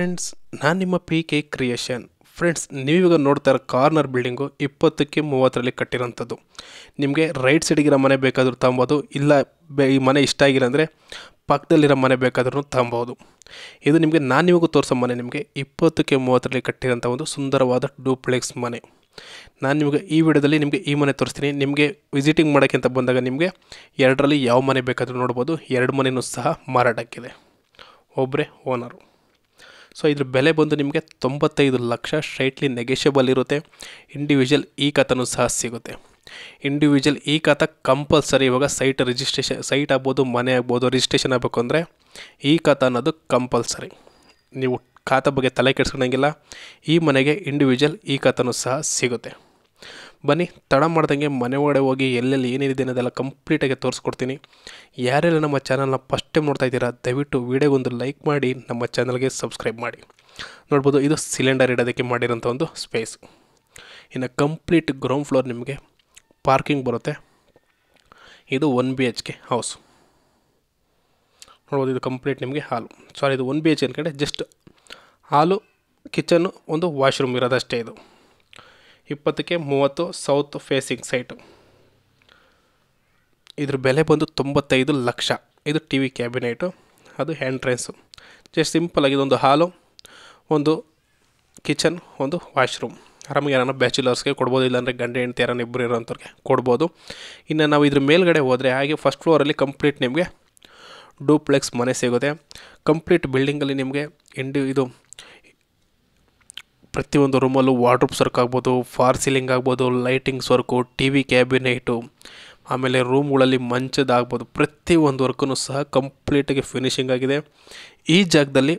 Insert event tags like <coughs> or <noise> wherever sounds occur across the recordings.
friends ನಾನು ನಿಮ್ಮ P K creation friends ನೀವೀಗ ನೋಡ್ತಾ ಇರೋ ಕಾರ್ನರ್ ಬಿಲ್ಡಿಂಗು ಇಪ್ಪತ್ತಕ್ಕೆ ಮೂವತ್ತರಲ್ಲಿ ಕಟ್ಟಿರೋಂಥದ್ದು ನಿಮಗೆ ರೈಟ್ ಸೈಡಿಗಿರೋ ಮನೆ ಬೇಕಾದರೂ ತಗೊಬೋದು ಇಲ್ಲ ಬೆ ಈ ಮನೆ ಇಷ್ಟ ಆಗಿಲ್ಲ ಅಂದರೆ ಪಕ್ಕದಲ್ಲಿರೋ ಮನೆ ಬೇಕಾದ್ರೂ ತಗೊಬೋದು ಇದು ನಿಮಗೆ ನಾನು ನಿಮಗೂ ತೋರಿಸೋ ಮನೆ ನಿಮಗೆ ಇಪ್ಪತ್ತಕ್ಕೆ ಮೂವತ್ತರಲ್ಲಿ ಕಟ್ಟಿರೋಂಥ ಒಂದು ಸುಂದರವಾದ ಡೂಪ್ಲೆಕ್ಸ್ ಮನೆ ನಾನು ನಿಮಗೆ ಈ ವಿಡಿಯೋದಲ್ಲಿ ನಿಮಗೆ ಈ ಮನೆ ತೋರಿಸ್ತೀನಿ ನಿಮಗೆ ವಿಸಿಟಿಂಗ್ ಮಾಡೋಕ್ಕೆ ಅಂತ ಬಂದಾಗ ನಿಮಗೆ ಎರಡರಲ್ಲಿ ಯಾವ ಮನೆ ಬೇಕಾದರೂ ನೋಡ್ಬೋದು ಎರಡು ಮನೆಯೂ ಸಹ ಮಾರಾಟಕ್ಕಿದೆ ಒಬ್ಬರೇ ಓನರು ಸೊ ಇದ್ರ ಬೆಲೆ ಬಂದು ನಿಮಗೆ ತೊಂಬತ್ತೈದು ಲಕ್ಷ ಸ್ಟ್ರೈಟ್ಲಿ ನೆಗೆಷಿಯಬಲ್ ಇರುತ್ತೆ ಇಂಡಿವಿಜುವಲ್ ಈ ಖಾತನೂ ಸಹ ಸಿಗುತ್ತೆ ಇಂಡಿವಿಜುವಲ್ ಈ ಖಾತ ಕಂಪಲ್ಸರಿ ಇವಾಗ ಸೈಟ್ ರಿಜಿಸ್ಟ್ರೇಷನ್ ಸೈಟ್ ಆಗ್ಬೋದು ಮನೆ ಆಗ್ಬೋದು ರಿಜಿಸ್ಟ್ರೇಷನ್ ಆಗಬೇಕು ಅಂದರೆ ಈ ಖಾತ ಅನ್ನೋದು ಕಂಪಲ್ಸರಿ ನೀವು ಖಾತಾ ಬಗ್ಗೆ ತಲೆ ಕೆಡಿಸ್ಕೊಂಡಂಗಿಲ್ಲ ಈ ಮನೆಗೆ ಇಂಡಿವಿಜುವಲ್ ಈ ಖಾತನು ಸಹ ಸಿಗುತ್ತೆ ಬನ್ನಿ ತಡ ಮಾಡ್ದಂಗೆ ಮನೆ ಒಳಗಡೆ ಹೋಗಿ ಎಲ್ಲೆಲ್ಲಿ ಏನೇನಿದೆ ಅನ್ನೋದೆಲ್ಲ ಕಂಪ್ಲೀಟಾಗಿ ತೋರಿಸ್ಕೊಡ್ತೀನಿ ಯಾರೆಲ್ಲ ನಮ್ಮ ಚಾನಲ್ನ ಫಸ್ಟ್ ಟೈಮ್ ನೋಡ್ತಾ ಇದ್ದೀರಾ ದಯವಿಟ್ಟು ಒಂದು ಲೈಕ್ ಮಾಡಿ ನಮ್ಮ ಚಾನಲ್ಗೆ ಸಬ್ಸ್ಕ್ರೈಬ್ ಮಾಡಿ ನೋಡ್ಬೋದು ಇದು ಸಿಲಿಂಡರ್ ಇಡೋದಕ್ಕೆ ಮಾಡಿರೋಂಥ ಒಂದು ಸ್ಪೇಸ್ ಇನ್ನು ಕಂಪ್ಲೀಟ್ ಗ್ರೌಂಡ್ ಫ್ಲೋರ್ ನಿಮಗೆ ಪಾರ್ಕಿಂಗ್ ಬರುತ್ತೆ ಇದು one B H K house ನೋಡ್ಬೋದು ಇದು ಕಂಪ್ಲೀಟ್ ನಿಮಗೆ ಹಾಲು ಸಾರಿ ಇದು ಒನ್ ಬಿ ಎಚ್ ಅನ್ಕಡೆ ಜಸ್ಟ್ ಹಾಲು ಕಿಚನ್ನು ಒಂದು ವಾಶ್ರೂಮ್ ಇರೋದಷ್ಟೇ ಇದು ಇಪ್ಪತ್ತಕ್ಕೆ ಮೂವತ್ತು ಸೌತ್ ಫೇಸಿಂಗ್ ಸೈಟು ಇದ್ರ ಬೆಲೆ ಬಂದು ತೊಂಬತ್ತೈದು ಲಕ್ಷ ಇದು ಟಿ ವಿ ಕ್ಯಾಬಿನೆಟು ಅದು ಎಂಟ್ರೆನ್ಸು ಜಸ್ಟ್ ಸಿಂಪಲ್ ಇದೊಂದು ಹಾಲು ಒಂದು ಕಿಚನ್ ಒಂದು ವಾಶ್ರೂಮ್ ಆರಾಮಾಗಿ ಯಾರನ್ನ ಬ್ಯಾಚುಲರ್ಸ್ಗೆ ಕೊಡ್ಬೋದು ಇಲ್ಲಾಂದರೆ ಗಂಡ ಹೆಂಡತಿ ಯಾರನ್ನ ಇಬ್ಬರು ಇರೋಂಥವ್ರಿಗೆ ಕೊಡ್ಬೋದು ಇನ್ನು ನಾವು ಇದ್ರ ಮೇಲ್ಗಡೆ ಹೋದರೆ ಹಾಗೆ ಫಸ್ಟ್ ಫ್ಲೋರಲ್ಲಿ ಕಂಪ್ಲೀಟ್ ನಿಮಗೆ ಡೂಪ್ಲೆಕ್ಸ್ ಮನೆ ಸಿಗುತ್ತೆ ಕಂಪ್ಲೀಟ್ ಬಿಲ್ಡಿಂಗಲ್ಲಿ ನಿಮಗೆ ಇಂಡಿ ಇದು ಪ್ರತಿಯೊಂದು ರೂಮಲ್ಲೂ ವಾರ್ಡ್ರೂಪ್ಸ್ ವರ್ಕ್ ಆಗ್ಬೋದು ಫಾರ್ ಸೀಲಿಂಗ್ ಆಗ್ಬೋದು lightings work T V cabinet ಆಮೇಲೆ ರೂಮ್ಗಳಲ್ಲಿ ಮಂಚದಾಗ್ಬೋದು ಪ್ರತಿಯೊಂದು ವರ್ಕೂ ಸಹ ಕಂಪ್ಲೀಟಾಗಿ ಫಿನಿಷಿಂಗ್ ಆಗಿದೆ ಈ ಜಾಗದಲ್ಲಿ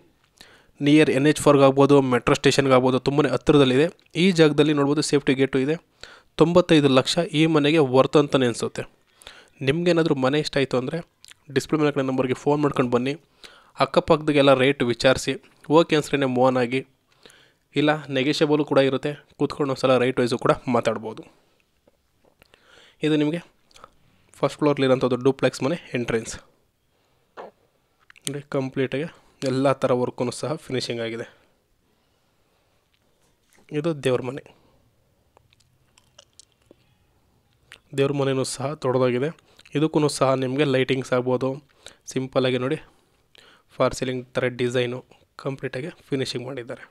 ನಿಯರ್ ಎನ್ ಎಚ್ ಫೋರ್ಗೆ ಆಗ್ಬೋದು ಮೆಟ್ರೋ ಸ್ಟೇಷನ್ಗೆ ಆಗ್ಬೋದು ತುಂಬನೇ ಹತ್ತಿರದಲ್ಲಿದೆ ಈ ಜಾಗದಲ್ಲಿ ನೋಡ್ಬೋದು ಸೇಫ್ಟಿ ಗೇಟು ಇದೆ ತೊಂಬತ್ತೈದು ಲಕ್ಷ ಈ ಮನೆಗೆ ವರ್ತ್ ಅಂತಲೇ ಅನಿಸುತ್ತೆ ನಿಮಗೇನಾದರೂ ಮನೆ ಇಷ್ಟ ಆಯಿತು ಅಂದರೆ ಡಿಸ್ಪ್ಲೇ ಮೇಲೆ ನಂಬರ್ಗೆ ಫೋನ್ ಮಾಡ್ಕೊಂಡು ಬನ್ನಿ ಅಕ್ಕಪಕ್ಕದಾಗೆಲ್ಲ ರೇಟ್ ವಿಚಾರಿಸಿ ಓಕೆ ಅನ್ಸ್ರೇ ಮೋನ್ ಆಗಿ ಇಲ್ಲ ನೆಗೆಷಿಯಬಲು ಕೂಡ ಇರುತ್ತೆ ಕೂತ್ಕೊಂಡು ಸಲ ರೈಟ್ ವೈಸು ಕೂಡ ಮಾತಾಡ್ಬೋದು ಇದು ನಿಮಗೆ ಫಸ್ಟ್ ಫ್ಲೋರ್ಲಿರೋಂಥದ್ದು ಡೂಪ್ಲೆಕ್ಸ್ ಮನೆ ಎಂಟ್ರೆನ್ಸ್ ಅಂದರೆ ಕಂಪ್ಲೀಟಾಗಿ ಎಲ್ಲ ಥರ ವರ್ಕೂ ಸಹ ಫಿನಿಷಿಂಗ್ ಆಗಿದೆ ಇದು ದೇವ್ರ ಮನೆ ದೇವ್ರ ಮನೆಯೂ ಸಹ ದೊಡ್ಡದಾಗಿದೆ ಇದಕ್ಕೂ ಸಹ ನಿಮಗೆ ಲೈಟಿಂಗ್ಸ್ ಆಗ್ಬೋದು ಸಿಂಪಲ್ಲಾಗಿ ನೋಡಿ ಫಾರ್ ಸೀಲಿಂಗ್ ಥರ ಡಿಸೈನು ಕಂಪ್ಲೀಟಾಗಿ ಫಿನಿಷಿಂಗ್ ಮಾಡಿದ್ದಾರೆ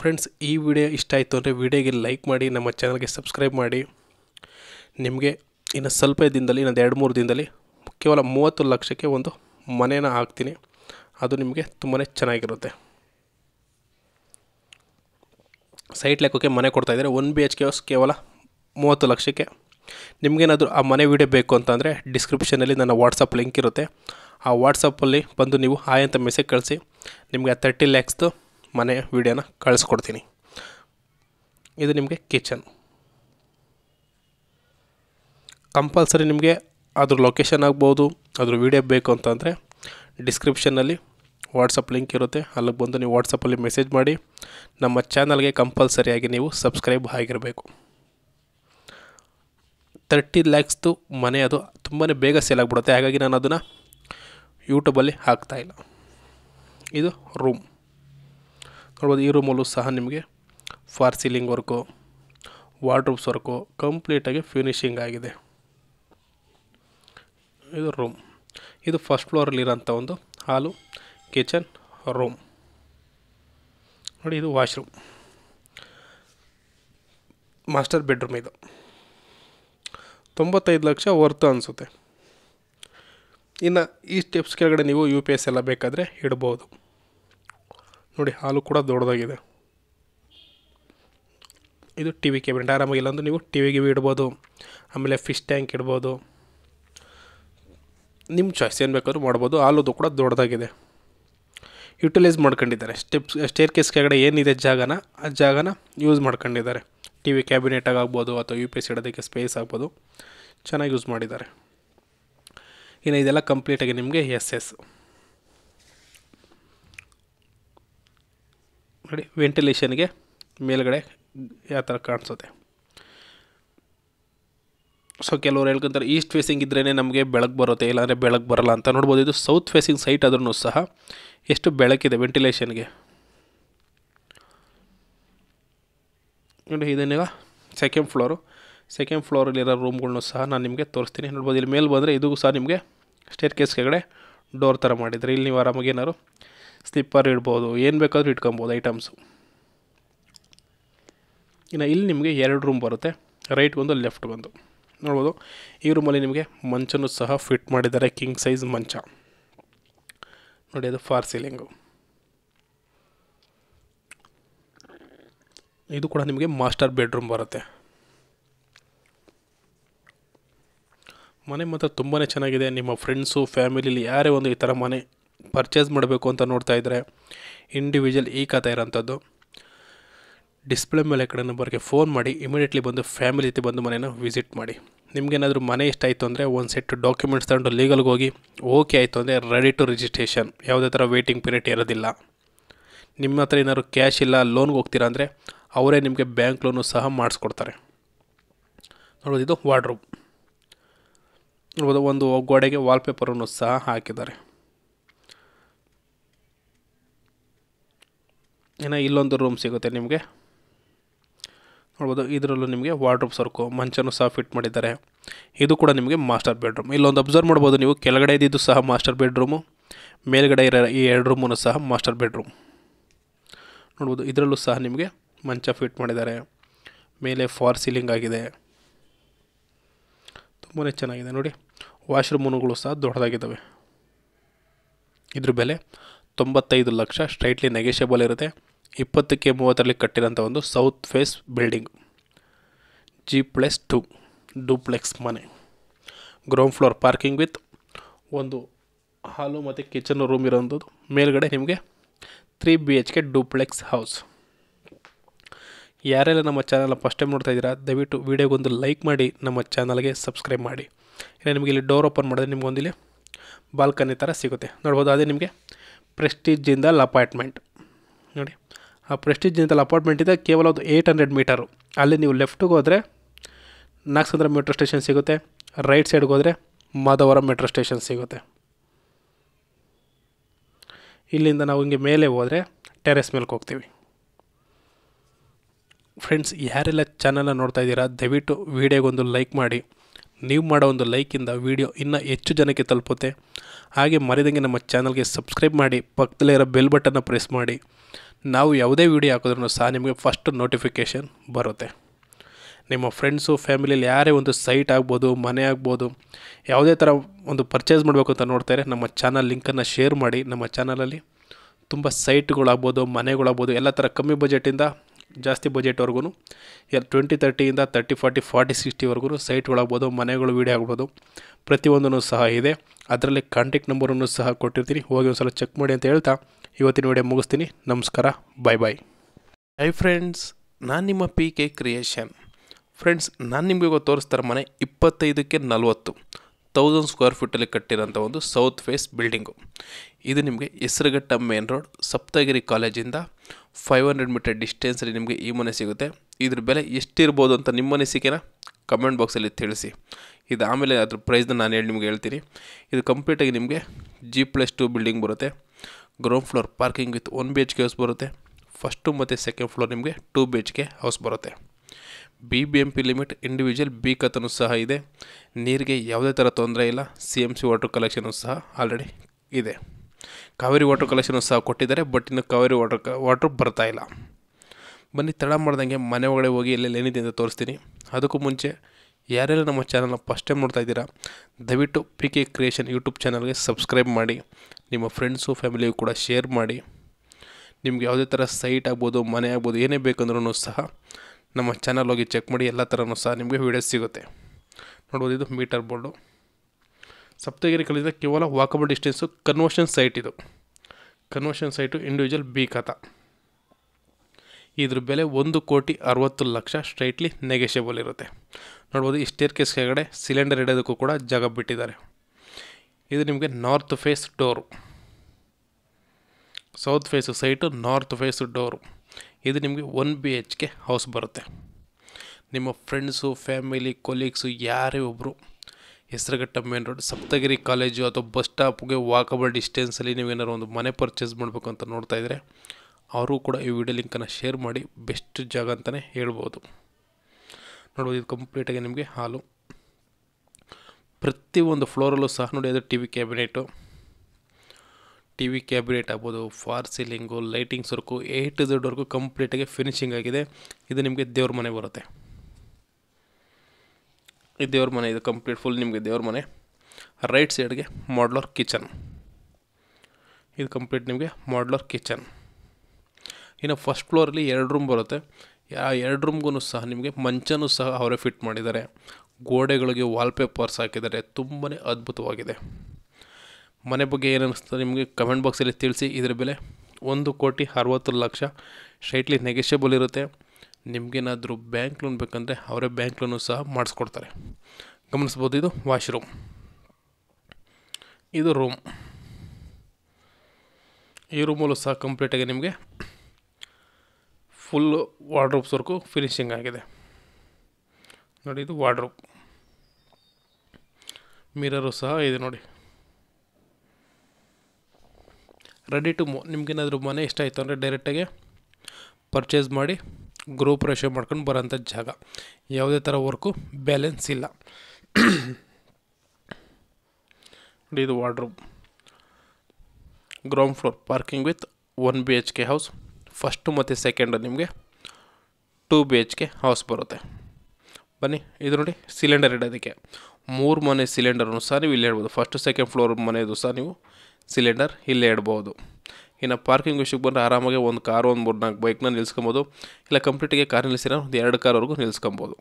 ಫ್ರೆಂಡ್ಸ್ ಈ ವಿಡಿಯೋ ಇಷ್ಟ ಆಯಿತು ಅಂದರೆ ವಿಡಿಯೋಗೆ ಲೈಕ್ ಮಾಡಿ ನಮ್ಮ ಚಾನಲ್ಗೆ ಸಬ್ಸ್ಕ್ರೈಬ್ ಮಾಡಿ ನಿಮಗೆ ಇನ್ನು ಸ್ವಲ್ಪ ದಿನದಲ್ಲಿ ಇನ್ನೊಂದು ಎರಡು ಮೂರು ದಿನದಲ್ಲಿ ಕೇವಲ ಮೂವತ್ತು ಲಕ್ಷಕ್ಕೆ ಒಂದು ಮನೇನ ಹಾಕ್ತೀನಿ ಅದು ನಿಮಗೆ ತುಂಬಾ ಚೆನ್ನಾಗಿರುತ್ತೆ ಸೈಟ್ ಲೆಕ್ಕಕ್ಕೆ ಮನೆ ಇದ್ದಾರೆ ಒನ್ ಬಿ ಎಚ್ ಕೆ ಕೇವಲ ಮೂವತ್ತು ಲಕ್ಷಕ್ಕೆ ನಿಮಗೇನಾದರೂ ಆ ಮನೆ ವಿಡಿಯೋ ಬೇಕು ಅಂತಂದರೆ ಡಿಸ್ಕ್ರಿಪ್ಷನಲ್ಲಿ ನನ್ನ ವಾಟ್ಸಪ್ ಲಿಂಕ್ ಇರುತ್ತೆ ಆ ವಾಟ್ಸಪ್ಪಲ್ಲಿ ಬಂದು ನೀವು ಹಾಯ್ ಅಂತ ಮೆಸೇಜ್ ಕಳಿಸಿ ನಿಮಗೆ ಆ ತರ್ಟಿ ಲ್ಯಾಕ್ಸ್ದು ಮನೆ ವಿಡಿಯೋನ ಕಳಿಸ್ಕೊಡ್ತೀನಿ ಇದು ನಿಮಗೆ ಕಿಚನ್ ಕಂಪಲ್ಸರಿ ನಿಮಗೆ ಅದ್ರ ಲೊಕೇಶನ್ ಆಗ್ಬೋದು ಅದ್ರ ವಿಡಿಯೋ ಬೇಕು ಅಂತಂದರೆ ಡಿಸ್ಕ್ರಿಪ್ಷನಲ್ಲಿ ವಾಟ್ಸಪ್ ಲಿಂಕ್ ಇರುತ್ತೆ ಅಲ್ಲಿಗೆ ಬಂದು ನೀವು ವಾಟ್ಸಪ್ಪಲ್ಲಿ ಮೆಸೇಜ್ ಮಾಡಿ ನಮ್ಮ ಚಾನಲ್ಗೆ ಕಂಪಲ್ಸರಿಯಾಗಿ ನೀವು ಸಬ್ಸ್ಕ್ರೈಬ್ ಆಗಿರಬೇಕು ತರ್ಟಿ ಲ್ಯಾಕ್ಸ್ದು ಮನೆ ಅದು ತುಂಬಾ ಬೇಗ ಸೇಲ್ ಆಗಿಬಿಡುತ್ತೆ ಹಾಗಾಗಿ ನಾನು ಅದನ್ನು ಯೂಟ್ಯೂಬಲ್ಲಿ ಹಾಕ್ತಾಯಿಲ್ಲ ಇದು ರೂಮ್ ನೋಡ್ಬೋದು ಈ ರೂಮಲ್ಲೂ ಸಹ ನಿಮಗೆ for ceiling work wardrobes work ಕಂಪ್ಲೀಟಾಗಿ ಫಿನಿಶಿಂಗ್ ಆಗಿದೆ ಇದು ರೂಮ್ ಇದು ಫಸ್ಟ್ ಫ್ಲೋರಲ್ಲಿರೋಂಥ ಒಂದು ಹಾಲು ಕಿಚನ್ ರೂಮ್ ನೋಡಿ ಇದು ವಾಶ್ರೂಮ್ ಮಾಸ್ಟರ್ ಬೆಡ್ರೂಮ್ ಇದು ತೊಂಬತ್ತೈದು ಲಕ್ಷ ವರ್ತು ಅನಿಸುತ್ತೆ ಇನ್ನು ಈ ಸ್ಟೆಪ್ಸ್ ಕೆಳಗಡೆ ನೀವು ಯು ಪಿ ಎಸ್ ಎಲ್ಲ ಬೇಕಾದರೆ ಇಡ್ಬೋದು ನೋಡಿ ಹಾಲು ಕೂಡ ದೊಡ್ಡದಾಗಿದೆ ಇದು ಟಿ ವಿ ಕ್ಯಾಬಿನೆಟ್ ಆರಾಮಾಗಿ ಇಲ್ಲಾಂದ್ರೆ ನೀವು ಟಿ ವಿ ಗಿವಿ ಇಡ್ಬೋದು ಆಮೇಲೆ ಫಿಶ್ ಟ್ಯಾಂಕ್ ಇಡ್ಬೋದು ನಿಮ್ಮ ಚಾಯ್ಸ್ ಏನು ಬೇಕಾದ್ರೂ ಮಾಡ್ಬೋದು ಹಾಲುದು ಕೂಡ ದೊಡ್ಡದಾಗಿದೆ ಯುಟಿಲೈಸ್ ಮಾಡ್ಕೊಂಡಿದ್ದಾರೆ ಸ್ಟೆಪ್ಸ್ ಸ್ಟೇರ್ ಕೇಸ್ ಕೆಳಗಡೆ ಏನಿದೆ ಜಾಗನ ಆ ಜಾಗನ ಯೂಸ್ ಮಾಡ್ಕೊಂಡಿದ್ದಾರೆ ಟಿ ವಿ ಕ್ಯಾಬಿನೆಟಾಗಿ ಆಗ್ಬೋದು ಅಥವಾ ಯು ಪಿ ಎಸ್ ಇಡೋದಕ್ಕೆ ಸ್ಪೇಸ್ ಆಗ್ಬೋದು ಚೆನ್ನಾಗಿ ಯೂಸ್ ಮಾಡಿದ್ದಾರೆ ಇನ್ನು ಇದೆಲ್ಲ ಕಂಪ್ಲೀಟಾಗಿ ನಿಮಗೆ ಎಸ್ ಎಸ್ ನೋಡಿ ವೆಂಟಿಲೇಷನ್ಗೆ ಮೇಲ್ಗಡೆ ಯಾವ ಥರ ಕಾಣಿಸುತ್ತೆ ಸೊ ಕೆಲವರು ಹೇಳ್ಕೊಂತಾರೆ ಈಸ್ಟ್ ಫೇಸಿಂಗ್ ಇದ್ರೇ ನಮಗೆ ಬೆಳಕು ಬರುತ್ತೆ ಇಲ್ಲಾಂದರೆ ಬೆಳಕು ಬರಲ್ಲ ಅಂತ ನೋಡ್ಬೋದು ಇದು ಸೌತ್ ಫೇಸಿಂಗ್ ಸೈಟ್ ಆದ್ರೂ ಸಹ ಎಷ್ಟು ಬೆಳಕಿದೆ ವೆಂಟಿಲೇಷನ್ಗೆ ನೋಡಿ ಇದನ್ನೀಗ ಸೆಕೆಂಡ್ ಫ್ಲೋರು ಸೆಕೆಂಡ್ ಫ್ಲೋರಲ್ಲಿರೋ ರೂಮ್ಗಳನ್ನೂ ಸಹ ನಾನು ನಿಮಗೆ ತೋರಿಸ್ತೀನಿ ನೋಡ್ಬೋದು ಇಲ್ಲಿ ಮೇಲೆ ಬಂದರೆ ಇದು ಸಹ ನಿಮಗೆ ಸ್ಟೇರ್ ಕೇಸ್ ಕೆಳಗಡೆ ಡೋರ್ ಥರ ಮಾಡಿದರೆ ಇಲ್ಲಿ ನೀವು ಆರಾಮಾಗಿ ಏನಾದ್ರು ಸ್ಲಿಪ್ಪರ್ ಇಡ್ಬೋದು ಏನು ಬೇಕಾದರೂ ಇಟ್ಕೊಬೋದು ಐಟಮ್ಸು ಇನ್ನು ಇಲ್ಲಿ ನಿಮಗೆ ಎರಡು ರೂಮ್ ಬರುತ್ತೆ ರೈಟ್ ಒಂದು ಲೆಫ್ಟ್ ಒಂದು ನೋಡ್ಬೋದು ಈ ರೂಮಲ್ಲಿ ನಿಮಗೆ ಮಂಚನೂ ಸಹ ಫಿಟ್ ಮಾಡಿದ್ದಾರೆ ಕಿಂಗ್ ಸೈಜ್ ಮಂಚ ನೋಡಿ ಅದು ಫಾರ್ ಸೀಲಿಂಗು ಇದು ಕೂಡ ನಿಮಗೆ ಮಾಸ್ಟರ್ ಬೆಡ್ರೂಮ್ ಬರುತ್ತೆ ಮನೆ ಮಾತ್ರ ತುಂಬಾ ಚೆನ್ನಾಗಿದೆ ನಿಮ್ಮ ಫ್ರೆಂಡ್ಸು ಫ್ಯಾಮಿಲಿಲಿ ಯಾರೇ ಒಂದು ಈ ಥರ ಮನೆ ಪರ್ಚೇಸ್ ಮಾಡಬೇಕು ಅಂತ ನೋಡ್ತಾ ಇದ್ದರೆ ಇಂಡಿವಿಜುವಲ್ ಈ ಕಥೆ ಇರೋಂಥದ್ದು ಡಿಸ್ಪ್ಲೇ ಮೇಲೆ ಕಡೆ ನಂಬರ್ಗೆ ಫೋನ್ ಮಾಡಿ ಇಮಿಡಿಯೇಟ್ಲಿ ಬಂದು ಫ್ಯಾಮಿಲಿ ಜೊತೆ ಬಂದು ಮನೆಯನ್ನು ವಿಸಿಟ್ ಮಾಡಿ ನಿಮಗೇನಾದರೂ ಮನೆ ಇಷ್ಟ ಆಯಿತು ಅಂದರೆ ಒಂದು ಸೆಟ್ ಡಾಕ್ಯುಮೆಂಟ್ಸ್ ತಗೊಂಡು ಲೀಗಲ್ಗೆ ಹೋಗಿ ಓಕೆ ಆಯಿತು ಅಂದರೆ ರೆಡಿ ಟು ರಿಜಿಸ್ಟ್ರೇಷನ್ ಯಾವುದೇ ಥರ ವೇಟಿಂಗ್ ಪೀರಿಯಡ್ ಇರೋದಿಲ್ಲ ನಿಮ್ಮ ಹತ್ರ ಏನಾದ್ರು ಕ್ಯಾಶ್ ಇಲ್ಲ ಲೋನ್ಗೆ ಹೋಗ್ತೀರಾ ಅಂದರೆ ಅವರೇ ನಿಮಗೆ ಬ್ಯಾಂಕ್ ಲೋನು ಸಹ ಮಾಡಿಸ್ಕೊಡ್ತಾರೆ ನೋಡೋದು ಇದು ವಾರ್ಡ್ರೂಬ್ ನೋಡ್ಬೋದು ಒಂದು ಗೋಡೆಗೆ ವಾಲ್ಪೇಪರನ್ನು ಸಹ ಹಾಕಿದ್ದಾರೆ ಏನೋ ಇಲ್ಲೊಂದು ರೂಮ್ ಸಿಗುತ್ತೆ ನಿಮಗೆ ನೋಡ್ಬೋದು ಇದರಲ್ಲೂ ನಿಮಗೆ ವಾರ್ಡ್ರೋಬ್ ಸರ್ಕು ಮಂಚನೂ ಸಹ ಫಿಟ್ ಮಾಡಿದ್ದಾರೆ ಇದು ಕೂಡ ನಿಮಗೆ ಮಾಸ್ಟರ್ ಬೆಡ್ರೂಮ್ ಇಲ್ಲೊಂದು ಅಬ್ಸರ್ವ್ ಮಾಡ್ಬೋದು ನೀವು ಕೆಳಗಡೆ ಇದ್ದಿದ್ದು ಸಹ ಮಾಸ್ಟರ್ ಬೆಡ್ರೂಮು ಮೇಲ್ಗಡೆ ಇರೋ ಈ ಎರಡು ರೂಮನ್ನು ಸಹ ಮಾಸ್ಟರ್ ಬೆಡ್ರೂಮ್ ನೋಡ್ಬೋದು ಇದರಲ್ಲೂ ಸಹ ನಿಮಗೆ ಮಂಚ ಫಿಟ್ ಮಾಡಿದ್ದಾರೆ ಮೇಲೆ ಫಾರ್ ಸೀಲಿಂಗ್ ಆಗಿದೆ ತುಂಬಾ ಚೆನ್ನಾಗಿದೆ ನೋಡಿ ವಾಶ್ರೂಮುಗಳು ಸಹ ದೊಡ್ಡದಾಗಿದ್ದಾವೆ ಇದ್ರ ಬೆಲೆ ತೊಂಬತ್ತೈದು ಲಕ್ಷ ಸ್ಟ್ರೈಟ್ಲಿ ನೆಗೆಷಿಯಬಲ್ ಇರುತ್ತೆ ಇಪ್ಪತ್ತಕ್ಕೆ ಮೂವತ್ತರಲ್ಲಿ ಕಟ್ಟಿರೋಂಥ ಒಂದು south face building G plus two duplex ಮನೆ ಗ್ರೌಂಡ್ ಫ್ಲೋರ್ ಪಾರ್ಕಿಂಗ್ ವಿತ್ ಒಂದು ಹಾಲು ಮತ್ತು ಕಿಚನ್ ರೂಮ್ ಇರೋಂಥದ್ದು ಮೇಲ್ಗಡೆ ನಿಮಗೆ three B H K duplex house ಯಾರೆಲ್ಲ ನಮ್ಮ ಚಾನಲ್ ಫಸ್ಟ್ ಟೈಮ್ ನೋಡ್ತಾ ಇದ್ದೀರಾ ದಯವಿಟ್ಟು ವೀಡಿಯೋಗೊಂದು ಲೈಕ್ ಮಾಡಿ ನಮ್ಮ ಚಾನಲ್ಗೆ ಸಬ್ಸ್ಕ್ರೈಬ್ ಮಾಡಿ ಇಲ್ಲ ನಿಮಗೆ ಇಲ್ಲಿ ಡೋರ್ ಓಪನ್ ಮಾಡಿದ್ರೆ ನಿಮಗೊಂದು ಇಲ್ಲಿ ಬಾಲ್ಕನಿ ಥರ ಸಿಗುತ್ತೆ ನೋಡ್ಬೋದು ಅದೇ ನಿಮಗೆ ಪ್ರೆಸ್ಟೀಜಿಂದ ಅಪಾರ್ಟ್ಮೆಂಟ್ ನೋಡಿ ಆ ಪ್ರೆಸ್ಟೀಜ್ ನಿಂತಲ್ಲಿ ಇದೆ ಕೇವಲ ಒಂದು ಏಯ್ಟ್ ಹಂಡ್ರೆಡ್ ಮೀಟರು ಅಲ್ಲಿ ನೀವು ಲೆಫ್ಟಿಗೆ ಹೋದರೆ ನಾಗಸಂದ್ರ ಮೆಟ್ರೋ ಸ್ಟೇಷನ್ ಸಿಗುತ್ತೆ ರೈಟ್ ಸೈಡ್ಗೆ ಹೋದರೆ ಮಾಧವರ ಮೆಟ್ರೋ ಸ್ಟೇಷನ್ ಸಿಗುತ್ತೆ ಇಲ್ಲಿಂದ ನಾವು ಹಿಂಗೆ ಮೇಲೆ ಹೋದರೆ ಟೆರೆಸ್ ಮೇಲ್ಗೆ ಹೋಗ್ತೀವಿ ಫ್ರೆಂಡ್ಸ್ ಯಾರೆಲ್ಲ ಚಾನಲ್ನ ನೋಡ್ತಾ ಇದ್ದೀರಾ ದಯವಿಟ್ಟು ವೀಡಿಯೋಗೊಂದು ಲೈಕ್ ಮಾಡಿ ನೀವು ಮಾಡೋ ಒಂದು ಲೈಕಿಂದ ವೀಡಿಯೋ ಇನ್ನೂ ಹೆಚ್ಚು ಜನಕ್ಕೆ ತಲುಪುತ್ತೆ ಹಾಗೆ ಮರಿದಂಗೆ ನಮ್ಮ ಚಾನಲ್ಗೆ ಸಬ್ಸ್ಕ್ರೈಬ್ ಮಾಡಿ ಪಕ್ಕದಲ್ಲೇ ಇರೋ ಬೆಲ್ ಬಟನ್ನ ಪ್ರೆಸ್ ಮಾಡಿ ನಾವು ಯಾವುದೇ ವಿಡಿಯೋ ಹಾಕಿದ್ರೂ ಸಹ ನಿಮಗೆ ಫಸ್ಟ್ ನೋಟಿಫಿಕೇಷನ್ ಬರುತ್ತೆ ನಿಮ್ಮ ಫ್ರೆಂಡ್ಸು ಫ್ಯಾಮಿಲಿಯಲ್ಲಿ ಯಾರೇ ಒಂದು ಸೈಟ್ ಆಗ್ಬೋದು ಮನೆ ಆಗ್ಬೋದು ಯಾವುದೇ ಥರ ಒಂದು ಪರ್ಚೇಸ್ ಮಾಡಬೇಕು ಅಂತ ನೋಡ್ತಾರೆ ನಮ್ಮ ಚಾನಲ್ ಲಿಂಕನ್ನು ಶೇರ್ ಮಾಡಿ ನಮ್ಮ ಚಾನಲಲ್ಲಿ ತುಂಬ ಸೈಟ್ಗಳಾಗ್ಬೋದು ಮನೆಗಳಾಗ್ಬೋದು ಎಲ್ಲ ಥರ ಕಮ್ಮಿ ಬಜೆಟಿಂದ ಜಾಸ್ತಿ ಬಜೆಟ್ವರೆಗೂ ಎಲ್ಲ ಟ್ವೆಂಟಿ ತರ್ಟಿಯಿಂದ ತರ್ಟಿ ಫಾರ್ಟಿ ಫಾರ್ಟಿ ಸಿಕ್ಸ್ಟಿವರೆಗೂ ಸೈಟ್ಗಳಾಗ್ಬೋದು ಮನೆಗಳು ವೀಡಿಯೋ ಆಗ್ಬೋದು ಪ್ರತಿಯೊಂದೂ ಸಹ ಇದೆ ಅದರಲ್ಲಿ ಕಾಂಟ್ಯಾಕ್ಟ್ ನಂಬರನ್ನು ಸಹ ಕೊಟ್ಟಿರ್ತೀನಿ ಹೋಗಿ ಒಂದು ಸಲ ಚೆಕ್ ಮಾಡಿ ಅಂತ ಹೇಳ್ತಾ ಇವತ್ತಿನ ವಿಡಿಯೋ ಮುಗಿಸ್ತೀನಿ ನಮಸ್ಕಾರ ಬಾಯ್ ಬಾಯ್ ಹೈ ಫ್ರೆಂಡ್ಸ್ ನಾನು ನಿಮ್ಮ ಪಿ ಕೆ ಕ್ರಿಯೇಷನ್ ಫ್ರೆಂಡ್ಸ್ ನಾನು ನಿಮಗೆ ತೋರಿಸ್ತಾರೆ ಮನೆ ಇಪ್ಪತ್ತೈದಕ್ಕೆ ನಲವತ್ತು ತೌಸಂಡ್ ಸ್ಕ್ವೇರ್ ಫೀಟಲ್ಲಿ ಕಟ್ಟಿರೋಂಥ ಒಂದು ಸೌತ್ ಫೇಸ್ ಬಿಲ್ಡಿಂಗು ಇದು ನಿಮಗೆ ಹೆಸರುಘಟ್ಟ ಮೇನ್ ರೋಡ್ ಸಪ್ತಗಿರಿ ಕಾಲೇಜಿಂದ ಫೈವ್ ಹಂಡ್ರೆಡ್ ಮೀಟರ್ ಡಿಸ್ಟೆನ್ಸಲ್ಲಿ ನಿಮಗೆ ಈ ಮನೆ ಸಿಗುತ್ತೆ ಇದ್ರ ಬೆಲೆ ಎಷ್ಟಿರ್ಬೋದು ಅಂತ ನಿಮ್ಮ ಅನಿಸಿಕೆನ ಕಮೆಂಟ್ ಬಾಕ್ಸಲ್ಲಿ ತಿಳಿಸಿ ಇದು ಆಮೇಲೆ ಅದ್ರ ಪ್ರೈಸ್ನ ನಾನು ಹೇಳಿ ನಿಮ್ಗೆ ಹೇಳ್ತೀನಿ ಇದು ಕಂಪ್ಲೀಟಾಗಿ ನಿಮಗೆ ಜಿ ಪ್ಲಸ್ ಟು ಬಿಲ್ಡಿಂಗ್ ಬರುತ್ತೆ ground floor parking with one B H K house ಬರುತ್ತೆ ಫಸ್ಟು ಮತ್ತು ಸೆಕೆಂಡ್ ಫ್ಲೋರ್ ನಿಮಗೆ two B H K house ಬರುತ್ತೆ B B M P limit individual B ಕತನು ಸಹ ಇದೆ ನೀರಿಗೆ ಯಾವುದೇ ಥರ ತೊಂದರೆ ಇಲ್ಲ C M C water collection ಸಹ ಆಲ್ರೆಡಿ ಇದೆ ಕಾವೇರಿ ವಾಟರ್ ಕಲೆಕ್ಷನು ಸಹ ಕೊಟ್ಟಿದ್ದಾರೆ ಬಟ್ ಇನ್ನು ಕಾವೇರಿ ವಾಟರ್ ಕ ವಾಟ್ರ್ ಬರ್ತಾಯಿಲ್ಲ ಬನ್ನಿ ತಡ ಮಾಡ್ದಂಗೆ ಮನೆ ಒಳಗಡೆ ಹೋಗಿ ಎಲ್ಲೆಲ್ಲೇನಿದೆ ಏನಿದೆ ಅಂತ ತೋರಿಸ್ತೀನಿ ಅದಕ್ಕೂ ಮುಂಚೆ ಯಾರೆಲ್ಲ ನಮ್ಮ ಚಾನಲ್ನ ಫಸ್ಟ್ ಟೈಮ್ ನೋಡ್ತಾ ಇದ್ದೀರಾ ದಯವಿಟ್ಟು ಪಿ ಕೆ ಕ್ರಿಯೇಷನ್ ಯೂಟ್ಯೂಬ್ ಚಾನಲ್ಗೆ ಸಬ್ಸ್ಕ್ರೈಬ್ ಮಾಡಿ ನಿಮ್ಮ ಫ್ರೆಂಡ್ಸು ಫ್ಯಾಮಿಲಿಯು ಕೂಡ ಶೇರ್ ಮಾಡಿ ನಿಮ್ಗೆ ಯಾವುದೇ ಥರ ಸೈಟ್ ಆಗ್ಬೋದು ಮನೆ ಆಗ್ಬೋದು ಏನೇ ಬೇಕಂದ್ರೂ ಸಹ ನಮ್ಮ ಚಾನಲ್ ಹೋಗಿ ಚೆಕ್ ಮಾಡಿ ಎಲ್ಲ ಥರನೂ ಸಹ ನಿಮಗೆ ವೀಡಿಯೋ ಸಿಗುತ್ತೆ ನೋಡ್ಬೋದು ಇದು ಮೀಟರ್ ಬೋರ್ಡು ಸಪ್ತಗಿರಿ ಕಲಿಯಿಂದ ಕೇವಲ ವಾಕಬಲ್ ಡಿಸ್ಟೆನ್ಸು ಕನ್ವರ್ಷನ್ ಸೈಟ್ ಇದು conversion site individual B khata ಇದ್ರ ಬೆಲೆ ಒಂದು ಕೋಟಿ ಅರವತ್ತು ಲಕ್ಷ ಸ್ಟ್ರೈಟ್ಲಿ ನೆಗೆಷಿಯಬಲ್ ಇರುತ್ತೆ ನೋಡ್ಬೋದು ಈ ಸ್ಟೇರ್ ಕೇಸ್ ಕೆಳಗಡೆ ಸಿಲಿಂಡರ್ ಇಡೋದಕ್ಕೂ ಕೂಡ ಜಾಗ ಬಿಟ್ಟಿದ್ದಾರೆ ಇದು ನಿಮಗೆ north face door south face site north face door ಇದು ನಿಮಗೆ one B H K house ಬರುತ್ತೆ ನಿಮ್ಮ ಫ್ರೆಂಡ್ಸು ಫ್ಯಾಮಿಲಿ ಕೊಲೀಗ್ಸು ಯಾರೇ ಒಬ್ಬರು Hesaraghatta main road Saptagiri college ಅಥವಾ ಬಸ್ ಸ್ಟಾಪ್ಗೆ ವಾಕಬಲ್ ಡಿಸ್ಟೆನ್ಸಲ್ಲಿ ನೀವೇನಾದ್ರು ಒಂದು ಮನೆ ಪರ್ಚೇಸ್ ಮಾಡಬೇಕು ಅಂತ ನೋಡ್ತಾ ಇದ್ದರೆ ಅವರು ಕೂಡ ಈ ವಿಡಿಯೋ ಲಿಂಕನ್ನು ಶೇರ್ ಮಾಡಿ ಬೆಸ್ಟ್ ಜಾಗ ಅಂತಲೇ ಹೇಳ್ಬೋದು ನೋಡ್ಬೋದು ಇದು ಕಂಪ್ಲೀಟಾಗಿ ನಿಮಗೆ ಹಾಲು ಪ್ರತಿಯೊಂದು ಫ್ಲೋರಲ್ಲೂ ಸಹ ನೋಡಿ ಅದು T V cabinet T V cabinet ಆಗ್ಬೋದು false ceiling work A to work ಕಂಪ್ಲೀಟಾಗಿ ಫಿನಿಷಿಂಗ್ ಆಗಿದೆ ಇದು ನಿಮಗೆ ದೇವ್ರ ಮನೆ ಬರುತ್ತೆ ಈ ದೇವ್ರ ಮನೆ ಇದು ಕಂಪ್ಲೀಟ್ ಫುಲ್ ನಿಮಗೆ ದೇವ್ರ ಮನೆ ರೈಟ್ ಸೈಡ್ಗೆ ಮಾಡ್ಲರ್ ಕಿಚನ್ ಇದು ಕಂಪ್ಲೀಟ್ ನಿಮಗೆ ಮಾಡ್ಲರ್ ಕಿಚನ್ ಇನ್ನು ಫಸ್ಟ್ ಫ್ಲೋರಲ್ಲಿ ಎರಡು ರೂಮ್ ಬರುತ್ತೆ ಆ ಎರಡು ರೂಮ್ಗೂ ಸಹ ನಿಮಗೆ ಮಂಚನೂ ಸಹ ಅವರೇ ಫಿಟ್ ಮಾಡಿದ್ದಾರೆ ಗೋಡೆಗಳಿಗೆ ವಾಲ್ಪೇಪರ್ಸ್ ಹಾಕಿದರೆ ತುಂಬನೇ ಅದ್ಭುತವಾಗಿದೆ ಮನೆ ಬಗ್ಗೆ ಏನಿಸ್ತದೆ ನಿಮಗೆ ಕಮೆಂಟ್ ಬಾಕ್ಸಲ್ಲಿ ತಿಳಿಸಿ ಇದರ ಬೆಲೆ ಒಂದು ಕೋಟಿ ಅರವತ್ತು ಲಕ್ಷ ಸ್ಟ್ರೈಟ್ಲಿ ನೆಗೆಷಿಯಬಲ್ ಇರುತ್ತೆ ನಿಮಗೇನಾದರೂ ಬ್ಯಾಂಕ್ ಲೋನ್ ಬೇಕಂದರೆ ಅವರೇ ಬ್ಯಾಂಕ್ ಲೋನು ಸಹ ಮಾಡಿಸ್ಕೊಡ್ತಾರೆ ಗಮನಿಸ್ಬೋದು ಇದು ವಾಶ್ರೂಮ್ ಇದು ರೂಮ್ ಈ ರೂಮಲ್ಲೂ ಸಹ ಕಂಪ್ಲೀಟಾಗಿ ನಿಮಗೆ ಫುಲ್ಲು ವಾರ್ಡ್ರೋಬ್ಸ್ವರೆಗೂ ಫಿನಿಷಿಂಗ್ ಆಗಿದೆ ನೋಡಿ ಇದು ವಾಡ್ರೂಪ್ ಮಿರರು ಸಹ ಇದೆ ನೋಡಿ ರೆಡಿ ಟು ಮೋ ನಿಮಗೇನಾದರೂ ಮನೆ ಇಷ್ಟ ಆಯಿತು ಅಂದರೆ ಡೈರೆಕ್ಟಾಗಿ ಪರ್ಚೇಸ್ ಮಾಡಿ ಗ್ರೂಪ್ ರೇಷೋ ಮಾಡ್ಕೊಂಡು ಬರೋಂಥ ಜಾಗ ಯಾವುದೇ ಥರ ವರ್ಕು ಬ್ಯಾಲೆನ್ಸ್ ಇಲ್ಲ ನೋಡಿ ಇದು wardrobe ground floor parking with one B H K house first ಮತ್ತು ಸೆಕೆಂಡು ನಿಮಗೆ two B H K house ಬರುತ್ತೆ ಬನ್ನಿ ಇದು ನೋಡಿ ಸಿಲಿಂಡರ್ ಇಡೋದಕ್ಕೆ ಮೂರು ಮನೆ ಸಿಲಿಂಡರ್ನು ಸಹ ನೀವು ಇಲ್ಲೇ ಇಡ್ಬೋದು ಫಸ್ಟ್ ಸೆಕೆಂಡ್ ಫ್ಲೋರ್ ಮನೆಯದು ಸಹ ನೀವು ಸಿಲಿಂಡರ್ ಇಲ್ಲೇ ಇಡ್ಬೋದು ಇನ್ನು ಪಾರ್ಕಿಂಗ್ ವಿಷಯಕ್ಕೆ ಬಂದರೆ ಆರಾಮಾಗಿ ಒಂದು ಕಾರ್ ಒಂದು ಮೂರು ನಾಲ್ಕು ಬೈಕ್ನ ನಿಲ್ಸ್ಕೊಬೋದು ಇಲ್ಲ ಕಂಪ್ಲೀಟಿಗೆ ಕಾರ್ ನಿಲ್ಲಿಸಿರೋ ಒಂದು ಎರಡು ಕಾರ್ವರೆಗೂ ನಿಲ್ಸ್ಕೊಬೋದು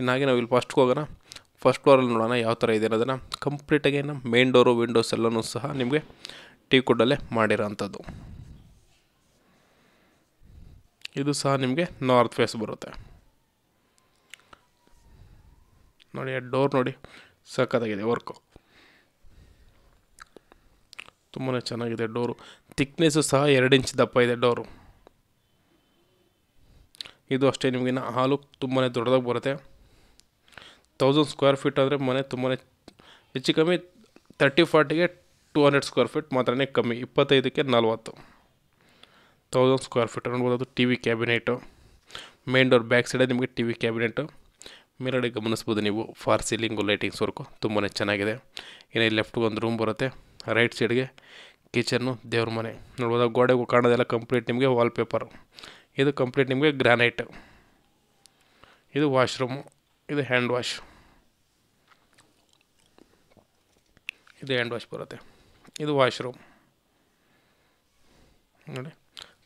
ಇನ್ನಾಗಿ ನಾವು ಇಲ್ಲಿ ಫಸ್ಟ್ಗೆ ಹೋಗೋಣ ಫಸ್ಟ್ ಫ್ಲೋರಲ್ಲಿ ನೋಡೋಣ ಯಾವ ಥರ ಇದೆ ಅನ್ನೋದನ್ನು ಕಂಪ್ಲೀಟಾಗಿ ಏನು ಮೇನ್ ಡೋರು ವಿಂಡೋಸ್ ಎಲ್ಲನೂ ಸಹ ನಿಮಗೆ ಟೀ ಮಾಡಿರೋ ಅಂಥದ್ದು ಇದು ಸಹ ನಿಮಗೆ ನಾರ್ತ್ ಫೇಸ್ ಬರುತ್ತೆ ನೋಡಿ ಡೋರ್ ನೋಡಿ ಸಖತ್ತಾಗಿದೆ ವರ್ಕು ತುಂಬಾ ಚೆನ್ನಾಗಿದೆ ಡೋರು ತಿಕ್ನೆಸ್ಸು ಸಹ ಎರಡು ಇಂಚ್ ದಪ್ಪ ಇದೆ ಡೋರು ಇದು ಅಷ್ಟೇ ನಿಮಗಿನ್ನ ಹಾಲು ತುಂಬಾ ದೊಡ್ಡದಾಗಿ ಬರುತ್ತೆ ತೌಸಂಡ್ ಸ್ಕ್ವೇರ್ ಫೀಟ್ ಆದರೆ ಮನೆ ತುಂಬಾ ಹೆಚ್ಚು ಕಮ್ಮಿ ತರ್ಟಿ ಫಾರ್ಟಿಗೆ ಟೂ ಹಂಡ್ರೆಡ್ ಸ್ಕ್ವೇರ್ ಫೀಟ್ ಮಾತ್ರ ಕಮ್ಮಿ ಇಪ್ಪತ್ತೈದಕ್ಕೆ ನಲ್ವತ್ತು ತೌಸಂಡ್ ಸ್ಕ್ವೇರ್ ಫೀಟ್ ನೋಡ್ಬೋದು T V cabinet main door back ಸೈಡೇ ನಿಮಗೆ ಟಿ ವಿ ಕ್ಯಾಬಿನೆಟು ಮೇಲ್ಗಡೆ ಗಮನಿಸ್ಬೋದು ನೀವು ಫಾರ್ ಸೀಲಿಂಗು ಲೈಟಿಂಗ್ಸ್ ವರ್ಕು ತುಂಬಾ ಚೆನ್ನಾಗಿದೆ ಇನ್ನು ಲೆಫ್ಟ್ಗೆ ಒಂದು ರೂಮ್ ಬರುತ್ತೆ ರೈಟ್ ಸೈಡ್ಗೆ ಕಿಚನ್ನು ದೇವ್ರ ಮನೆ ನೋಡ್ಬೋದು ಗೋಡೆಗೂ ಕಾಣೋದೆಲ್ಲ ಕಂಪ್ಲೀಟ್ ನಿಮಗೆ ವಾಲ್ಪೇಪರು ಇದು ಕಂಪ್ಲೀಟ್ ನಿಮಗೆ ಗ್ರಾನೈಟ್ ಇದು ವಾಶ್ರೂಮು ಇದು ಹ್ಯಾಂಡ್ ವಾಶ್ ಇದು ಹ್ಯಾಂಡ್ ವಾಶ್ ಬರುತ್ತೆ ಇದು ವಾಶ್ರೂಮ್ ನೋಡಿ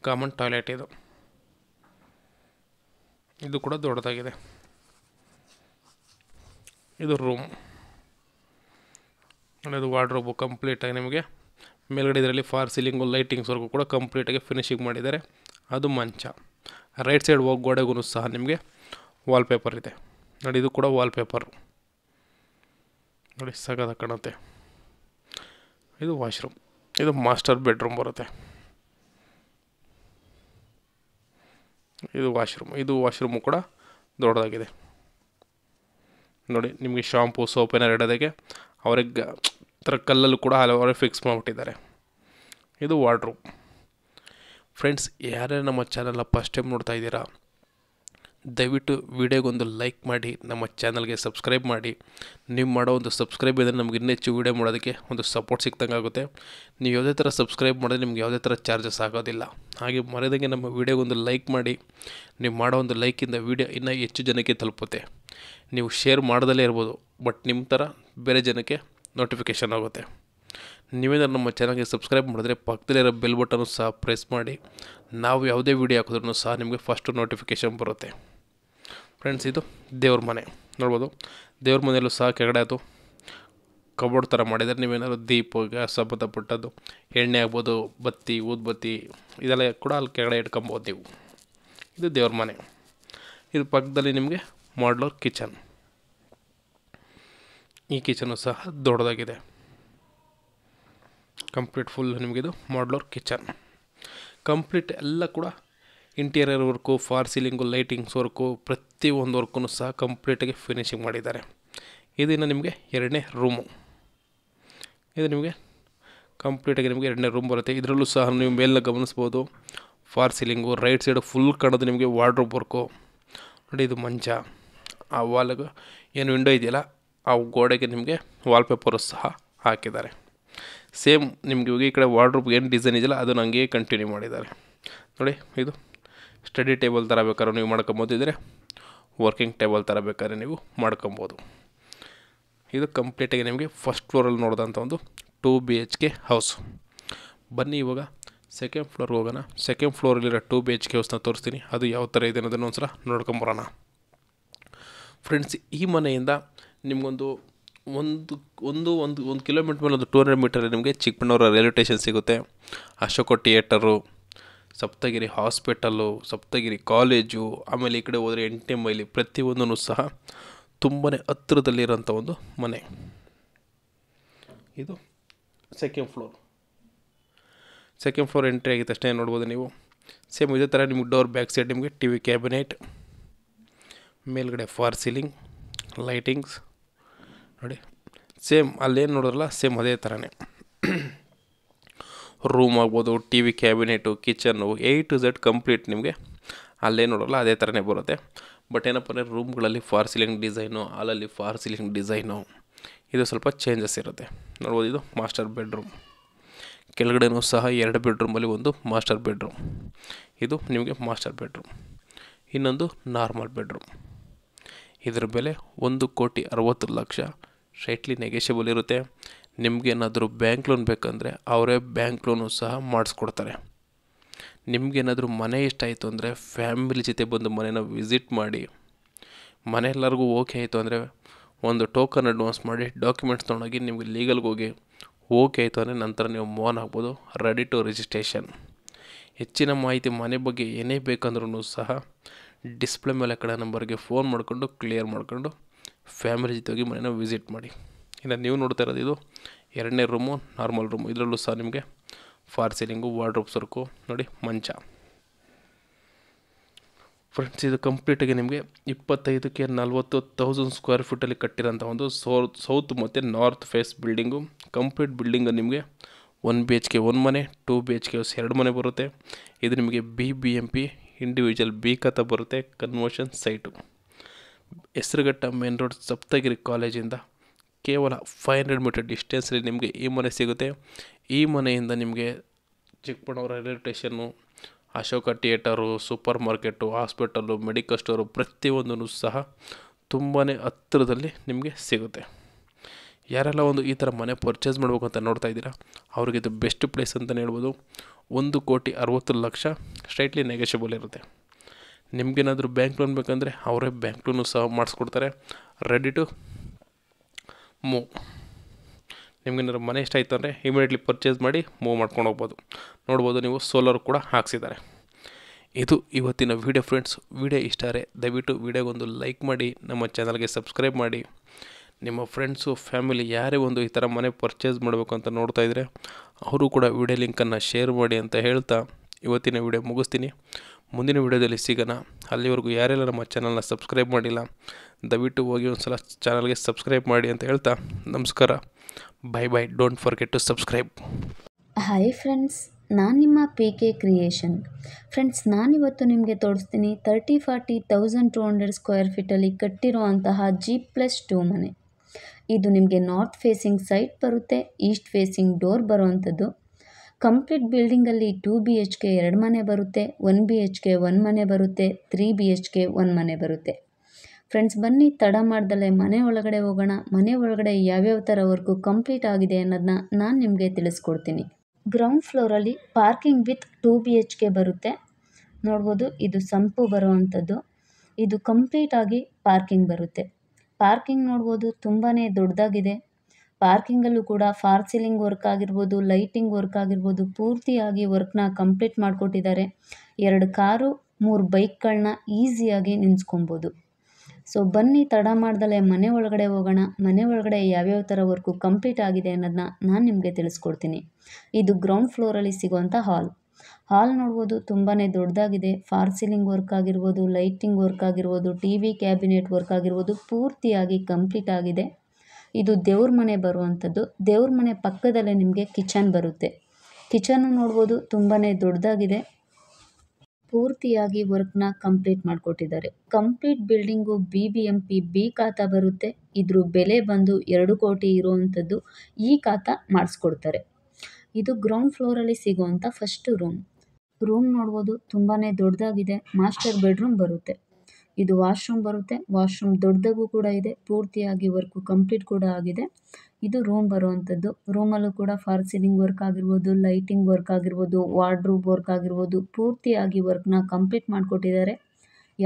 ಕಾಮನ್ ಟಾಯ್ಲೆಟ್ ಇದು ಇದು ಕೂಡ ದೊಡ್ಡದಾಗಿದೆ ಇದು ರೂಮ್ ಇದು ವಾರ್ಡ್ರೋಬು ಕಂಪ್ಲೀಟಾಗಿ ನಿಮಗೆ ಮೇಲ್ಗಡೆ ಇದರಲ್ಲಿ ಫಾರ್ ಸೀಲಿಂಗು ಲೈಟಿಂಗ್ಸ್ವರೆಗೂ ಕೂಡ ಕಂಪ್ಲೀಟಾಗಿ ಫಿನಿಶಿಂಗ್ ಮಾಡಿದ್ದಾರೆ ಅದು ಮಂಚ ರೈಟ್ ಸೈಡ್ ಹೋಗಿ ಗೋಡೆಗೂ ಸಹ ನಿಮಗೆ ವಾಲ್ಪೇಪರ್ ಇದೆ ನೋಡಿ ಇದು ಕೂಡ ವಾಲ್ಪೇಪರು ನೋಡಿ ಸಗದ ಕಾಣುತ್ತೆ ಇದು ವಾಶ್ರೂಮ್ ಇದು ಮಾಸ್ಟರ್ ಬೆಡ್ರೂಮ್ ಬರುತ್ತೆ ಇದು ವಾಶ್ರೂಮ್ ಇದು ವಾಶ್ರೂಮು ಕೂಡ ದೊಡ್ಡದಾಗಿದೆ ನೋಡಿ ನಿಮಗೆ ಶಾಂಪು ಸೋಪ್ ಏನಾರು ಇಡೋದಕ್ಕೆ ಅವ್ರಿಗೆ ಥರ ಕಲ್ಲಲ್ಲೂ ಕೂಡ ಹಲವಾರು ಫಿಕ್ಸ್ ಮಾಡಿಬಿಟ್ಟಿದ್ದಾರೆ ಇದು ವಾರ್ಡ್ರೂಮ್ ಫ್ರೆಂಡ್ಸ್ ಯಾರೇ ನಮ್ಮ ಚಾನಲ್ನ ಫಸ್ಟ್ ಟೈಮ್ ನೋಡ್ತಾ ಇದ್ದೀರಾ ದಯವಿಟ್ಟು ವೀಡಿಯೋಗೊಂದು ಲೈಕ್ ಮಾಡಿ ನಮ್ಮ ಚಾನಲ್ಗೆ ಸಬ್ಸ್ಕ್ರೈಬ್ ಮಾಡಿ ನೀವು ಮಾಡೋ ಒಂದು ಸಬ್ಸ್ಕ್ರೈಬ್ ಇದ್ದರೆ ನಮ್ಗೆ ಇನ್ನೂ ಹೆಚ್ಚು ವೀಡಿಯೋ ಮಾಡೋದಕ್ಕೆ ಒಂದು ಸಪೋರ್ಟ್ ಸಿಕ್ತಂಗಾಗುತ್ತೆ ಆಗುತ್ತೆ ನೀವು ಯಾವುದೇ ಥರ ಸಬ್ಸ್ಕ್ರೈಬ್ ಮಾಡಿದ್ರೆ ನಿಮ್ಗೆ ಯಾವುದೇ ಥರ ಚಾರ್ಜಸ್ ಆಗೋದಿಲ್ಲ ಹಾಗೆ ಮರೆಯದಂಗೆ ನಮ್ಮ ವೀಡಿಯೋಗೊಂದು ಲೈಕ್ ಮಾಡಿ ನೀವು ಮಾಡೋ ಒಂದು ಲೈಕಿಂದ ವೀಡಿಯೋ ಇನ್ನೂ ಹೆಚ್ಚು ಜನಕ್ಕೆ ತಲುಪುತ್ತೆ ನೀವು ಶೇರ್ ಮಾಡದಲ್ಲೇ ಇರ್ಬೋದು ಬಟ್ ನಿಮ್ಮ ಥರ ಬೇರೆ ಜನಕ್ಕೆ ನೋಟಿಫಿಕೇಷನ್ ಆಗುತ್ತೆ ನೀವೇನಾದ್ರು ನಮ್ಮ ಚಾನಲ್ಗೆ ಸಬ್ಸ್ಕ್ರೈಬ್ ಮಾಡಿದ್ರೆ ಪಕ್ಕದಲ್ಲಿರೋ ಬೆಲ್ ಬಟನ್ನು ಸಹ ಪ್ರೆಸ್ ಮಾಡಿ ನಾವು ಯಾವುದೇ ವೀಡಿಯೋ ಹಾಕಿದ್ರೂ ಸಹ ನಿಮಗೆ ಫಸ್ಟು ನೋಟಿಫಿಕೇಷನ್ ಬರುತ್ತೆ ಫ್ರೆಂಡ್ಸ್ ಇದು ದೇವ್ರ ಮನೆ ನೋಡ್ಬೋದು ದೇವ್ರ ಮನೆಯಲ್ಲೂ ಸಹ ಕೆಳಗಡೆ ಅದು ಕಬೋರ್ಡ್ ಥರ ಮಾಡಿದರೆ ನೀವೇನಾದ್ರು ದೀಪಗೆ ಸಂಬಂಧಪಟ್ಟದ್ದು ಎಣ್ಣೆ ಆಗ್ಬೋದು ಬತ್ತಿ ಊದ್ಬತ್ತಿ ಇದೆಲ್ಲ ಕೂಡ ಅಲ್ಲಿ ಕೆಳಗಡೆ ಇಟ್ಕೊಬೋದು ನೀವು ಇದು ದೇವ್ರ ಮನೆ ಇದು ಪಕ್ಕದಲ್ಲಿ ನಿಮಗೆ ಮಾಡ್ಲೋರ್ ಕಿಚನ್ ಈ ಕಿಚನು ಸಹ ದೊಡ್ಡದಾಗಿದೆ ಕಂಪ್ಲೀಟ್ ಫುಲ್ ನಿಮಗಿದು ಮಾಡ್ಲೋರ್ ಕಿಚನ್ ಕಂಪ್ಲೀಟ್ ಎಲ್ಲ ಕೂಡ interior work false ceiling lightings work ಪ್ರತಿಯೊಂದು ವರ್ಕೂ ಸಹ ಕಂಪ್ಲೀಟಾಗಿ ಫಿನಿಶಿಂಗ್ ಮಾಡಿದ್ದಾರೆ ಇದನ್ನು ನಿಮಗೆ ಎರಡನೇ ರೂಮು ಇದು ನಿಮಗೆ ಕಂಪ್ಲೀಟಾಗಿ ನಿಮಗೆ ಎರಡನೇ ರೂಮ್ ಬರುತ್ತೆ ಇದರಲ್ಲೂ ಸಹ ನೀವು ಮೇಲಿನ ಗಮನಿಸ್ಬೋದು false ceiling right side full ಕಾಣೋದು ನಿಮಗೆ ವಾರ್ಡ್ರೋಬ್ ವರ್ಕು ನೋಡಿ ಇದು ಮಂಚ ಆ ವಾಲ್ಗೆ ಏನು ವಿಂಡೋ ಇದೆಯಲ್ಲ ಆ ಗೋಡೆಗೆ ನಿಮಗೆ ವಾಲ್ಪೇಪರು ಸಹ ಹಾಕಿದ್ದಾರೆ ಸೇಮ್ ನಿಮಗೆ ಈ ಕಡೆ ವಾರ್ಡ್ರೂಪ್ಗೆ ಏನು ಡಿಸೈನ್ ಇದೆಯಲ್ಲ ಅದನ್ನು ಹಂಗೆ ಕಂಟಿನ್ಯೂ ಮಾಡಿದ್ದಾರೆ ನೋಡಿ ಇದು ಸ್ಟಡಿ ಟೇಬಲ್ ಥರ ಬೇಕಾದ್ರೆ ನೀವು ಮಾಡ್ಕೊಬೋದು ವರ್ಕಿಂಗ್ ಟೇಬಲ್ ಥರ ಬೇಕಾದ್ರೆ ನೀವು ಮಾಡ್ಕೊಬೋದು ಇದು ಕಂಪ್ಲೀಟಾಗಿ ನಿಮಗೆ ಫಸ್ಟ್ ಫ್ಲೋರಲ್ಲಿ ನೋಡಿದಂಥ ಒಂದು two B H K house ಬನ್ನಿ ಇವಾಗ ಸೆಕೆಂಡ್ ಫ್ಲೋರ್ಗೆ ಹೋಗೋಣ ಸೆಕೆಂಡ್ ಫ್ಲೋರಲ್ಲಿರೋ ಟೂ ಬಿ ಎಚ್ ಕೆ ಹೌಸ್ನ ತೋರಿಸ್ತೀನಿ ಅದು ಯಾವ ಥರ ಇದೆ ಅನ್ನೋದನ್ನು ಒಂದ್ಸಲ ನೋಡ್ಕೊಂಬರೋಣ ಫ್ರೆಂಡ್ಸ್ ಈ ಮನೆಯಿಂದ ನಿಮಗೊಂದು ಒಂದು ಒಂದು ಒಂದು ಒಂದು ಕಿಲೋಮೀಟ್ರ್ ಮೇಲೆ ಒಂದು ಟೂ ಹಂಡ್ರೆಡ್ ಮೀಟರ್ ನಿಮಗೆ ಚಿಕ್ಕಮಗಳೂರು ರೈಲ್ವೆ ಸ್ಟೇಷನ್ ಸಿಗುತ್ತೆ Ashoka theatre Saptagiri hospital Saptagiri college ಆಮೇಲೆ ಈ ಕಡೆ ಹೋದರೆ ಎಂಟನೇ ಮೈಲಿ ಪ್ರತಿಯೊಂದೂ ಸಹ ತುಂಬಾ ಹತ್ತಿರದಲ್ಲಿರೋಂಥ ಒಂದು ಮನೆ ಇದು second floor second floor entry ಆಗಿದ ತಕ್ಷಣ ನೋಡ್ಬೋದು ನೀವು ಸೇಮ್ ಇದೇ ಥರ ನಿಮ್ಗೆ ಡೋರ್ ಬ್ಯಾಕ್ ಸೈಡ್ ನಿಮಗೆ ಟಿ ವಿ ಕ್ಯಾಬಿನೆಟ್ ಮೇಲ್ಗಡೆ ಫಾರ್ ಸೀಲಿಂಗ್ ಲೈಟಿಂಗ್ಸ್ ನೋಡಿ ಸೇಮ್ ಅಲ್ಲೇನು ನೋಡಿದ್ರಲ್ಲ ಸೇಮ್ ಅದೇ ಥರನೇ ರೂಮ್ ಆಗ್ಬೋದು T V cabinet kitchen A to Z complete ನಿಮಗೆ ಅಲ್ಲೇ ನೋಡೋಲ್ಲ ಅದೇ ಥರನೇ ಬರುತ್ತೆ ಬಟ್ ಏನಪ್ಪ ಅಂದರೆ ರೂಮ್ಗಳಲ್ಲಿ ಫಾರ್ ಸೀಲಿಂಗ್ ಡಿಸೈನು ಹಾಲಲ್ಲಿ ಫಾರ್ ಸೀಲಿಂಗ್ ಡಿಸೈನು ಇದು ಸ್ವಲ್ಪ ಚೇಂಜಸ್ ಇರುತ್ತೆ ನೋಡ್ಬೋದು ಇದು ಮಾಸ್ಟರ್ ಬೆಡ್ರೂಮ್ ಕೆಳಗಡೆನೂ ಸಹ ಎರಡು ಬೆಡ್ರೂಮಲ್ಲಿ ಒಂದು ಮಾಸ್ಟರ್ ಬೆಡ್ರೂಮ್ ಇದು ನಿಮಗೆ ಮಾಸ್ಟರ್ ಬೆಡ್ರೂಮ್ ಇನ್ನೊಂದು ನಾರ್ಮಲ್ ಬೆಡ್ರೂಮ್ ಇದರ ಬೆಲೆ ಒಂದು ಕೋಟಿ ಅರವತ್ತು ಲಕ್ಷ ಸ್ಟ್ರೈಟ್ಲಿ ನೆಗೆಷಬಲ್ ಇರುತ್ತೆ ನಿಮಗೇನಾದರೂ ಬ್ಯಾಂಕ್ ಲೋನ್ ಬೇಕಂದರೆ ಅವರೇ ಬ್ಯಾಂಕ್ ಲೋನು ಸಹ ಮಾಡಿಸ್ಕೊಡ್ತಾರೆ ನಿಮಗೇನಾದರೂ ಮನೆ ಇಷ್ಟ ಆಯಿತು ಅಂದರೆ ಫ್ಯಾಮಿಲಿ ಜೊತೆ ಬಂದು ಮನೇನ ವಿಸಿಟ್ ಮಾಡಿ ಮನೆ ಎಲ್ಲರಿಗೂ ಓಕೆ ಆಯಿತು ಅಂದರೆ ಒಂದು ಟೋಕನ್ ಅಡ್ವಾನ್ಸ್ ಮಾಡಿ ಡಾಕ್ಯುಮೆಂಟ್ಸ್ ತೊಗೊಂಡೋಗಿ ನಿಮಗೆ ಲೀಗಲ್ಗೆ ಹೋಗಿ ಓಕೆ ಆಯಿತು ಅಂದರೆ ನಂತರ ನೀವು ಮೋನ್ ಆಗ್ಬೋದು ರೆಡಿ ಟು ರಿಜಿಸ್ಟ್ರೇಷನ್ ಹೆಚ್ಚಿನ ಮಾಹಿತಿ ಮನೆ ಬಗ್ಗೆ ಏನೇ ಬೇಕಂದ್ರೂ ಸಹ ಡಿಸ್ಪ್ಲೇ ಮೇಲೆ ಕಡೆ ನಂಬರ್ಗೆ ಫೋನ್ ಮಾಡಿಕೊಂಡು ಕ್ಲಿಯರ್ ಮಾಡಿಕೊಂಡು ಫ್ಯಾಮಿಲಿ ಜೊತೆ ಹೋಗಿ ಮನೇನ ವಿಸಿಟ್ ಮಾಡಿ ಇನ್ನು ನೀವು ನೋಡ್ತಾ ಇರೋದು ಇದು ಎರಡನೇ ರೂಮು ನಾರ್ಮಲ್ ರೂಮು ಇದರಲ್ಲೂ ಸಹ ನಿಮಗೆ ಫಾರ್ ಸೀಲಿಂಗು ವಾರ್ಡ್ರೋಬ್ ಸರ್ಕು ನೋಡಿ ಮಂಚ ಫ್ರೆಂಡ್ಸ್ ಇದು ಕಂಪ್ಲೀಟಾಗಿ ನಿಮಗೆ ಇಪ್ಪತ್ತೈದಕ್ಕೆ ನಲ್ವತ್ತು ತೌಸಂಡ್ ಸ್ಕ್ವೇರ್ ಫೀಟಲ್ಲಿ ಕಟ್ಟಿರೋಂಥ ಒಂದು ಸೌತ್ ಸೌತ್ ಮತ್ತು north face building complete building ನಿಮಗೆ one B H K one ಮನೆ ಟೂ ಬಿ ಎಚ್ ಕೆ ಎರಡು ಮನೆ ಬರುತ್ತೆ ಇದು ನಿಮಗೆ B B M P individual B khata ಬರುತ್ತೆ conversion site Hesaraghatta main road Saptagiri ಕಾಲೇಜಿಂದ ಕೇವಲ ಫೈವ್ ಹಂಡ್ರೆಡ್ ಮೀಟರ್ ಡಿಸ್ಟೆನ್ಸಲ್ಲಿ ನಿಮಗೆ ಈ ಮನೆ ಸಿಗುತ್ತೆ ಈ ಮನೆಯಿಂದ ನಿಮಗೆ Chikkaballapura railway station Ashoka theatre super market hospital medical store ಪ್ರತಿಯೊಂದೂ ಸಹ ತುಂಬಾ ಹತ್ತಿರದಲ್ಲಿ ನಿಮಗೆ ಸಿಗುತ್ತೆ ಯಾರೆಲ್ಲ ಒಂದು ಈ ಥರ ಮನೆ ಪರ್ಚೇಸ್ ಮಾಡಬೇಕು ಅಂತ ನೋಡ್ತಾ ಇದ್ದೀರಾ ಅವ್ರಿಗೆ ಇದು ಬೆಸ್ಟ್ ಪ್ಲೇಸ್ ಅಂತಲೇ ಹೇಳ್ಬೋದು ಒಂದು ಕೋಟಿ ಅರುವತ್ತು ಲಕ್ಷ ಸ್ಟ್ರೈಟ್ಲಿ ನೆಗೆಷಬಲ್ ಇರುತ್ತೆ ನಿಮಗೇನಾದರೂ ಬ್ಯಾಂಕ್ ಲೋನ್ ಬೇಕಂದರೆ ಅವರೇ ಬ್ಯಾಂಕ್ ಲೋನು ಸಹ ಮಾಡಿಸ್ಕೊಡ್ತಾರೆ ರೆಡಿ ಟು ಮೂವ್ ನಿಮ್ಗೇನಾದ್ರು ಮನೆ ಇಷ್ಟ ಆಯಿತು ಅಂದರೆ ಇಮಿಡಿಯೇಟ್ಲಿ ಪರ್ಚೇಸ್ ಮಾಡಿ ಮೂವ್ ಮಾಡ್ಕೊಂಡು ಹೋಗ್ಬೋದು ನೋಡ್ಬೋದು ನೀವು ಸೋಲಾರ್ ಕೂಡ ಹಾಕ್ಸಿದ್ದಾರೆ ಇದು ಇವತ್ತಿನ ವೀಡಿಯೋ ಫ್ರೆಂಡ್ಸ್ ವೀಡಿಯೋ ಇಷ್ಟಾರೆ ದಯವಿಟ್ಟು ವೀಡಿಯೋಗೊಂದು ಲೈಕ್ ಮಾಡಿ ನಮ್ಮ ಚಾನಲ್ಗೆ ಸಬ್ಸ್ಕ್ರೈಬ್ ಮಾಡಿ ನಿಮ್ಮ ಫ್ರೆಂಡ್ಸು ಫ್ಯಾಮಿಲಿ ಯಾರೇ ಒಂದು ಈ ಥರ ಮನೆ ಪರ್ಚೇಸ್ ಮಾಡಬೇಕು ಅಂತ ನೋಡ್ತಾ ಇದ್ದರೆ ಅವರು ಕೂಡ ವೀಡಿಯೋ ಲಿಂಕನ್ನು ಶೇರ್ ಮಾಡಿ ಅಂತ ಹೇಳ್ತಾ ಇವತ್ತಿನ ವೀಡಿಯೋ ಮುಗಿಸ್ತೀನಿ ಮುಂದಿನ ವೀಡಿಯೋದಲ್ಲಿ ಸಿಗೋಣ ಅಲ್ಲಿವರೆಗೂ ಯಾರೆಲ್ಲ ನಮ್ಮ ಚಾನಲ್ನ ಸಬ್ಸ್ಕ್ರೈಬ್ ಮಾಡಿಲ್ಲ ದಯವಿಟ್ಟು ಹೋಗಿ ಒಂದು ಸಲ ಚಾನಲ್ಗೆ ಸಬ್ಸ್ಕ್ರೈಬ್ ಮಾಡಿ ಅಂತ ಹೇಳ್ತಾ ನಮಸ್ಕಾರ bye bye don't forget to subscribe hi friends ನಾನು ನಿಮ್ಮ ಪಿ ಕೆ ಕ್ರಿಯೇಷನ್ ಫ್ರೆಂಡ್ಸ್ ನಾನಿವತ್ತು ನಿಮಗೆ ತೋರಿಸ್ತೀನಿ thirty forty thousand two hundred square ಫೀಟಲ್ಲಿ ಕಟ್ಟಿರುವಂತಹ ಜಿ ಪ್ಲಸ್ ಟೂ ಮನೆ ಇದು ನಿಮಗೆ ನಾರ್ತ್ ಫೇಸಿಂಗ್ ಸೈಟ್ ಬರುತ್ತೆ ಈಸ್ಟ್ ಫೇಸಿಂಗ್ ಡೋರ್ ಬರುವಂಥದ್ದು ಕಂಪ್ಲೀಟ್ ಬಿಲ್ಡಿಂಗಲ್ಲಿ ಟೂ ಬಿ ಎಚ್ ಕೆ ಎರಡು ಮನೆ ಬರುತ್ತೆ one B H K one ಮನೆ ಬರುತ್ತೆ three B H K one ಮನೆ ಬರುತ್ತೆ ಫ್ರೆಂಡ್ಸ್ ಬನ್ನಿ ತಡ ಮಾಡ್ದಲೇ ಮನೆ ಒಳಗಡೆ ಹೋಗೋಣ ಮನೆ ಒಳಗಡೆ ಯಾವ್ಯಾವ ಥರ ವರ್ಕು ಕಂಪ್ಲೀಟ್ ಆಗಿದೆ ಅನ್ನೋದನ್ನ ನಾನು ನಿಮಗೆ ತಿಳಿಸ್ಕೊಡ್ತೀನಿ ಗ್ರೌಂಡ್ ಫ್ಲೋರಲ್ಲಿ parking with two B H K ಬರುತ್ತೆ ನೋಡ್ಬೋದು ಇದು ಸಂಪು ಬರುವಂಥದ್ದು ಇದು ಕಂಪ್ಲೀಟಾಗಿ ಪಾರ್ಕಿಂಗ್ ಬರುತ್ತೆ ಪಾರ್ಕಿಂಗ್ ನೋಡ್ಬೋದು ತುಂಬಾ ದೊಡ್ಡದಾಗಿದೆ ಪಾರ್ಕಿಂಗಲ್ಲೂ ಕೂಡ ಫಾರ್ ಸೀಲಿಂಗ್ ವರ್ಕ್ ಆಗಿರ್ಬೋದು ಲೈಟಿಂಗ್ ವರ್ಕ್ ಆಗಿರ್ಬೋದು ಪೂರ್ತಿಯಾಗಿ ವರ್ಕ್ನ ಕಂಪ್ಲೀಟ್ ಮಾಡಿಕೊಟ್ಟಿದ್ದಾರೆ ಎರಡು ಕಾರು ಮೂರು ಬೈಕ್ಗಳನ್ನ ಈಸಿಯಾಗಿ ನಿಂತ್ಕೊಬೋದು ಸೊ ಬನ್ನಿ ತಡ ಮಾಡ್ದಲೇ ಮನೆ ಒಳಗಡೆ ಹೋಗೋಣ ಮನೆ ಒಳಗಡೆ ಯಾವ್ಯಾವ ಥರ ವರ್ಕು ಕಂಪ್ಲೀಟ್ ಆಗಿದೆ ಅನ್ನೋದನ್ನ ನಾನು ನಿಮಗೆ ತಿಳಿಸ್ಕೊಡ್ತೀನಿ ಇದು ಗ್ರೌಂಡ್ ಫ್ಲೋರಲ್ಲಿ ಸಿಗುವಂಥ ಹಾಲ್ ಹಾಲ್ ನೋಡ್ಬೋದು ತುಂಬಾ ದೊಡ್ಡದಾಗಿದೆ ಫಾರ್ ಸೀಲಿಂಗ್ ವರ್ಕ್ ಆಗಿರ್ಬೋದು ಲೈಟಿಂಗ್ ವರ್ಕ್ ಆಗಿರ್ಬೋದು ಟಿ ವಿ ಕ್ಯಾಬಿನೆಟ್ ವರ್ಕ್ ಆಗಿರ್ಬೋದು ಪೂರ್ತಿಯಾಗಿ ಕಂಪ್ಲೀಟ್ ಆಗಿದೆ ಇದು ದೇವ್ರ ಮನೆ ಬರುವಂಥದ್ದು ದೇವ್ರ ಮನೆ ಪಕ್ಕದಲ್ಲೇ ನಿಮಗೆ ಕಿಚನ್ ಬರುತ್ತೆ ಕಿಚನ್ನು ನೋಡ್ಬೋದು ತುಂಬಾ ದೊಡ್ಡದಾಗಿದೆ ಪೂರ್ತಿಯಾಗಿ ವರ್ಕ್ನ ಕಂಪ್ಲೀಟ್ ಮಾಡಿಕೊಟ್ಟಿದ್ದಾರೆ complete building B B M P B khata ಬರುತ್ತೆ ಇದ್ರ ಬೆಲೆ ಬಂದು ಎರಡು ಕೋಟಿ ಇರುವಂಥದ್ದು ಈ ಖಾತ ಮಾಡಿಸ್ಕೊಡ್ತಾರೆ ಇದು ಗ್ರೌಂಡ್ ಫ್ಲೋರಲ್ಲಿ ಸಿಗುವಂಥ ಫಸ್ಟ್ ರೂಮ್ ರೂಮ್ ನೋಡ್ಬೋದು ತುಂಬಾನೇ ದೊಡ್ಡದಾಗಿದೆ ಮಾಸ್ಟರ್ ಬೆಡ್ರೂಮ್ ಬರುತ್ತೆ ಇದು ವಾಶ್ರೂಮ್ ಬರುತ್ತೆ ವಾಶ್ರೂಮ್ ದೊಡ್ಡದಾಗೂ ಕೂಡ ಇದೆ ಪೂರ್ತಿಯಾಗಿ ವರ್ಕು ಕಂಪ್ಲೀಟ್ ಕೂಡ ಆಗಿದೆ ಇದು ರೂಮ್ ಬರುವಂತದ್ದು ರೂಮಲ್ಲೂ ಕೂಡ ಫಾರ್ ಸೀಲಿಂಗ್ ವರ್ಕ್ ಆಗಿರ್ಬೋದು ಲೈಟಿಂಗ್ ವರ್ಕ್ ಆಗಿರ್ಬೋದು ವಾರ್ಡ್ರೂಬ್ ವರ್ಕ್ ಆಗಿರ್ಬೋದು ಪೂರ್ತಿಯಾಗಿ ವರ್ಕ್ನ ಕಂಪ್ಲೀಟ್ ಮಾಡಿಕೊಟ್ಟಿದ್ದಾರೆ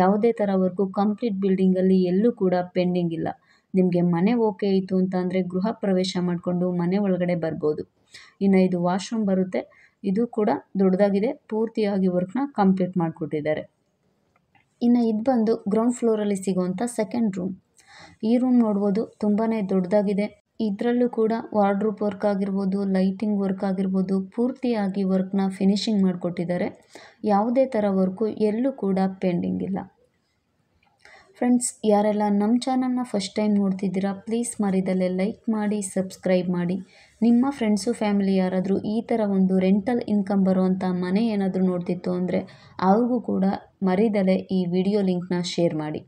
ಯಾವುದೇ ಥರ ವರ್ಕು ಕಂಪ್ಲೀಟ್ ಬಿಲ್ಡಿಂಗಲ್ಲಿ ಎಲ್ಲೂ ಕೂಡ ಪೆಂಡಿಂಗ್ ಇಲ್ಲ ನಿಮಗೆ ಮನೆ ಓಕೆ ಇತ್ತು ಅಂತ ಅಂದರೆ ಗೃಹ ಪ್ರವೇಶ ಮಾಡಿಕೊಂಡು ಮನೆ ಒಳಗಡೆ ಬರ್ಬೋದು ಇನ್ನು ಇದು ವಾಶ್ರೂಮ್ ಬರುತ್ತೆ ಇದು ಕೂಡ ದೊಡ್ಡದಾಗಿದೆ ಪೂರ್ತಿಯಾಗಿ ವರ್ಕ್ನ ಕಂಪ್ಲೀಟ್ ಮಾಡಿಕೊಟ್ಟಿದ್ದಾರೆ ಇನ್ನು ಇದು ಬಂದು ಗ್ರೌಂಡ್ ಫ್ಲೋರಲ್ಲಿ ಸಿಗುವಂಥ ಸೆಕೆಂಡ್ ರೂಮ್ ಈ ರೂಮ್ ನೋಡ್ಬೋದು ತುಂಬಾ ದೊಡ್ಡದಾಗಿದೆ ಇದರಲ್ಲೂ ಕೂಡ ವಾರ್ಡ್ರೂಪ್ ವರ್ಕ್ ಆಗಿರ್ಬೋದು ಲೈಟಿಂಗ್ ವರ್ಕ್ ಆಗಿರ್ಬೋದು ಪೂರ್ತಿಯಾಗಿ ವರ್ಕ್ನ ಫಿನಿಶಿಂಗ್ ಮಾಡಿಕೊಟ್ಟಿದ್ದಾರೆ ಯಾವುದೇ ಥರ ವರ್ಕು ಎಲ್ಲೂ ಕೂಡ ಪೆಂಡಿಂಗ್ ಇಲ್ಲ ಫ್ರೆಂಡ್ಸ್ ಯಾರೆಲ್ಲ ನಮ್ಮ ಚಾನಲ್ನ ಫಸ್ಟ್ ಟೈಮ್ ನೋಡ್ತಿದ್ದೀರಾ ಪ್ಲೀಸ್ ಮರಿದಲ್ಲೇ ಲೈಕ್ ಮಾಡಿ ಸಬ್ಸ್ಕ್ರೈಬ್ ಮಾಡಿ ನಿಮ್ಮ ಫ್ರೆಂಡ್ಸು ಫ್ಯಾಮಿಲಿ ಯಾರಾದರೂ ಈ ಥರ ಒಂದು ರೆಂಟಲ್ ಇನ್ಕಮ್ ಬರುವಂಥ ಮನೆ ಏನಾದರೂ ನೋಡ್ತಿತ್ತು ಅಂದರೆ ಅವ್ರಿಗೂ ಕೂಡ ಮರಿದಲೇ ಈ ವಿಡಿಯೋ ಲಿಂಕ್ನ ಶೇರ್ ಮಾಡಿ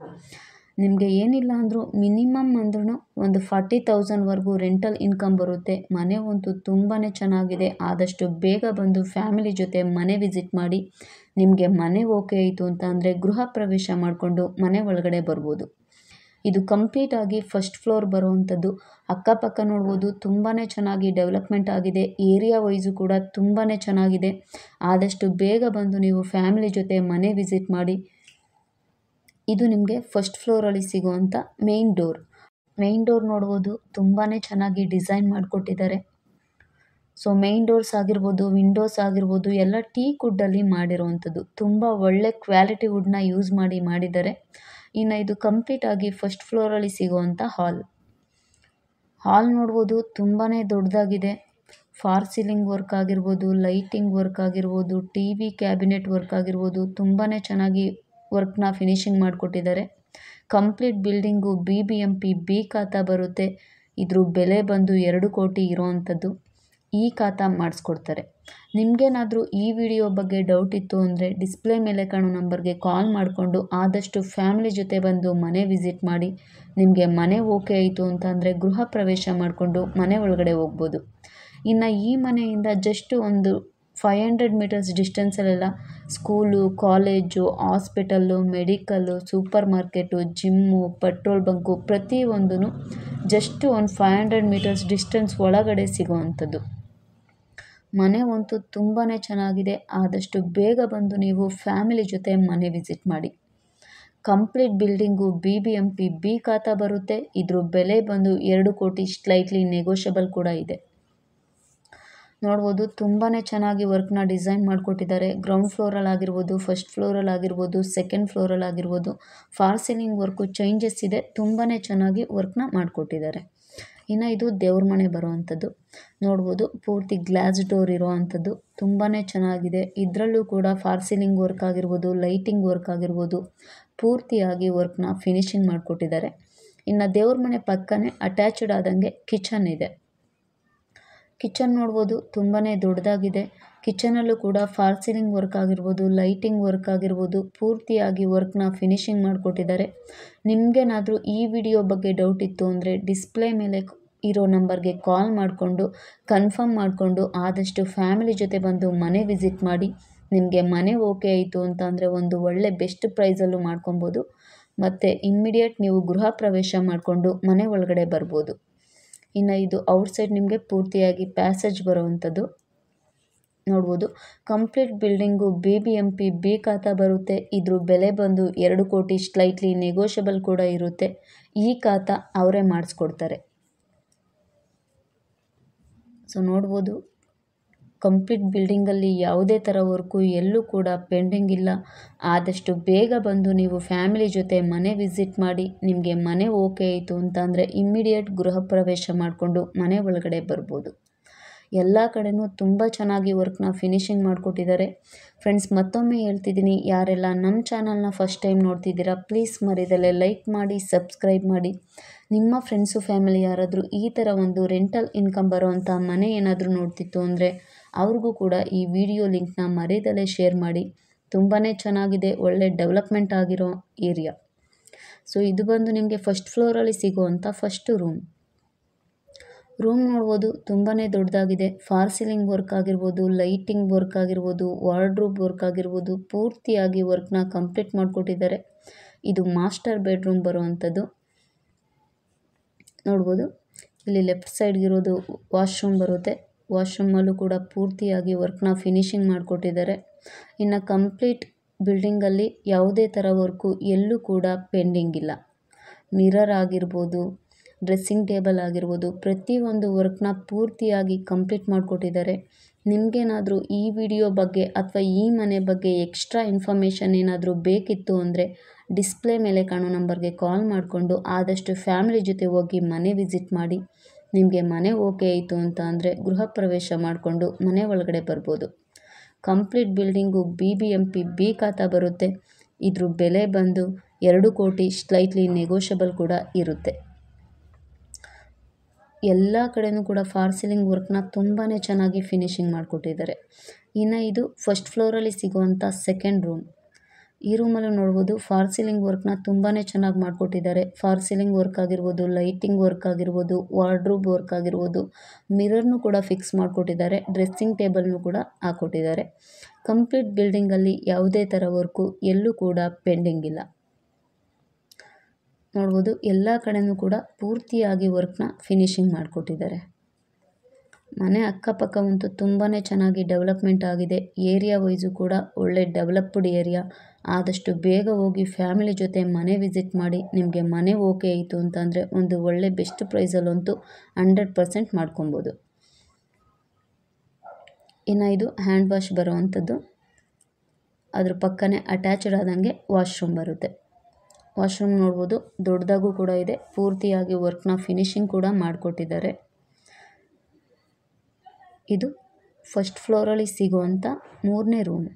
ನಿಮಗೆ ಏನಿಲ್ಲ ಅಂದರೂ ಮಿನಿಮಮ್ ಅಂದ್ರೂ ಒಂದು ಫಾರ್ಟಿ ತೌಸಂಡ್ವರೆಗೂ ರೆಂಟಲ್ ಇನ್ಕಮ್ ಬರುತ್ತೆ ಮನೆ ಅಂತೂ ತುಂಬಾ ಚೆನ್ನಾಗಿದೆ ಆದಷ್ಟು ಬೇಗ ಬಂದು ಫ್ಯಾಮಿಲಿ ಜೊತೆ ಮನೆ ವಿಸಿಟ್ ಮಾಡಿ ನಿಮಗೆ ಮನೆ ಓಕೆ ಆಯಿತು ಅಂತ ಅಂದರೆ ಗೃಹ ಪ್ರವೇಶ ಮಾಡಿಕೊಂಡು ಮನೆ ಒಳಗಡೆ ಬರ್ಬೋದು ಇದು ಕಂಪ್ಲೀಟಾಗಿ ಫಸ್ಟ್ ಫ್ಲೋರ್ ಬರುವಂಥದ್ದು ಅಕ್ಕಪಕ್ಕ ನೋಡ್ಬೋದು ತುಂಬಾ ಚೆನ್ನಾಗಿ ಡೆವಲಪ್ಮೆಂಟ್ ಆಗಿದೆ ಏರಿಯಾ ವೈಸು ಕೂಡ ತುಂಬಾ ಚೆನ್ನಾಗಿದೆ ಆದಷ್ಟು ಬೇಗ ಬಂದು ನೀವು ಫ್ಯಾಮಿಲಿ ಜೊತೆ ಮನೆ ವಿಸಿಟ್ ಮಾಡಿ ಇದು ನಿಮಗೆ ಫಸ್ಟ್ ಫ್ಲೋರಲ್ಲಿ ಸಿಗುವಂಥ ಮೇನ್ ಡೋರ್ ಮೇನ್ ಡೋರ್ ನೋಡ್ಬೋದು ತುಂಬಾ ಚೆನ್ನಾಗಿ ಡಿಸೈನ್ ಮಾಡಿಕೊಟ್ಟಿದ್ದಾರೆ ಸೊ ಮೇನ್ ಡೋರ್ಸ್ ಆಗಿರ್ಬೋದು ವಿಂಡೋಸ್ ಆಗಿರ್ಬೋದು ಎಲ್ಲ ಟೀಕ್ ಕುಡ್ಡಲ್ಲಿ ಮಾಡಿರುವಂಥದ್ದು ತುಂಬ ಒಳ್ಳೆ ಕ್ವಾಲಿಟಿ ವುಡ್ನ ಯೂಸ್ ಮಾಡಿ ಮಾಡಿದ್ದಾರೆ ಇನ್ನು ಇದು ಕಂಪ್ಲೀಟ್ ಆಗಿ ಫಸ್ಟ್ ಫ್ಲೋರಲ್ಲಿ ಸಿಗುವಂಥ ಹಾಲ್ ಹಾಲ್ ನೋಡ್ಬೋದು ತುಂಬಾ ದೊಡ್ಡದಾಗಿದೆ ಫಾರ್ ಸೀಲಿಂಗ್ ವರ್ಕ್ ಆಗಿರ್ಬೋದು ಲೈಟಿಂಗ್ ವರ್ಕ್ ಆಗಿರ್ಬೋದು ಟಿ ವಿ ಕ್ಯಾಬಿನೆಟ್ ವರ್ಕ್ ಆಗಿರ್ಬೋದು ತುಂಬಾ ಚೆನ್ನಾಗಿ ವರ್ಕ್ನ ಫಿನಿಷಿಂಗ್ ಮಾಡಿಕೊಟ್ಟಿದ್ದಾರೆ complete building B B M P B khata ಬರುತ್ತೆ ಇದ್ರ ಬೆಲೆ ಬಂದು ಎರಡು ಕೋಟಿ ಇರೋವಂಥದ್ದು ಈ ಖಾತ ಮಾಡಿಸ್ಕೊಡ್ತಾರೆ ನಿಮಗೇನಾದರೂ ಈ ವಿಡಿಯೋ ಬಗ್ಗೆ ಡೌಟ್ ಇತ್ತು ಅಂದರೆ ಡಿಸ್ಪ್ಲೇ ಮೇಲೆ ಕಾಣೋ ನಂಬರ್ಗೆ ಕಾಲ್ ಮಾಡಿಕೊಂಡು ಆದಷ್ಟು ಫ್ಯಾಮಿಲಿ ಜೊತೆ ಬಂದು ಮನೆ ವಿಸಿಟ್ ಮಾಡಿ ನಿಮಗೆ ಮನೆ ಓಕೆ ಆಯಿತು ಅಂತ ಅಂದರೆ ಗೃಹ ಪ್ರವೇಶ ಮಾಡಿಕೊಂಡು ಮನೆ ಒಳಗಡೆ ಹೋಗ್ಬೋದು ಇನ್ನು ಈ ಮನೆಯಿಂದ ಜಸ್ಟ್ ಒಂದು ಫೈವ್ ಹಂಡ್ರೆಡ್ ಮೀಟರ್ಸ್ ಡಿಸ್ಟೆನ್ಸಲ್ಲೆಲ್ಲ school college hospital medical super market gym petrol bunk ಪ್ರತಿಯೊಂದೂ ಜಸ್ಟ್ ಒಂದು ಫೈವ್ ಹಂಡ್ರೆಡ್ ಮೀಟರ್ಸ್ ಡಿಸ್ಟೆನ್ಸ್ ಒಳಗಡೆ ಸಿಗುವಂಥದ್ದು ಮನೆ ಅಂತೂ ತುಂಬಾ ಚೆನ್ನಾಗಿದೆ ಆದಷ್ಟು ಬೇಗ ಬಂದು ನೀವು ಫ್ಯಾಮಿಲಿ ಜೊತೆ ಮನೆ ವಿಸಿಟ್ ಮಾಡಿ complete building B B M P B khata ಬರುತ್ತೆ ಇದ್ರ ಬೆಲೆ ಬಂದು ಎರಡು ಕೋಟಿ ಸ್ಲೈಟ್ಲಿ ನೆಗೋಷಿಯಬಲ್ ಕೂಡ ಇದೆ ನೋಡ್ಬೋದು ತುಂಬಾ ಚೆನ್ನಾಗಿ ವರ್ಕ್ನ ಡಿಸೈನ್ ಮಾಡಿಕೊಟ್ಟಿದ್ದಾರೆ ಗ್ರೌಂಡ್ ಫ್ಲೋರಲ್ಲಿ ಆಗಿರ್ಬೋದು ಫಸ್ಟ್ ಫ್ಲೋರಲ್ಲಿ ಆಗಿರ್ಬೋದು ಸೆಕೆಂಡ್ ಫ್ಲೋರಲ್ಲಿ ಆಗಿರ್ಬೋದು ಫಾರ್ ಸೀಲಿಂಗ್ ವರ್ಕು ಚೇಂಜಸ್ ಇದೆ ತುಂಬಾ ಚೆನ್ನಾಗಿ ವರ್ಕ್ನ ಮಾಡಿಕೊಟ್ಟಿದ್ದಾರೆ ಇನ್ನು ಇದು ದೇವ್ರ ಮನೆ ಬರುವಂಥದ್ದು ನೋಡ್ಬೋದು ಪೂರ್ತಿ ಗ್ಲಾಸ್ ಡೋರ್ ಇರುವಂಥದ್ದು ತುಂಬಾ ಚೆನ್ನಾಗಿದೆ ಇದರಲ್ಲೂ ಕೂಡ ಫಾರ್ ಸೀಲಿಂಗ್ ವರ್ಕ್ ಆಗಿರ್ಬೋದು ಲೈಟಿಂಗ್ ವರ್ಕ್ ಆಗಿರ್ಬೋದು ಪೂರ್ತಿಯಾಗಿ ವರ್ಕ್ನ ಫಿನಿಶಿಂಗ್ ಮಾಡಿಕೊಟ್ಟಿದ್ದಾರೆ ಇನ್ನು ದೇವ್ರ ಮನೆ ಪಕ್ಕನೆ ಅಟ್ಯಾಚ್ಡ್ ಆದಂಗೆ ಕಿಚನ್ ಇದೆ ಕಿಚನ್ ನೋಡ್ಬೋದು ತುಂಬಾ ದೊಡ್ಡದಾಗಿದೆ ಕಿಚನಲ್ಲೂ ಕೂಡ ಫಾಲ್ ಸೀಲಿಂಗ್ ವರ್ಕ್ ಆಗಿರ್ಬೋದು ಲೈಟಿಂಗ್ ವರ್ಕ್ ಆಗಿರ್ಬೋದು ಪೂರ್ತಿಯಾಗಿ ವರ್ಕ್ನ ಫಿನಿಶಿಂಗ್ ಮಾಡಿಕೊಟ್ಟಿದ್ದಾರೆ ನಿಮಗೇನಾದರೂ ಈ ವಿಡಿಯೋ ಬಗ್ಗೆ ಡೌಟ್ ಇತ್ತು ಅಂದರೆ ಡಿಸ್ಪ್ಲೇ ಮೇಲೆ ಇರೋ ನಂಬರ್ಗೆ ಕಾಲ್ ಮಾಡಿಕೊಂಡು ಕನ್ಫರ್ಮ್ ಮಾಡಿಕೊಂಡು ಆದಷ್ಟು ಫ್ಯಾಮಿಲಿ ಜೊತೆ ಬಂದು ಮನೆ ವಿಸಿಟ್ ಮಾಡಿ ನಿಮಗೆ ಮನೆ ಓಕೆ ಆಯಿತು ಅಂತ ಅಂದರೆ ಒಂದು ಒಳ್ಳೆ ಬೆಸ್ಟ್ ಪ್ರೈಸಲ್ಲೂ ಮಾಡ್ಕೊಬೋದು ಮತ್ತು ಇಮ್ಮಿಡಿಯೇಟ್ ನೀವು ಗೃಹ ಪ್ರವೇಶ ಮಾಡಿಕೊಂಡು ಮನೆ ಒಳಗಡೆ ಬರ್ಬೋದು ಇನ್ನು ಇದು ಔಟ್ಸೈಡ್ ನಿಮಗೆ ಪೂರ್ತಿಯಾಗಿ ಪ್ಯಾಸೇಜ್ ಬರುವಂಥದ್ದು ನೋಡ್ಬೋದು complete building B B M P B khata ಬರುತ್ತೆ ಇದ್ರ ಬೆಲೆ ಬಂದು ಎರಡು ಕೋಟಿ ಸ್ಲೈಟ್ಲಿ ನೆಗೋಷಿಯಬಲ್ ಕೂಡ ಇರುತ್ತೆ ಈ ಖಾತ ಅವರೇ ಮಾಡಿಸ್ಕೊಡ್ತಾರೆ ಸೊ ನೋಡ್ಬೋದು ಕಂಪ್ಲೀಟ್ ಬಿಲ್ಡಿಂಗಲ್ಲಿ ಯಾವುದೇ ಥರ ವರ್ಕು ಎಲ್ಲೂ ಕೂಡ ಪೆಂಡಿಂಗ್ ಇಲ್ಲ ಆದಷ್ಟು ಬೇಗ ಬಂದು ನೀವು ಫ್ಯಾಮಿಲಿ ಜೊತೆ ಮನೆ ವಿಸಿಟ್ ಮಾಡಿ ನಿಮಗೆ ಮನೆ ಓಕೆ ಆಯಿತು ಅಂದರೆ ಇಮ್ಮಿಡಿಯೇಟ್ ಗೃಹ ಪ್ರವೇಶ ಮಾಡಿಕೊಂಡು ಮನೆ ಒಳಗಡೆ ಬರ್ಬೋದು ಎಲ್ಲ ಕಡೆನೂ ತುಂಬ ಚೆನ್ನಾಗಿ ವರ್ಕ್ನ ಫಿನಿಶಿಂಗ್ ಮಾಡಿಕೊಟ್ಟಿದ್ದಾರೆ ಫ್ರೆಂಡ್ಸ್ ಮತ್ತೊಮ್ಮೆ ಹೇಳ್ತಿದ್ದೀನಿ ಯಾರೆಲ್ಲ ನಮ್ಮ ಚಾನಲ್ನ ಫಸ್ಟ್ ಟೈಮ್ ನೋಡ್ತಿದ್ದೀರಾ ಪ್ಲೀಸ್ ಮರಿದಲ್ಲೇ ಲೈಕ್ ಮಾಡಿ ಸಬ್ಸ್ಕ್ರೈಬ್ ಮಾಡಿ ನಿಮ್ಮ ಫ್ರೆಂಡ್ಸು ಫ್ಯಾಮಿಲಿ ಯಾರಾದರೂ ಈ ಥರ ಒಂದು ರೆಂಟಲ್ ಇನ್ಕಮ್ ಬರೋವಂಥ ಮನೆ ಏನಾದರೂ ನೋಡ್ತಿತ್ತು ಅಂದರೆ ಅವ್ರಿಗೂ ಕೂಡ ಈ ವಿಡಿಯೋ ಲಿಂಕ್ನ ಮರೆಯದಲ್ಲೇ ಶೇರ್ ಮಾಡಿ ತುಂಬಾ ಚೆನ್ನಾಗಿದೆ ಒಳ್ಳೆ ಡೆವಲಪ್ಮೆಂಟ್ ಆಗಿರೋ ಏರಿಯಾ ಸೊ ಇದು ಬಂದು ನಿಮಗೆ ಫಸ್ಟ್ ಫ್ಲೋರಲ್ಲಿ ಸಿಗುವಂಥ ಫಸ್ಟ್ ರೂಮ್ ರೂಮ್ ನೋಡ್ಬೋದು ತುಂಬಾ ದೊಡ್ಡದಾಗಿದೆ ಫಾರ್ ಸೀಲಿಂಗ್ ವರ್ಕ್ ಆಗಿರ್ಬೋದು ಲೈಟಿಂಗ್ ವರ್ಕ್ ಆಗಿರ್ಬೋದು ವಾರ್ಡ್ರೂಬ್ ವರ್ಕ್ ಆಗಿರ್ಬೋದು ಪೂರ್ತಿಯಾಗಿ ವರ್ಕ್ನ ಕಂಪ್ಲೀಟ್ ಮಾಡಿಕೊಟ್ಟಿದ್ದಾರೆ ಇದು ಮಾಸ್ಟರ್ ಬೆಡ್ರೂಮ್ ಬರುವಂಥದ್ದು ನೋಡ್ಬೋದು ಇಲ್ಲಿ ಲೆಫ್ಟ್ ಸೈಡ್ಗಿರೋದು ವಾಶ್ರೂಮ್ ಬರುತ್ತೆ ವಾಶ್ರೂಮಲ್ಲೂ ಕೂಡ ಪೂರ್ತಿಯಾಗಿ ವರ್ಕ್ನ ಫಿನಿಷಿಂಗ್ ಮಾಡಿಕೊಟ್ಟಿದ್ದಾರೆ ಇನ್ನು ಕಂಪ್ಲೀಟ್ ಬಿಲ್ಡಿಂಗಲ್ಲಿ ಯಾವುದೇ ಥರ ವರ್ಕು ಎಲ್ಲೂ ಕೂಡ ಪೆಂಡಿಂಗ್ ಇಲ್ಲ ಮಿರರ್ ಆಗಿರ್ಬೋದು ಡ್ರೆಸ್ಸಿಂಗ್ ಟೇಬಲ್ ಆಗಿರ್ಬೋದು ಪ್ರತಿಯೊಂದು ವರ್ಕ್ನ ಪೂರ್ತಿಯಾಗಿ ಕಂಪ್ಲೀಟ್ ಮಾಡಿಕೊಟ್ಟಿದ್ದಾರೆ ನಿಮಗೇನಾದರೂ ಈ ವಿಡಿಯೋ ಬಗ್ಗೆ ಅಥವಾ ಈ ಮನೆ ಬಗ್ಗೆ ಎಕ್ಸ್ಟ್ರಾ ಇನ್ಫಾರ್ಮೇಷನ್ ಏನಾದರೂ ಬೇಕಿತ್ತು ಅಂದರೆ ಡಿಸ್ಪ್ಲೇ ಮೇಲೆ ಕಾಣೋ ನಂಬರ್ಗೆ ಕಾಲ್ ಮಾಡಿಕೊಂಡು ಆದಷ್ಟು ಫ್ಯಾಮಿಲಿ ಜೊತೆ ಹೋಗಿ ಮನೆ ವಿಸಿಟ್ ಮಾಡಿ ನಿಮಗೆ ಮನೆ ಓಕೆ ಆಯಿತು ಅಂತ ಅಂದರೆ ಗೃಹ ಪ್ರವೇಶ ಮಾಡಿಕೊಂಡು ಮನೆ ಒಳಗಡೆ ಬರ್ಬೋದು complete building B B M P B khata ಬರುತ್ತೆ ಇದ್ರ ಬೆಲೆ ಬಂದು ಎರಡು ಕೋಟಿ ಸ್ಲೈಟ್ಲಿ ನೆಗೋಷಬಲ್ ಕೂಡ ಇರುತ್ತೆ ಎಲ್ಲ ಕಡೆಯೂ ಕೂಡ ಫಾರ್ ಸೀಲಿಂಗ್ ವರ್ಕ್ನ ತುಂಬಾ ಚೆನ್ನಾಗಿ ಫಿನಿಶಿಂಗ್ ಮಾಡಿಕೊಟ್ಟಿದ್ದಾರೆ ಇನ್ನು ಇದು ಫಸ್ಟ್ ಫ್ಲೋರಲ್ಲಿ ಸಿಗುವಂಥ ಸೆಕೆಂಡ್ ರೂಮ್ ಈ ರೂಮಲ್ಲಿ ನೋಡ್ಬೋದು ಫಾರ್ ಸೀಲಿಂಗ್ ವರ್ಕ್ನ ತುಂಬಾನೇ ಚೆನ್ನಾಗಿ ಮಾಡಿಕೊಟ್ಟಿದ್ದಾರೆ ಫಾರ್ ಸೀಲಿಂಗ್ ವರ್ಕ್ ಆಗಿರ್ಬೋದು ಲೈಟಿಂಗ್ ವರ್ಕ್ ಆಗಿರ್ಬೋದು ವಾರ್ಡ್ರೋಬ್ ವರ್ಕ್ ಆಗಿರ್ಬೋದು ಮಿರರ್ನು ಕೂಡ ಫಿಕ್ಸ್ ಮಾಡಿಕೊಟ್ಟಿದ್ದಾರೆ ಡ್ರೆಸ್ಸಿಂಗ್ ಟೇಬಲ್ನು ಕೂಡ ಹಾಕೊಟ್ಟಿದ್ದಾರೆ ಕಂಪ್ಲೀಟ್ ಬಿಲ್ಡಿಂಗಲ್ಲಿ ಯಾವುದೇ ಥರ ವರ್ಕು ಎಲ್ಲೂ ಕೂಡ ಪೆಂಡಿಂಗ್ ಇಲ್ಲ ನೋಡ್ಬೋದು ಎಲ್ಲ ಕಡೆನೂ ಕೂಡ ಪೂರ್ತಿಯಾಗಿ ವರ್ಕ್ನ ಫಿನಿಶಿಂಗ್ ಮಾಡಿಕೊಟ್ಟಿದ್ದಾರೆ ಮನೆ ಅಕ್ಕಪಕ್ಕ ಅಂತೂ ತುಂಬಾ ಚೆನ್ನಾಗಿ ಡೆವಲಪ್ಮೆಂಟ್ ಆಗಿದೆ ಏರಿಯಾ ವೈಸು ಕೂಡ ಒಳ್ಳೆ ಡೆವಲಪ್ಡ್ ಏರಿಯಾ ಆದಷ್ಟು ಬೇಗ ಹೋಗಿ ಫ್ಯಾಮಿಲಿ ಜೊತೆ ಮನೆ ವಿಸಿಟ್ ಮಾಡಿ ನಿಮಗೆ ಮನೆ ಓಕೆ ಆಯಿತು ಅಂತಂದರೆ ಒಂದು ಒಳ್ಳೆ ಬೆಸ್ಟ್ ಪ್ರೈಸಲ್ಲಂತೂ ಹಂಡ್ರೆಡ್ ಪರ್ಸೆಂಟ್ ಮಾಡ್ಕೊಬೋದು ಇನ್ನು ಇದು ಹ್ಯಾಂಡ್ ವಾಶ್ ಬರುವಂಥದ್ದು ಅದ್ರ ಪಕ್ಕನೇ ಅಟ್ಯಾಚ್ಡ್ ಆದಂಗೆ ವಾಶ್ರೂಮ್ ಬರುತ್ತೆ ವಾಶ್ರೂಮ್ ನೋಡ್ಬೋದು ದೊಡ್ಡದಾಗೂ ಕೂಡ ಇದೆ ಪೂರ್ತಿಯಾಗಿ ವರ್ಕ್ನ ಫಿನಿಶಿಂಗ್ ಕೂಡ ಮಾಡಿಕೊಟ್ಟಿದ್ದಾರೆ ಇದು ಫಸ್ಟ್ ಫ್ಲೋರಲ್ಲಿ ಸಿಗುವಂಥ ಮೂರನೇ ರೂಮ್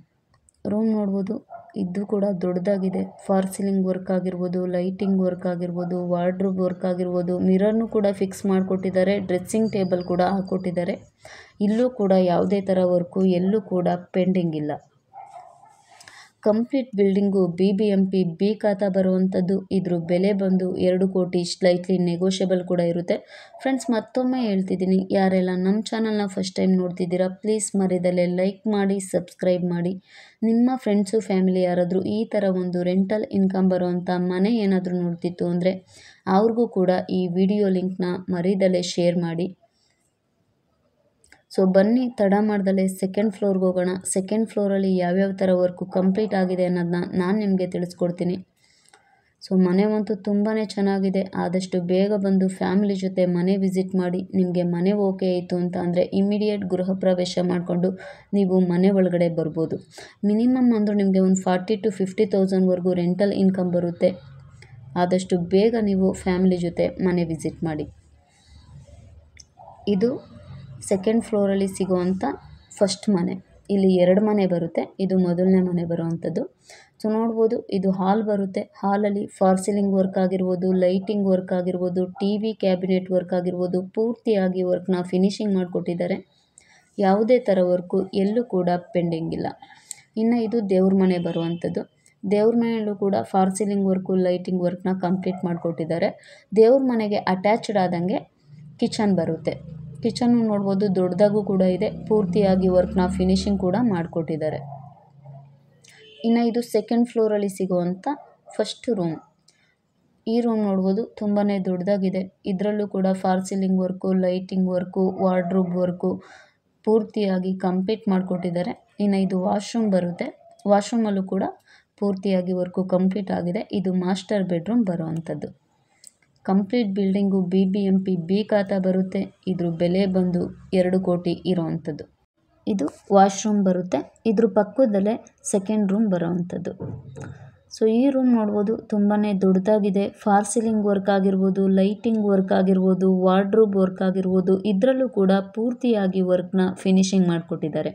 ರೂಮ್ ನೋಡ್ಬೋದು ಇದು ಕೂಡ ದೊಡ್ಡದಾಗಿದೆ ಫಾರ್ ಸೀಲಿಂಗ್ ವರ್ಕ್ ಆಗಿರ್ಬೋದು ಲೈಟಿಂಗ್ ವರ್ಕ್ ಆಗಿರ್ಬೋದು ವಾರ್ಡ್ರೋಬ್ ವರ್ಕ್ ಆಗಿರ್ಬೋದು ಮಿರರ್ನು ಕೂಡ ಫಿಕ್ಸ್ ಮಾಡಿಕೊಟ್ಟಿದ್ದಾರೆ ಡ್ರೆಸ್ಸಿಂಗ್ ಟೇಬಲ್ ಕೂಡ ಹಾಕ್ಕೊಟ್ಟಿದ್ದಾರೆ ಇಲ್ಲೂ ಕೂಡ ಯಾವುದೇ ಥರ ವರ್ಕು ಎಲ್ಲೂ ಕೂಡ ಪೆಂಡಿಂಗ್ ಇಲ್ಲ complete building B B M P B khata ಬರುವಂಥದ್ದು ಇದ್ರ ಬೆಲೆ ಬಂದು ಎರಡು ಕೋಟಿ ಸ್ಲೈಟ್ಲಿ ನೆಗೋಷಿಯಬಲ್ ಕೂಡ ಇರುತ್ತೆ ಫ್ರೆಂಡ್ಸ್ ಮತ್ತೊಮ್ಮೆ ಹೇಳ್ತಿದ್ದೀನಿ ಯಾರೆಲ್ಲ ನಮ್ಮ ಚಾನಲ್ನ ಫಸ್ಟ್ ಟೈಮ್ ನೋಡ್ತಿದ್ದೀರಾ ಪ್ಲೀಸ್ ಮರೆಯದಲ್ಲೇ ಲೈಕ್ ಮಾಡಿ ಸಬ್ಸ್ಕ್ರೈಬ್ ಮಾಡಿ ನಿಮ್ಮ ಫ್ರೆಂಡ್ಸು ಫ್ಯಾಮಿಲಿ ಯಾರಾದರೂ ಈ ಥರ ಒಂದು ರೆಂಟಲ್ ಇನ್ಕಮ್ ಬರುವಂಥ ಮನೆ ಏನಾದರೂ ನೋಡ್ತಿತ್ತು ಅಂದರೆ ಅವ್ರಿಗೂ ಕೂಡ ಈ ವಿಡಿಯೋ ಲಿಂಕ್ನ ಮರೀದಲ್ಲೇ ಶೇರ್ ಮಾಡಿ ಸೊ ಬನ್ನಿ ತಡ ಮಾಡ್ದಲೆ ಸೆಕೆಂಡ್ ಫ್ಲೋರ್ಗೆ ಹೋಗೋಣ ಸೆಕೆಂಡ್ ಫ್ಲೋರಲ್ಲಿ ಯಾವ್ಯಾವ ಥರ ವರ್ಕು ಕಂಪ್ಲೀಟ್ ಆಗಿದೆ ಅನ್ನೋದನ್ನ ನಾನು ನಿಮಗೆ ತಿಳಿಸ್ಕೊಡ್ತೀನಿ ಸೊ ಮನೆ ಅಂತೂ ತುಂಬಾ ಚೆನ್ನಾಗಿದೆ ಆದಷ್ಟು ಬೇಗ ಬಂದು ಫ್ಯಾಮಿಲಿ ಜೊತೆ ಮನೆ ವಿಸಿಟ್ ಮಾಡಿ ನಿಮಗೆ ಮನೆ ಓಕೆ ಆಯಿತು ಅಂತ ಅಂದರೆ ಇಮ್ಮಿಡಿಯೇಟ್ ಗೃಹ ಪ್ರವೇಶ ಮಾಡಿಕೊಂಡು ನೀವು ಮನೆ ಒಳಗಡೆ ಬರ್ಬೋದು ಮಿನಿಮಮ್ ಅಂದರೂ ನಿಮಗೆ ಒಂದು ಫಾರ್ಟಿ ಟು ಫಿಫ್ಟಿ ತೌಸಂಡ್ವರೆಗೂ ರೆಂಟಲ್ ಇನ್ಕಮ್ ಬರುತ್ತೆ ಆದಷ್ಟು ಬೇಗ ನೀವು ಫ್ಯಾಮಿಲಿ ಜೊತೆ ಮನೆ ವಿಸಿಟ್ ಮಾಡಿ ಇದು ಸೆಕೆಂಡ್ ಫ್ಲೋರಲ್ಲಿ ಸಿಗುವಂಥ ಫಸ್ಟ್ ಮನೆ ಇಲ್ಲಿ ಎರಡು ಮನೆ ಬರುತ್ತೆ ಇದು ಮೊದಲನೇ ಮನೆ ಬರುವಂಥದ್ದು ಸೊ ನೋಡ್ಬೋದು ಇದು ಹಾಲ್ ಬರುತ್ತೆ ಹಾಲಲ್ಲಿ ಫಾರ್ ಸೀಲಿಂಗ್ ವರ್ಕ್ ಆಗಿರ್ಬೋದು ಲೈಟಿಂಗ್ ವರ್ಕ್ ಆಗಿರ್ಬೋದು ಟಿ ವಿ ಕ್ಯಾಬಿನೆಟ್ ವರ್ಕ್ ಆಗಿರ್ಬೋದು ಪೂರ್ತಿಯಾಗಿ ವರ್ಕ್ನ ಫಿನಿಷಿಂಗ್ ಮಾಡಿಕೊಟ್ಟಿದ್ದಾರೆ ಯಾವುದೇ ಥರ ವರ್ಕು ಎಲ್ಲೂ ಕೂಡ ಪೆಂಡಿಂಗ್ ಇಲ್ಲ ಇನ್ನು ಇದು ದೇವ್ರ ಮನೆ ಬರುವಂಥದ್ದು ದೇವ್ರ ಮನೆಯಲ್ಲೂ ಕೂಡ ಫಾರ್ ಸೀಲಿಂಗ್ ವರ್ಕು ಲೈಟಿಂಗ್ ವರ್ಕ್ನ ಕಂಪ್ಲೀಟ್ ಮಾಡಿಕೊಟ್ಟಿದ್ದಾರೆ ದೇವ್ರ ಮನೆಗೆ ಅಟ್ಯಾಚ್ಡ್ ಆದಂಗೆ ಕಿಚನ್ ಬರುತ್ತೆ ಕಿಚನ್ನು ನೋಡ್ಬೋದು ದೊಡ್ಡದಾಗೂ ಕೂಡ ಇದೆ ಪೂರ್ತಿಯಾಗಿ ವರ್ಕ್ನ ಫಿನಿಶಿಂಗ್ ಕೂಡ ಮಾಡಿಕೊಟ್ಟಿದ್ದಾರೆ ಇನ್ನು ಇದು ಸೆಕೆಂಡ್ ಫ್ಲೋರಲ್ಲಿ ಸಿಗುವಂಥ ಫಸ್ಟ್ ರೂಮ್ ಈ ರೂಮ್ ನೋಡ್ಬೋದು ತುಂಬಾ ದೊಡ್ಡದಾಗಿದೆ ಇದರಲ್ಲೂ ಕೂಡ for ceiling work lighting work wardrobe work ಪೂರ್ತಿಯಾಗಿ ಕಂಪ್ಲೀಟ್ ಮಾಡಿಕೊಟ್ಟಿದ್ದಾರೆ ಇನ್ನು ಇದು ವಾಶ್ರೂಮ್ ಬರುತ್ತೆ ವಾಶ್ರೂಮಲ್ಲೂ ಕೂಡ ಪೂರ್ತಿಯಾಗಿ ವರ್ಕು ಕಂಪ್ಲೀಟ್ ಆಗಿದೆ ಇದು ಮಾಸ್ಟರ್ ಬೆಡ್ರೂಮ್ ಬರುವಂಥದ್ದು complete building B B M P B khata ಬರುತ್ತೆ ಇದ್ರ ಬೆಲೆ ಬಂದು ಎರಡು ಕೋಟಿ ಇರೋವಂಥದ್ದು ಇದು ವಾಶ್ರೂಮ್ ಬರುತ್ತೆ ಇದ್ರ ಪಕ್ಕದಲ್ಲೇ ಸೆಕೆಂಡ್ ರೂಮ್ ಬರೋವಂಥದ್ದು ಸೊ ಈ ರೂಮ್ ನೋಡ್ಬೋದು ತುಂಬಾ ದೊಡ್ಡದಾಗಿದೆ ಫಾರ್ ಸೀಲಿಂಗ್ ವರ್ಕ್ ಆಗಿರ್ಬೋದು ಲೈಟಿಂಗ್ ವರ್ಕ್ ಆಗಿರ್ಬೋದು ವಾರ್ಡ್ರೂಬ್ ವರ್ಕ್ ಆಗಿರ್ಬೋದು ಇದರಲ್ಲೂ ಕೂಡ ಪೂರ್ತಿಯಾಗಿ ವರ್ಕ್ನ ಫಿನಿಶಿಂಗ್ ಮಾಡಿಕೊಟ್ಟಿದ್ದಾರೆ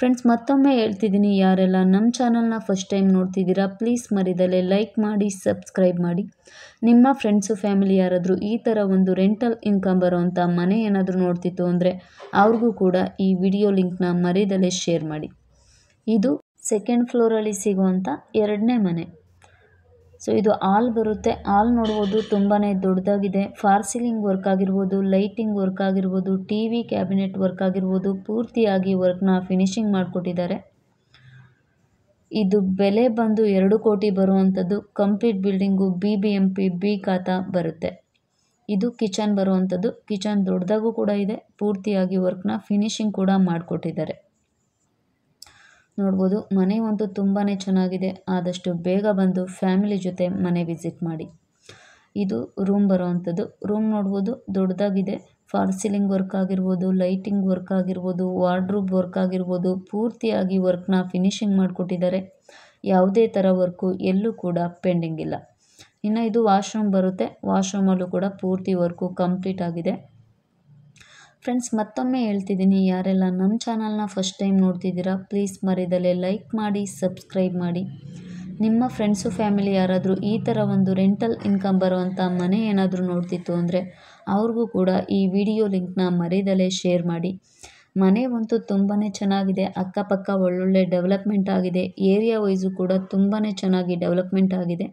ಫ್ರೆಂಡ್ಸ್ ಮತ್ತೊಮ್ಮೆ ಹೇಳ್ತಿದ್ದೀನಿ ಯಾರೆಲ್ಲ ನಮ್ಮ ಚಾನಲ್ನ ಫಸ್ಟ್ ಟೈಮ್ ನೋಡ್ತಿದ್ದೀರಾ ಪ್ಲೀಸ್ ಮರಿದಲ್ಲೇ ಲೈಕ್ ಮಾಡಿ ಸಬ್ಸ್ಕ್ರೈಬ್ ಮಾಡಿ ನಿಮ್ಮ ಫ್ರೆಂಡ್ಸು ಫ್ಯಾಮಿಲಿ ಯಾರಾದರೂ ಈ ಥರ ಒಂದು ರೆಂಟಲ್ ಇನ್ಕಮ್ ಬರುವಂಥ ಮನೆ ಏನಾದರೂ ನೋಡ್ತಿತ್ತು ಅಂದರೆ ಅವ್ರಿಗೂ ಕೂಡ ಈ ವಿಡಿಯೋ ಲಿಂಕ್ನ ಮರಿದಲ್ಲೇ ಶೇರ್ ಮಾಡಿ ಇದು ಸೆಕೆಂಡ್ ಫ್ಲೋರಲ್ಲಿ ಸಿಗುವಂಥ ಎರಡನೇ ಮನೆ ಸೊ ಇದು ಆಲ್ ಬರುತ್ತೆ ಆಲ್ ನೋಡ್ಬೋದು ತುಂಬಾ ದೊಡ್ಡದಾಗಿದೆ ಫಾರ್ ಸೀಲಿಂಗ್ ವರ್ಕ್ ಆಗಿರ್ಬೋದು ಲೈಟಿಂಗ್ ವರ್ಕ್ ಆಗಿರ್ಬೋದು ಟಿ ವಿ ಕ್ಯಾಬಿನೆಟ್ ವರ್ಕ್ ಆಗಿರ್ಬೋದು ಪೂರ್ತಿಯಾಗಿ ವರ್ಕ್ನ ಫಿನಿಶಿಂಗ್ ಮಾಡಿಕೊಟ್ಟಿದ್ದಾರೆ ಇದು ಬೆಲೆ ಬಂದು ಎರಡು ಕೋಟಿ ಬರುವಂಥದ್ದು complete building B B M P B khata ಬರುತ್ತೆ ಇದು ಕಿಚನ್ ಬರುವಂಥದ್ದು ಕಿಚನ್ ದೊಡ್ಡದಾಗೂ ಕೂಡ ಇದೆ ಪೂರ್ತಿಯಾಗಿ ವರ್ಕ್ನ ಫಿನಿಶಿಂಗ್ ಕೂಡ ಮಾಡಿಕೊಟ್ಟಿದ್ದಾರೆ ನೋಡ್ಬೋದು ಮನೆ ಒಂದು ತುಂಬಾ ಚೆನ್ನಾಗಿದೆ ಆದಷ್ಟು ಬೇಗ ಬಂದು ಫ್ಯಾಮಿಲಿ ಜೊತೆ ಮನೆ ವಿಸಿಟ್ ಮಾಡಿ ಇದು ರೂಮ್ ಬರುವಂಥದ್ದು ರೂಮ್ ನೋಡ್ಬೋದು ದೊಡ್ಡದಾಗಿದೆ ಫಾರ್ ಸೀಲಿಂಗ್ ವರ್ಕ್ ಆಗಿರ್ಬೋದು ಲೈಟಿಂಗ್ ವರ್ಕ್ ಆಗಿರ್ಬೋದು ವಾರ್ಡ್ರೂಬ್ ವರ್ಕ್ ಆಗಿರ್ಬೋದು ಪೂರ್ತಿಯಾಗಿ ವರ್ಕ್ನ ಫಿನಿಶಿಂಗ್ ಮಾಡಿಕೊಟ್ಟಿದ್ದಾರೆ ಯಾವುದೇ ಥರ ವರ್ಕು ಎಲ್ಲೂ ಕೂಡ ಪೆಂಡಿಂಗ್ ಇಲ್ಲ ಇನ್ನು ಇದು ವಾಶ್ರೂಮ್ ಬರುತ್ತೆ ವಾಶ್ರೂಮಲ್ಲೂ ಕೂಡ ಪೂರ್ತಿ ವರ್ಕು ಕಂಪ್ಲೀಟ್ ಆಗಿದೆ ಫ್ರೆಂಡ್ಸ್ ಮತ್ತೊಮ್ಮೆ ಹೇಳ್ತಿದ್ದೀನಿ ಯಾರೆಲ್ಲ ನಮ್ಮ ಚಾನಲ್ನ ಫಸ್ಟ್ ಟೈಮ್ ನೋಡ್ತಿದ್ದೀರಾ ಪ್ಲೀಸ್ ಮರಿದಲ್ಲೇ ಲೈಕ್ ಮಾಡಿ ಸಬ್ಸ್ಕ್ರೈಬ್ ಮಾಡಿ ನಿಮ್ಮ ಫ್ರೆಂಡ್ಸು ಫ್ಯಾಮಿಲಿ ಯಾರಾದರೂ ಈ ಥರ ಒಂದು ರೆಂಟಲ್ ಇನ್ಕಮ್ ಬರುವಂಥ ಮನೆ ಏನಾದರೂ ನೋಡ್ತಿತ್ತು ಅಂದರೆ ಅವ್ರಿಗೂ ಕೂಡ ಈ ವಿಡಿಯೋ ಲಿಂಕ್ನ ಮರಿದಲ್ಲೇ ಶೇರ್ ಮಾಡಿ ಮನೆ ಒಂತು ತುಂಬಾ ಚೆನ್ನಾಗಿದೆ ಅಕ್ಕಪಕ್ಕ ಒಳ್ಳೊಳ್ಳೆ ಡೆವಲಪ್ಮೆಂಟ್ ಆಗಿದೆ ಏರಿಯಾ ವೈಸು ಕೂಡ ತುಂಬಾ ಚೆನ್ನಾಗಿ ಡೆವಲಪ್ಮೆಂಟ್ ಆಗಿದೆ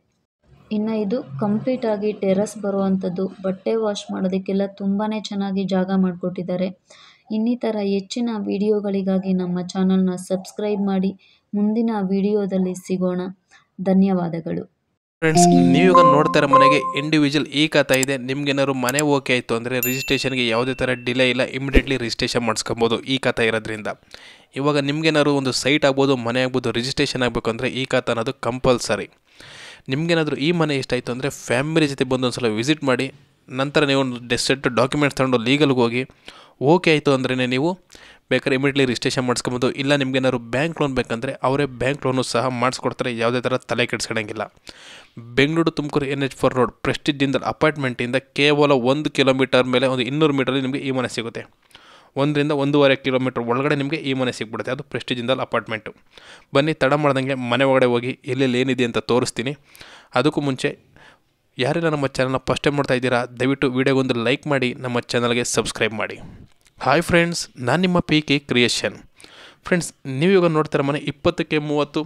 ಇನ್ನು ಇದು ಕಂಪ್ಲೀಟ್ ಆಗಿ ಟೆರೆಸ್ ಬರುವಂತದ್ದು ಬಟ್ಟೆ ವಾಶ್ ಮಾಡೋದಕ್ಕೆಲ್ಲ ತುಂಬಾನೇ ಚೆನ್ನಾಗಿ ಜಾಗ ಮಾಡಿಕೊಟ್ಟಿದ್ದಾರೆ ಇನ್ನಿತರ ಹೆಚ್ಚಿನ ವಿಡಿಯೋಗಳಿಗಾಗಿ ನಮ್ಮ ಚಾನಲ್ನ ಸಬ್ಸ್ಕ್ರೈಬ್ ಮಾಡಿ ಮುಂದಿನ ವಿಡಿಯೋದಲ್ಲಿ ಸಿಗೋಣ ಧನ್ಯವಾದಗಳು ಫ್ರೆಂಡ್ಸ್ ನೀವು ನೋಡ್ತಾ ಇರೋ ಮನೆಗೆ ಇಂಡಿವಿಜುವಲ್ ಈ ಕಥ ಇದೆ ನಿಮ್ಗೇನಾದ್ರು ಮನೆ ಓಕೆ ಆಯಿತು ಅಂದರೆ ರಿಜಿಸ್ಟ್ರೇಷನ್ಗೆ ಯಾವುದೇ ಥರ ಡಿಲೇ ಇಲ್ಲ ಇಮಿಡಿಯೇಟ್ಲಿ ರಿಜಿಸ್ಟ್ರೇಷನ್ ಮಾಡಿಸ್ಕೊಬೋದು ಈ ಕಥೆ ಇರೋದ್ರಿಂದ ಇವಾಗ ನಿಮ್ಗೇನಾದ್ರು ಒಂದು ಸೈಟ್ ಆಗ್ಬೋದು ಮನೆ ಆಗ್ಬೋದು ರಿಜಿಸ್ಟ್ರೇಷನ್ ಆಗಬೇಕು ಅಂದರೆ ಈ ಕಥೆ ಅನ್ನೋದು ಕಂಪಲ್ಸರಿ ನಿಮಗೇನಾದರೂ ಈ ಮನೆ ಆಯಿತು ಅಂದರೆ ಫ್ಯಾಮಿಲಿ ಜೊತೆ ಬಂದು ಒಂದು ಸಲ ವಿಸಿಟ್ ಮಾಡಿ ನಂತರ ನೀವು ಒಂದು ಡೆಸೆಟ್ ಡಾಕ್ಯುಮೆಂಟ್ಸ್ ತಗೊಂಡು ಲೀಗಲ್ಗೆ ಹೋಗಿ ಓಕೆ ಆಯಿತು ಅಂದ್ರೇ ನೀವು ಬೇಕಾದ್ರೆ ಇಮಿಡಿಯೇಟ್ಲಿ ರಿಜಿಸ್ಟ್ರೇಷನ್ ಮಾಡಿಸ್ಕೊಬೋದು ಇಲ್ಲ ನಿಮ್ಗೇನಾದ್ರು ಬ್ಯಾಂಕ್ ಲೋನ್ ಬೇಕಂದರೆ ಅವರೇ ಬ್ಯಾಂಕ್ ಲೋನು ಸಹ ಮಾಡಿಸ್ಕೊಡ್ತಾರೆ ಯಾವುದೇ ಥರ ತಲೆ ಕೆಡಿಸ್ಕೊಳಂಗಿಲ್ಲ Bengaluru Tumakuru N H four road Prestige Jindal ಅಪಾರ್ಟ್ಮೆಂಟಿಂದ ಕೇವಲ ಒಂದು ಕಿಲೋಮೀಟರ್ ಮೇಲೆ ಒಂದು ಇನ್ನೂರು ಮೀಟರಲ್ಲಿ ನಿಮಗೆ ಈ ಮನೆ ಸಿಗುತ್ತೆ ಒಂದರಿಂದ ಒಂದೂವರೆ ಕಿಲೋಮೀಟ್ರ್ ಒಳಗಡೆ ನಿಮಗೆ ಈ ಮನೆ ಸಿಗ್ಬಿಡುತ್ತೆ ಅದು ಪ್ರೆಸ್ಟೀಜಿಂದಲ್ ಅಪಾರ್ಟ್ಮೆಂಟು ಬನ್ನಿ ತಡ ಮಾಡ್ದಂಗೆ ಮನೆ ಒಳಗಡೆ ಹೋಗಿ ಎಲ್ಲೆಲ್ಲಿ ಏನಿದೆ ಅಂತ ತೋರಿಸ್ತೀನಿ ಅದಕ್ಕೂ ಮುಂಚೆ ಯಾರೆಲ್ಲ ನಮ್ಮ ಚಾನಲ್ನ ಫಸ್ಟ್ ಟೈಮ್ ನೋಡ್ತಾ ಇದ್ದೀರಾ ದಯವಿಟ್ಟು ವಿಡಿಯೋಗೊಂದು ಲೈಕ್ ಮಾಡಿ ನಮ್ಮ ಚಾನಲ್ಗೆ ಸಬ್ಸ್ಕ್ರೈಬ್ ಮಾಡಿ ಹಾಯ್ ಫ್ರೆಂಡ್ಸ್ ನಾನು ನಿಮ್ಮ ಪಿ ಕೆ ಕ್ರಿಯೇಷನ್ ಫ್ರೆಂಡ್ಸ್ ನೀವು ಇವಾಗ ನೋಡ್ತಾರೆ ಮನೆ ಇಪ್ಪತ್ತಕ್ಕೆ ಮೂವತ್ತು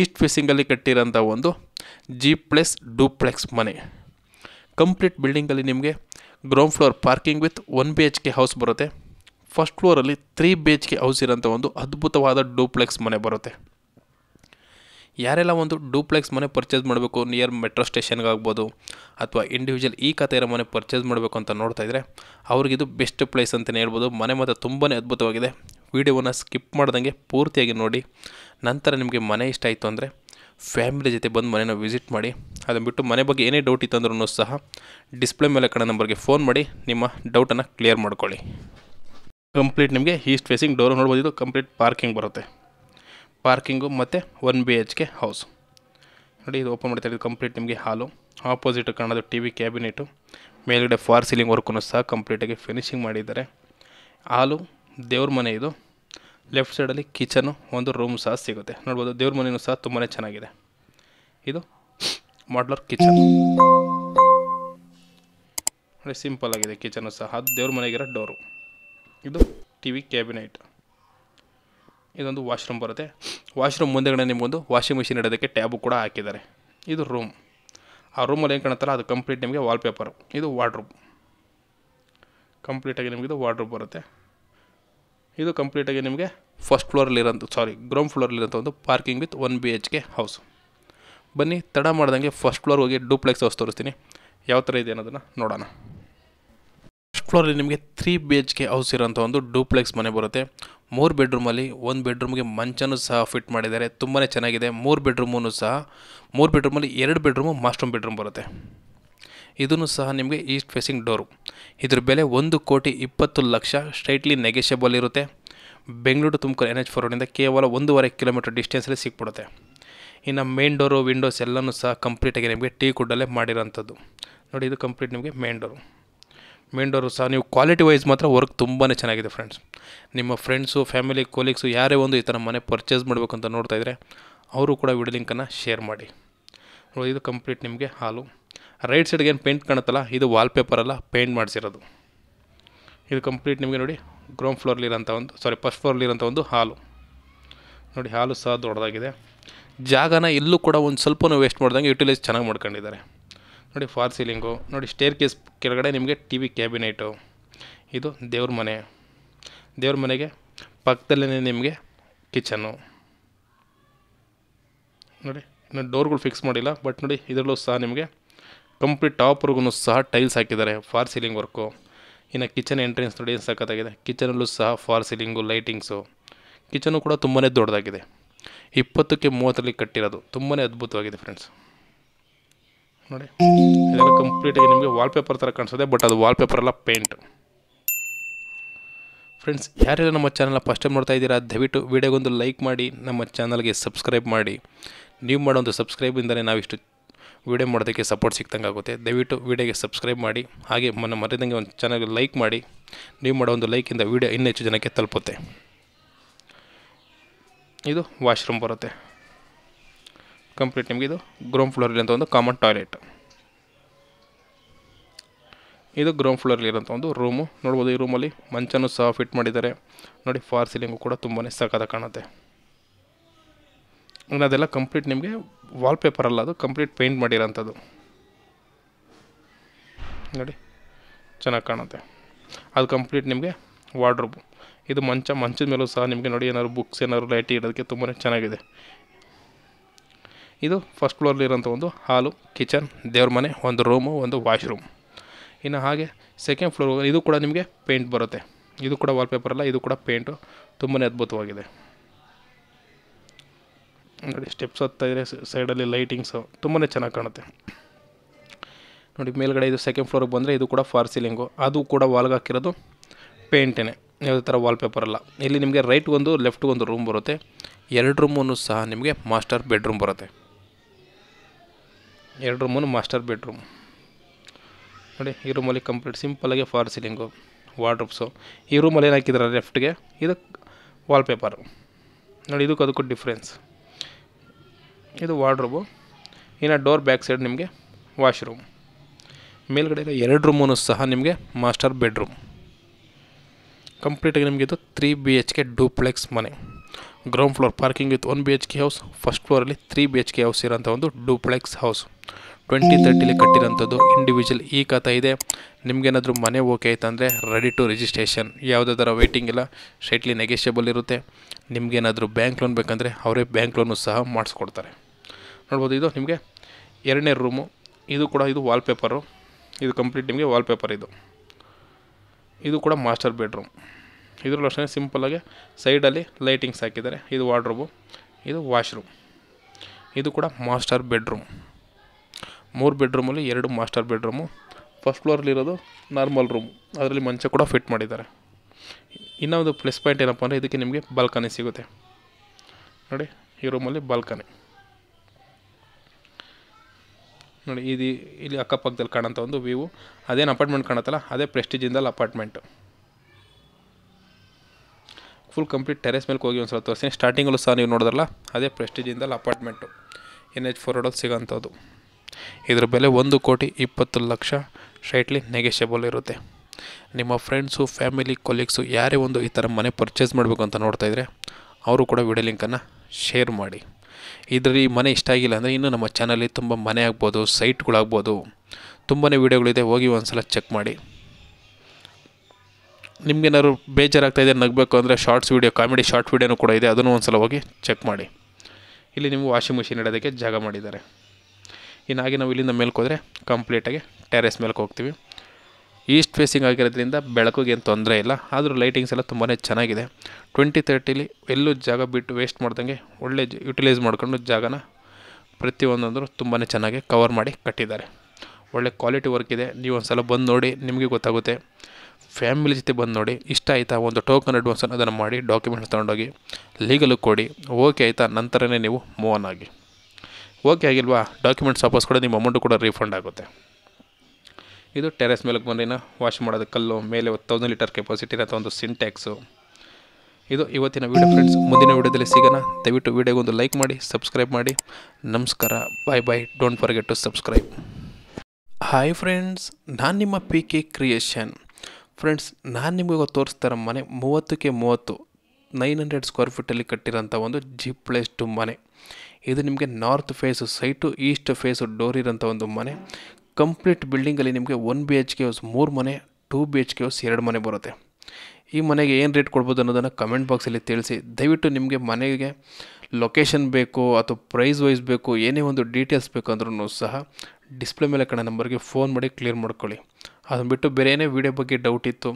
ಈಸ್ಟ್ ಫೇಸಿಂಗಲ್ಲಿ ಕಟ್ಟಿರೋಂಥ ಒಂದು ಜಿ ಪ್ಲಸ್ ಡೂಪ್ಲೆಕ್ಸ್ ಮನೆ ಕಂಪ್ಲೀಟ್ ಬಿಲ್ಡಿಂಗಲ್ಲಿ ನಿಮಗೆ ground floor parking with one B H K house ಬರುತ್ತೆ ಫಸ್ಟ್ ಫ್ಲೋರಲ್ಲಿ three B H K house ಇರೋಂಥ ಒಂದು ಅದ್ಭುತವಾದ ಡೂಪ್ಲೆಕ್ಸ್ ಮನೆ ಬರುತ್ತೆ ಯಾರೆಲ್ಲ ಒಂದು ಡೂಪ್ಲೆಕ್ಸ್ ಮನೆ ಪರ್ಚೇಸ್ ಮಾಡಬೇಕು ನಿಯರ್ ಮೆಟ್ರೋ ಸ್ಟೇಷನ್ಗಾಗ್ಬೋದು ಅಥವಾ ಇಂಡಿವಿಜುವಲ್ ಈ ಕಥೆ ಇರೋ ಮನೆ ಪರ್ಚೇಸ್ ಮಾಡಬೇಕು ಅಂತ ನೋಡ್ತಾ ಇದ್ದರೆ ಅವ್ರಿಗಿದು ಬೆಸ್ಟ್ ಪ್ಲೇಸ್ ಅಂತಲೇ ಹೇಳ್ಬೋದು ಮನೆ ಮಾತ್ರ ತುಂಬಾ ಅದ್ಭುತವಾಗಿದೆ ವಿಡಿಯೋವನ್ನು ಸ್ಕಿಪ್ ಮಾಡ್ದಂಗೆ ಪೂರ್ತಿಯಾಗಿ ನೋಡಿ ನಂತರ ನಿಮಗೆ ಮನೆ ಇಷ್ಟ ಆಯಿತು ಅಂದರೆ ಫ್ಯಾಮಿಲಿ ಜೊತೆ ಬಂದು ಮನೆಯನ್ನು ವಿಸಿಟ್ ಮಾಡಿ ಅದನ್ನು ಬಿಟ್ಟು ಮನೆ ಬಗ್ಗೆ ಏನೇ ಡೌಟ್ ಇತ್ತಂದ್ರೂ ಸಹ ಡಿಸ್ಪ್ಲೇ ಮೇಲೆ ಕಡೆ ನಂಬರ್ಗೆ ಫೋನ್ ಮಾಡಿ ನಿಮ್ಮ ಡೌಟನ್ನು ಕ್ಲಿಯರ್ ಮಾಡ್ಕೊಳ್ಳಿ ಕಂಪ್ಲೀಟ್ ನಿಮಗೆ ಈಸ್ಟ್ ಫೇಸಿಂಗ್ ಡೋರ್ ನೋಡ್ಬೋದು ಇದು ಕಂಪ್ಲೀಟ್ ಪಾರ್ಕಿಂಗ್ ಬರುತ್ತೆ ಪಾರ್ಕಿಂಗು ಮತ್ತು one B H K house ನೋಡಿ ಇದು ಓಪನ್ ಮಾಡ್ತಾ ಇದ್ದೀವಿ ಕಂಪ್ಲೀಟ್ ನಿಮಗೆ ಹಾಲು ಆಪೋಸಿಟ್ ಕಾಣೋದು ಟಿ ವಿ ಕ್ಯಾಬಿನೆಟು ಮೇಲ್ಗಡೆ ಫಾರ್ ಸೀಲಿಂಗ್ ವರ್ಕನ್ನು ಸಹ ಕಂಪ್ಲೀಟಾಗಿ ಫಿನಿಶಿಂಗ್ ಮಾಡಿದ್ದಾರೆ ಹಾಲು ದೇವ್ರ ಮನೆ ಇದು ಲೆಫ್ಟ್ ಸೈಡಲ್ಲಿ ಕಿಚನು ಒಂದು ರೂಮ್ ಸಹ ಸಿಗುತ್ತೆ ನೋಡ್ಬೋದು ದೇವ್ರ ಮನೆಯೂ ಸಹ ತುಂಬಾ ಚೆನ್ನಾಗಿದೆ ಇದು ಮಾಡ್ಲರ್ ಕಿಚನ್ ಸಿಂಪಲ್ ಆಗಿದೆ ಕಿಚನು ಸಹ ಅದು ದೇವ್ರ ಮನೆಗಿರೋ ಡೋರು ಇದು ಟಿ ವಿ ಕ್ಯಾಬಿನೆಟ್ ಇದೊಂದು ವಾಶ್ರೂಮ್ ಬರುತ್ತೆ ವಾಶ್ರೂಮ್ ಮುಂದೆಗಡೆ ನಿಮಗೊಂದು ವಾಷಿಂಗ್ ಮಿಷಿನ್ ಇಡೋದಕ್ಕೆ ಟ್ಯಾಬು ಕೂಡ ಹಾಕಿದ್ದಾರೆ ಇದು ರೂಮ್ ಆ ರೂಮಲ್ಲಿ ಏನು ಕಾಣುತ್ತಲ್ಲ ಅದು ಕಂಪ್ಲೀಟ್ ನಿಮಗೆ ವಾಲ್ಪೇಪರು ಇದು ವಾಡ್ರೂಮ್ ಕಂಪ್ಲೀಟಾಗಿ ನಿಮಗಿದು ಇದು ಬರುತ್ತೆ ಇದು ಕಂಪ್ಲೀಟಾಗಿ ನಿಮಗೆ ಫಸ್ಟ್ ಫ್ಲೋರಲ್ಲಿರೋಂಥ ಸಾರಿ ಗ್ರೌಂಡ್ ಫ್ಲೋರಲ್ಲಿರೋಂಥ ಒಂದು parking with one B H K house ಬನ್ನಿ ತಡ ಮಾಡ್ದಂಗೆ ಫಸ್ಟ್ ಫ್ಲೋರ್ ಹೋಗಿ ಡೂಪ್ಲೆಕ್ಸ್ ಹೌಸ್ ತೋರಿಸ್ತೀನಿ ಯಾವ ಥರ ಇದೆ ಅನ್ನೋದನ್ನು ನೋಡೋಣ ಫ್ಲೋರಲ್ಲಿ ನಿಮಗೆ three B H K house ಇರೋಂಥ ಒಂದು ಡೂಪ್ಲೆಕ್ಸ್ ಮನೆ ಬರುತ್ತೆ ಮೂರು ಬೆಡ್ರೂಮಲ್ಲಿ ಒಂದು ಬೆಡ್ರೂಮ್ಗೆ ಮಂಚನೂ ಸಹ ಫಿಟ್ ಮಾಡಿದ್ದಾರೆ ತುಂಬಾ ಚೆನ್ನಾಗಿದೆ ಮೂರು ಬೆಡ್ರೂಮೂ ಸಹ ಮೂರು ಬೆಡ್ರೂಮಲ್ಲಿ ಎರಡು ಬೆಡ್ರೂಮು ಮಾಸ್ಟ್ರೂಮ್ ಬೆಡ್ರೂಮ್ ಬರುತ್ತೆ ಇದನ್ನು ಸಹ ನಿಮಗೆ ಈಸ್ಟ್ ಫೇಸಿಂಗ್ ಡೋರು ಇದ್ರ ಬೆಲೆ ಒಂದು ಕೋಟಿ ಇಪ್ಪತ್ತು ಲಕ್ಷ ಸ್ಟ್ರೈಟ್ಲಿ ನೆಗೆಷಿಯಬಲ್ ಇರುತ್ತೆ Bengaluru Tumakuru N H four ರೋಡಿಂದ ಕೇವಲ ಒಂದೂವರೆ ಕಿಲೋಮೀಟರ್ ಡಿಸ್ಟೆನ್ಸಲ್ಲಿ ಸಿಕ್ಬಿಡುತ್ತೆ ಇನ್ನು ಮೇನ್ ಡೋರು ವಿಂಡೋಸ್ ಎಲ್ಲನೂ ಸಹ ಕಂಪ್ಲೀಟಾಗಿ ನಿಮಗೆ ಟೀ ಕುಡ್ಡಲ್ಲೇ ಮಾಡಿರೋಂಥದ್ದು ನೋಡಿ ಇದು ಕಂಪ್ಲೀಟ್ ನಿಮಗೆ ಮೇನ್ ಡೋರು ಮೇನ್ ಡೋರು ಸಹ ನೀವು ಕ್ವಾಲಿಟಿ ವೈಸ್ ಮಾತ್ರ ವರ್ಕ್ ತುಂಬಾ ಚೆನ್ನಾಗಿದೆ ಫ್ರೆಂಡ್ಸ್ ನಿಮ್ಮ ಫ್ರೆಂಡ್ಸು ಫ್ಯಾಮಿಲಿ ಕೊಲೀಗ್ಸು ಯಾರೇ ಒಂದು ಈ ಥರ ಮನೆ ಪರ್ಚೇಸ್ ಮಾಡಬೇಕಂತ ನೋಡ್ತಾ ಇದ್ದರೆ ಅವರು ಕೂಡ ವಿಡಿಯೋ ಲಿಂಕನ್ನು ಶೇರ್ ಮಾಡಿ ಇದು ಕಂಪ್ಲೀಟ್ ನಿಮಗೆ ಹಾಲು ರೈಟ್ ಸೈಡ್ಗೆ ಏನು ಪೇಂಟ್ ಕಾಣುತ್ತಲ್ಲ ಇದು ವಾಲ್ಪೇಪರ್ ಅಲ್ಲ ಪೇಂಟ್ ಮಾಡಿಸಿರೋದು ಇದು ಕಂಪ್ಲೀಟ್ ನಿಮಗೆ ನೋಡಿ ಗ್ರೌಂಡ್ ಫ್ಲೋರ್ಲಿರೋಂಥ ಒಂದು ಸಾರಿ ಫಸ್ಟ್ ಫ್ಲೋರ್ಲಿರೋಂಥ ಒಂದು ಹಾಲು ನೋಡಿ ಹಾಲು ಸಹ ದೊಡ್ಡದಾಗಿದೆ ಜಾಗನ ಇಲ್ಲೂ ಕೂಡ ಒಂದು ಸ್ವಲ್ಪನೂ ವೇಸ್ಟ್ ಮಾಡ್ದಂಗೆ ಯುಟಿಲೈಸ್ ಚೆನ್ನಾಗಿ ಮಾಡ್ಕೊಂಡಿದ್ದಾರೆ ನೋಡಿ ಫಾರ್ ಸೀಲಿಂಗು ನೋಡಿ ಸ್ಟೇರ್ ಕೇಸ್ ಕೆಳಗಡೆ ನಿಮಗೆ ಟಿ ವಿ ಕ್ಯಾಬಿನೆಟು ಇದು ದೇವ್ರ ಮನೆ ದೇವ್ರ ಮನೆಗೆ ಪಕ್ಕದಲ್ಲೇ ನಿಮಗೆ ಕಿಚನ್ನು ನೋಡಿ ಇನ್ನು ಡೋರ್ಗಳು ಫಿಕ್ಸ್ ಮಾಡಿಲ್ಲ ಬಟ್ ನೋಡಿ ಇದರಲ್ಲೂ ಸಹ ನಿಮಗೆ ಕಂಪ್ಲೀಟ್ ಟಾಪ್ವರೆಗೂ ಸಹ ಟೈಲ್ಸ್ ಹಾಕಿದ್ದಾರೆ ಫಾರ್ ಸೀಲಿಂಗ್ ವರ್ಕು ಇನ್ನು ಕಿಚನ್ ಎಂಟ್ರೆನ್ಸ್ ನೋಡಿ ಸಖತ್ತಾಗಿದೆ ಕಿಚನಲ್ಲೂ ಸಹ ಫಾರ್ ಸೀಲಿಂಗು ಲೈಟಿಂಗ್ಸು ಕಿಚನು ಕೂಡ ತುಂಬಾ ದೊಡ್ಡದಾಗಿದೆ ಇಪ್ಪತ್ತಕ್ಕೆ ಮೂವತ್ತರಲ್ಲಿ ಕಟ್ಟಿರೋದು ತುಂಬಾ ಅದ್ಭುತವಾಗಿದೆ ಫ್ರೆಂಡ್ಸ್ ನೋಡಿ ಇದೆಲ್ಲ ಕಂಪ್ಲೀಟಾಗಿ ನಿಮಗೆ ವಾಲ್ಪೇಪರ್ ಥರ ಕಾಣಿಸುತ್ತೆ ಬಟ್ ಅದು ವಾಲ್ಪೇಪರ್ ಅಲ್ಲ ಪೇಂಟ್ ಫ್ರೆಂಡ್ಸ್ ಯಾರೆಲ್ಲ ನಮ್ಮ ಚಾನಲ್ ಫಸ್ಟ್ ಟೈಮ್ ನೋಡ್ತಾ ಇದ್ದೀರಾ ದಯವಿಟ್ಟು ವೀಡಿಯೋಗೊಂದು ಲೈಕ್ ಮಾಡಿ ನಮ್ಮ ಚಾನಲ್ಗೆ ಸಬ್ಸ್ಕ್ರೈಬ್ ಮಾಡಿ ನೀವು ಮಾಡೋ ಒಂದು ಸಬ್ಸ್ಕ್ರೈಬಿಂದಲೇ ನಾವಿಷ್ಟು ವೀಡಿಯೋ ಮಾಡೋದಕ್ಕೆ ಸಪೋರ್ಟ್ ಸಿಕ್ತಂಗಾಗುತ್ತೆ ಆಗುತ್ತೆ ದಯವಿಟ್ಟು ವೀಡಿಯೋಗೆ ಸಬ್ಸ್ಕ್ರೈಬ್ ಮಾಡಿ ಹಾಗೆ ಮೊನ್ನೆ ಮರೆಯದಂಗೆ ಒಂದು ಚಾನಲ್ಗೆ ಲೈಕ್ ಮಾಡಿ ನೀವು ಮಾಡೋ ಒಂದು ಲೈಕಿಂದ ವೀಡಿಯೋ ಇನ್ನೂ ಹೆಚ್ಚು ಜನಕ್ಕೆ ತಲುಪುತ್ತೆ ಇದು ವಾಶ್ರೂಮ್ ಬರುತ್ತೆ ಕಂಪ್ಲೀಟ್ ನಿಮಗೆ ಇದು ಗ್ರೌಂಡ್ ಅಂತ ಒಂದು ಕಾಮನ್ ಟಾಯ್ಲೆಟ್ ಇದು ಗ್ರೌಂಡ್ ಫ್ಲೋರ್ಲಿರೋಂಥ ಒಂದು ರೂಮು ನೋಡ್ಬೋದು ಈ ರೂಮಲ್ಲಿ ಮಂಚನೂ ಸಹ ಫಿಟ್ ಮಾಡಿದ್ದಾರೆ ನೋಡಿ ಫಾರ್ ಸೀಲಿಂಗು ಕೂಡ ತುಂಬಾ ಸಕ್ಕದ ಕಾಣುತ್ತೆ ಅದೆಲ್ಲ ಕಂಪ್ಲೀಟ್ ನಿಮಗೆ ವಾಲ್ಪೇಪರ್ ಅಲ್ಲ ಅದು ಕಂಪ್ಲೀಟ್ ಪೇಂಟ್ ಮಾಡಿರೋಂಥದ್ದು ನೋಡಿ ಚೆನ್ನಾಗಿ ಕಾಣುತ್ತೆ ಅದು ಕಂಪ್ಲೀಟ್ ನಿಮಗೆ ವಾರ್ಡ್ರೋಬು ಇದು ಮಂಚ ಮಂಚದ ಮೇಲೂ ಸಹ ನಿಮಗೆ ನೋಡಿ ಏನಾದ್ರು ಬುಕ್ಸ್ ಏನಾದ್ರು ಲೈಟಿ ಇರೋದಕ್ಕೆ ತುಂಬಾ ಚೆನ್ನಾಗಿದೆ ಇದು ಫಸ್ಟ್ ಫ್ಲೋರ್ಲಿರೋಂಥ ಒಂದು ಹಾಲು ಕಿಚನ್ ದೇವ್ರ ಮನೆ ಒಂದು ರೂಮು ಒಂದು ವಾಶ್ರೂಮ್ ಇನ್ನು ಹಾಗೆ ಸೆಕೆಂಡ್ ಫ್ಲೋರ್ ಇದು ಕೂಡ ನಿಮಗೆ ಪೇಂಟ್ ಬರುತ್ತೆ ಇದು ಕೂಡ ವಾಲ್ಪೇಪರ್ ಅಲ್ಲ ಇದು ಕೂಡ ಪೇಂಟು ತುಂಬಾ ಅದ್ಭುತವಾಗಿದೆ ನೋಡಿ ಸ್ಟೆಪ್ಸ್ ಹತ್ತಾ ಇದ್ರೆ ಸೈಡಲ್ಲಿ ಲೈಟಿಂಗ್ಸು ತುಂಬಾ ಚೆನ್ನಾಗಿ ಕಾಣುತ್ತೆ ನೋಡಿ ಮೇಲ್ಗಡೆ ಇದು ಸೆಕೆಂಡ್ ಫ್ಲೋರ್ಗೆ ಬಂದರೆ ಇದು ಕೂಡ ಫಾರ್ ಸೀಲಿಂಗು ಅದು ಕೂಡ ವಾಲ್ಗೆ ಹಾಕಿರೋದು ಪೇಂಟೇನೆ ಯಾವುದೇ ಥರ ವಾಲ್ಪೇಪರ್ ಅಲ್ಲ ಇಲ್ಲಿ ನಿಮಗೆ ರೈಟ್ ಒಂದು ಒಂದು ರೂಮ್ ಬರುತ್ತೆ ಎರಡು ರೂಮನ್ನು ಸಹ ನಿಮಗೆ ಮಾಸ್ಟರ್ ಬೆಡ್ರೂಮ್ ಬರುತ್ತೆ ಎರಡು ರೂಮನ್ನು ಮಾಸ್ಟರ್ ಬೆಡ್ರೂಮ್ ನೋಡಿ ಈ ರೂಮಲ್ಲಿ ಕಂಪ್ಲೀಟ್ ಸಿಂಪಲಾಗಿ ಫಾರ್ ಸೀಲಿಂಗು ವಾಡ್ರೂಪ್ಸು ಈ ರೂಮಲ್ಲಿ ಏನು ಹಾಕಿದ್ದಾರೆ ಲೆಫ್ಟ್ಗೆ ಇದು ವಾಲ್ಪೇಪರು ನೋಡಿ ಇದಕ್ಕೆ ಅದಕ್ಕೂ ಡಿಫ್ರೆನ್ಸ್ ಇದು ವಾಡ್ರೂಬು ಇನ್ನು ಡೋರ್ ಬ್ಯಾಕ್ ಸೈಡ್ ನಿಮಗೆ ವಾಶ್ರೂಮ್ ಮೇಲ್ಗಡೆ ಎರಡು ರೂಮನ್ನು ಸಹ ನಿಮಗೆ ಮಾಸ್ಟರ್ ಬೆಡ್ರೂಮ್ ಕಂಪ್ಲೀಟಾಗಿ ನಿಮಗಿದು three B H K duplex ಮನೆ ground floor parking with one B H K house first ಫ್ಲೋರಲ್ಲಿ three B H K house ಇರೋಂಥ ಒಂದು ಡೂಪ್ಲೆಕ್ಸ್ ಹೌಸ್ ಟ್ವೆಂಟಿ ತರ್ಟಿಲಿ ಕಟ್ಟಿರೋಂಥದ್ದು ಇಂಡಿವಿಜುವಲ್ ಈ ಕಥ ಇದೆ ನಿಮಗೇನಾದರೂ ಮನೆ ಓಕೆ ಆಯ್ತಂದರೆ ರೆಡಿ ಟು ರಿಜಿಸ್ಟ್ರೇಷನ್ ಯಾವುದೇ ಥರ ಇಲ್ಲ ಸ್ಟ್ರೈಟ್ಲಿ ನೆಗೆಷಿಯಬಲ್ ಇರುತ್ತೆ ನಿಮಗೇನಾದರೂ ಬ್ಯಾಂಕ್ ಲೋನ್ ಬೇಕಂದರೆ ಅವರೇ ಬ್ಯಾಂಕ್ ಲೋನು ಸಹ ಮಾಡಿಸ್ಕೊಡ್ತಾರೆ ನೋಡ್ಬೋದು ಇದು ನಿಮಗೆ ಎರಡನೇ ರೂಮು ಇದು ಕೂಡ ಇದು ವಾಲ್ಪೇಪರು ಇದು ಕಂಪ್ಲೀಟ್ ನಿಮಗೆ ವಾಲ್ಪೇಪರ್ ಇದು ಇದು ಕೂಡ ಮಾಸ್ಟರ್ ಬೆಡ್ರೂಮ್ ಇದರಲ್ಲೂ ಅಷ್ಟೇ ಸಿಂಪಲ್ಲಾಗಿ ಸೈಡಲ್ಲಿ ಲೈಟಿಂಗ್ಸ್ ಹಾಕಿದ್ದಾರೆ ಇದು ವಾಡ್ರೂಮು ಇದು ವಾಶ್ರೂಮ್ ಇದು ಕೂಡ ಮಾಸ್ಟರ್ ಬೆಡ್ರೂಮ್ ಮೂರು ಬೆಡ್ರೂಮಲ್ಲಿ ಎರಡು ಮಾಸ್ಟರ್ ಬೆಡ್ರೂಮು ಫಸ್ಟ್ ಫ್ಲೋರಲ್ಲಿರೋದು ನಾರ್ಮಲ್ ರೂಮ್ ಅದರಲ್ಲಿ ಮಂಚ ಕೂಡ ಫಿಟ್ ಮಾಡಿದ್ದಾರೆ ಇನ್ನೊಂದು ಪ್ಲಸ್ ಪಾಯಿಂಟ್ ಏನಪ್ಪ ಅಂದರೆ ಇದಕ್ಕೆ ನಿಮಗೆ ಬಾಲ್ಕನಿ ಸಿಗುತ್ತೆ ನೋಡಿ ಈ ರೂಮಲ್ಲಿ ಬಾಲ್ಕನಿ ನೋಡಿ ಇದು ಇಲ್ಲಿ ಅಕ್ಕಪಕ್ಕದಲ್ಲಿ ಕಾಣೋಂಥ ಒಂದು ವ್ಯೂ ಅದೇನು ಅಪಾರ್ಟ್ಮೆಂಟ್ ಕಾಣುತ್ತಲ್ಲ ಅದೇ ಪ್ರೆಸ್ಟೀಜಿಂದಲ್ಲಿ ಅಪಾರ್ಟ್ಮೆಂಟು ಫುಲ್ ಕಂಪ್ಲೀಟ್ ಟೆರೆಸ್ ಮೇಲೆ ಹೋಗಿ ಒಂದು ಸಲ ತೋರಿಸ್ತೀನಿ ಸ್ಟಾರ್ಟಿಂಗಲ್ಲೂ ಸಹ ನೀವು ನೋಡಿದ್ರಲ್ಲ ಅದೇ ಪ್ರೆಸ್ಟೀಜಿಂದಲ್ಲಿ ಅಪಾರ್ಟ್ಮೆಂಟು ಎನ್ ಎಚ್ ಫೋರ್ ರೋಡಲ್ಲಿ ಸಿಗೋಂಥದ್ದು ಇದ್ರ ಬೆಲೆ ಒಂದು ಕೋಟಿ ಇಪ್ಪತ್ತು ಲಕ್ಷ ಸ್ಟ್ರೈಟ್ಲಿ ನೆಗೆಷಿಯಬಲ್ ಇರುತ್ತೆ ನಿಮ್ಮ ಫ್ರೆಂಡ್ಸು ಫ್ಯಾಮಿಲಿ ಕೊಲೀಗ್ಸು ಯಾರೇ ಒಂದು ಈ ಥರ ಮನೆ ಪರ್ಚೇಸ್ ಮಾಡಬೇಕು ಅಂತ ನೋಡ್ತಾ ಇದ್ರೆ ಅವರು ಕೂಡ ವಿಡಿಯೋ ಲಿಂಕನ್ನು ಶೇರ್ ಮಾಡಿ ಇದರಲ್ಲಿ ಮನೆ ಇಷ್ಟ ಆಗಿಲ್ಲ ಅಂದರೆ ಇನ್ನೂ ನಮ್ಮ ಚಾನಲ್ಲಿ ತುಂಬ ಮನೆ ಆಗ್ಬೋದು ಸೈಟ್ಗಳಾಗ್ಬೋದು ತುಂಬಾ ವೀಡಿಯೋಗಳಿದೆ ಹೋಗಿ ಒಂದು ಸಲ ಚೆಕ್ ಮಾಡಿ ನಿಮಗೇನಾದ್ರು ಬೇಜಾರಾಗ್ತಾ ಇದೆ ನಗಬೇಕು ಅಂದರೆ ಶಾರ್ಟ್ಸ್ ವೀಡಿಯೋ ಕಾಮಿಡಿ ಶಾರ್ಟ್ ವೀಡಿಯೋನೂ ಕೂಡ ಇದೆ ಅದನ್ನು ಒಂದು ಸಲ ಹೋಗಿ ಚೆಕ್ ಮಾಡಿ ಇಲ್ಲಿ ನಿಮಗೆ ವಾಷಿಂಗ್ ಮಿಷಿನ್ ಇಡೋದಕ್ಕೆ ಜಾಗ ಮಾಡಿದ್ದಾರೆ ಇನ್ನಾಗಿ ನಾವು ಇಲ್ಲಿಂದ ಮೇಲ್ಕೋದ್ರೆ ಕಂಪ್ಲೀಟಾಗಿ ಟೆರೆಸ್ ಮೇಲ್ಕೋಗ್ತೀವಿ ಹೋಗ್ತೀವಿ ಈಸ್ಟ್ ಫೇಸಿಂಗ್ ಆಗಿರೋದ್ರಿಂದ ಬೆಳಕುಗೇನು ತೊಂದರೆ ಇಲ್ಲ ಆದರೂ ಲೈಟಿಂಗ್ಸ್ ಎಲ್ಲ ತುಂಬಾ ಚೆನ್ನಾಗಿದೆ ಟ್ವೆಂಟಿ ತರ್ಟಿಲಿ ಎಲ್ಲೂ ಜಾಗ ಬಿಟ್ಟು ವೇಸ್ಟ್ ಮಾಡ್ದಂಗೆ ಒಳ್ಳೆ ಯುಟಿಲೈಸ್ ಮಾಡ್ಕೊಂಡು ಜಾಗನ ಪ್ರತಿಯೊಂದರೂ ತುಂಬಾ ಚೆನ್ನಾಗಿ ಕವರ್ ಮಾಡಿ ಕಟ್ಟಿದ್ದಾರೆ ಒಳ್ಳೆ ಕ್ವಾಲಿಟಿ ವರ್ಕ್ ಇದೆ ನೀವು ಒಂದು ಸಲ ಬಂದು ನೋಡಿ ನಿಮಗೆ ಗೊತ್ತಾಗುತ್ತೆ ಫ್ಯಾಮಿಲಿ ಜೊತೆ ಬಂದು ನೋಡಿ ಇಷ್ಟ ಆಯಿತಾ ಒಂದು ಟೋಕನ್ ಅಡ್ವಾನ್ಸ್ ಅದನ್ನು ಮಾಡಿ ಡಾಕ್ಯುಮೆಂಟ್ಸ್ ತೊಗೊಂಡೋಗಿ ಲೀಗಲು ಕೊಡಿ ಓಕೆ ಆಯಿತಾ ನಂತರನೇ ನೀವು ಮೂವ್ ಆನ್ ಆಗಿ ಓಕೆ ಆಗಿಲ್ವಾ ಡಾಕ್ಯುಮೆಂಟ್ಸ್ ವಾಪಸ್ ಕೂಡ ನಿಮ್ಮ ಅಮೌಂಟು ಕೂಡ ರೀಫಂಡ್ ಆಗುತ್ತೆ ಇದು ಟೆರೆಸ್ ಮೇಲಕ್ಕೆ ಬಂದಿನ ವಾಶ್ ಮಾಡೋದು ಕಲ್ಲು ಮೇಲೆ ತೌಸಂಡ್ ಲೀಟರ್ ಕೆಪಾಸಿಟಿ ಅಥವಾ ಒಂದು ಸಿಂಟ್ಯಾಕ್ಸು ಇದು ಇವತ್ತಿನ ವೀಡಿಯೋ ಫ್ರೆಂಡ್ಸ್ ಮುಂದಿನ ವೀಡಿಯೋದಲ್ಲಿ ಸಿಗೋಣ ದಯವಿಟ್ಟು ಒಂದು ಲೈಕ್ ಮಾಡಿ ಸಬ್ಸ್ಕ್ರೈಬ್ ಮಾಡಿ ನಮಸ್ಕಾರ bye bye don't forget to subscribe hi friends ನಾನು ನಿಮ್ಮ ಪಿ ಕೆ ಕ್ರಿಯೇಷನ್ ಫ್ರೆಂಡ್ಸ್ ನಾನು ನಿಮಗೆ ಇರೋ ಮನೆ ಮೂವತ್ತಕ್ಕೆ ಮೂವತ್ತು ನೈನ್ ಹಂಡ್ರೆಡ್ ಸ್ಕ್ವೇರ್ ಫೀಟಲ್ಲಿ ಕಟ್ಟಿರೋಂಥ ಒಂದು ಜಿಪ್ ಪ್ಲೇಸ್ ಟು ಮನೆ ಇದು ನಿಮಗೆ north face site east face door ಇರೋಂಥ ಒಂದು ಮನೆ ಕಂಪ್ಲೀಟ್ ಬಿಲ್ಡಿಂಗಲ್ಲಿ ನಿಮಗೆ one B H K house ಮೂರು ಮನೆ two B H K house ಎರಡು ಮನೆ ಬರುತ್ತೆ ಈ ಮನೆಗೆ ಏನು ರೇಟ್ ಕೊಡ್ಬೋದು ಅನ್ನೋದನ್ನು ಕಮೆಂಟ್ ಬಾಕ್ಸಲ್ಲಿ ತಿಳಿಸಿ ದಯವಿಟ್ಟು ನಿಮಗೆ ಮನೆಗೆ ಲೊಕೇಶನ್ ಬೇಕು ಅಥವಾ ಪ್ರೈಸ್ ವೈಸ್ ಬೇಕು ಏನೇ ಒಂದು ಡೀಟೇಲ್ಸ್ ಬೇಕು ಅಂದ್ರೂ ಸಹ ಡಿಸ್ಪ್ಲೇ ಮೇಲೆ ಕಣ ನಂಬರ್ಗೆ ಫೋನ್ ಮಾಡಿ ಕ್ಲಿಯರ್ ಮಾಡ್ಕೊಳ್ಳಿ ಅದನ್ನು ಬಿಟ್ಟು ಬೇರೆ ಏನೇ ವೀಡಿಯೋ ಬಗ್ಗೆ ಡೌಟ್ ಇತ್ತು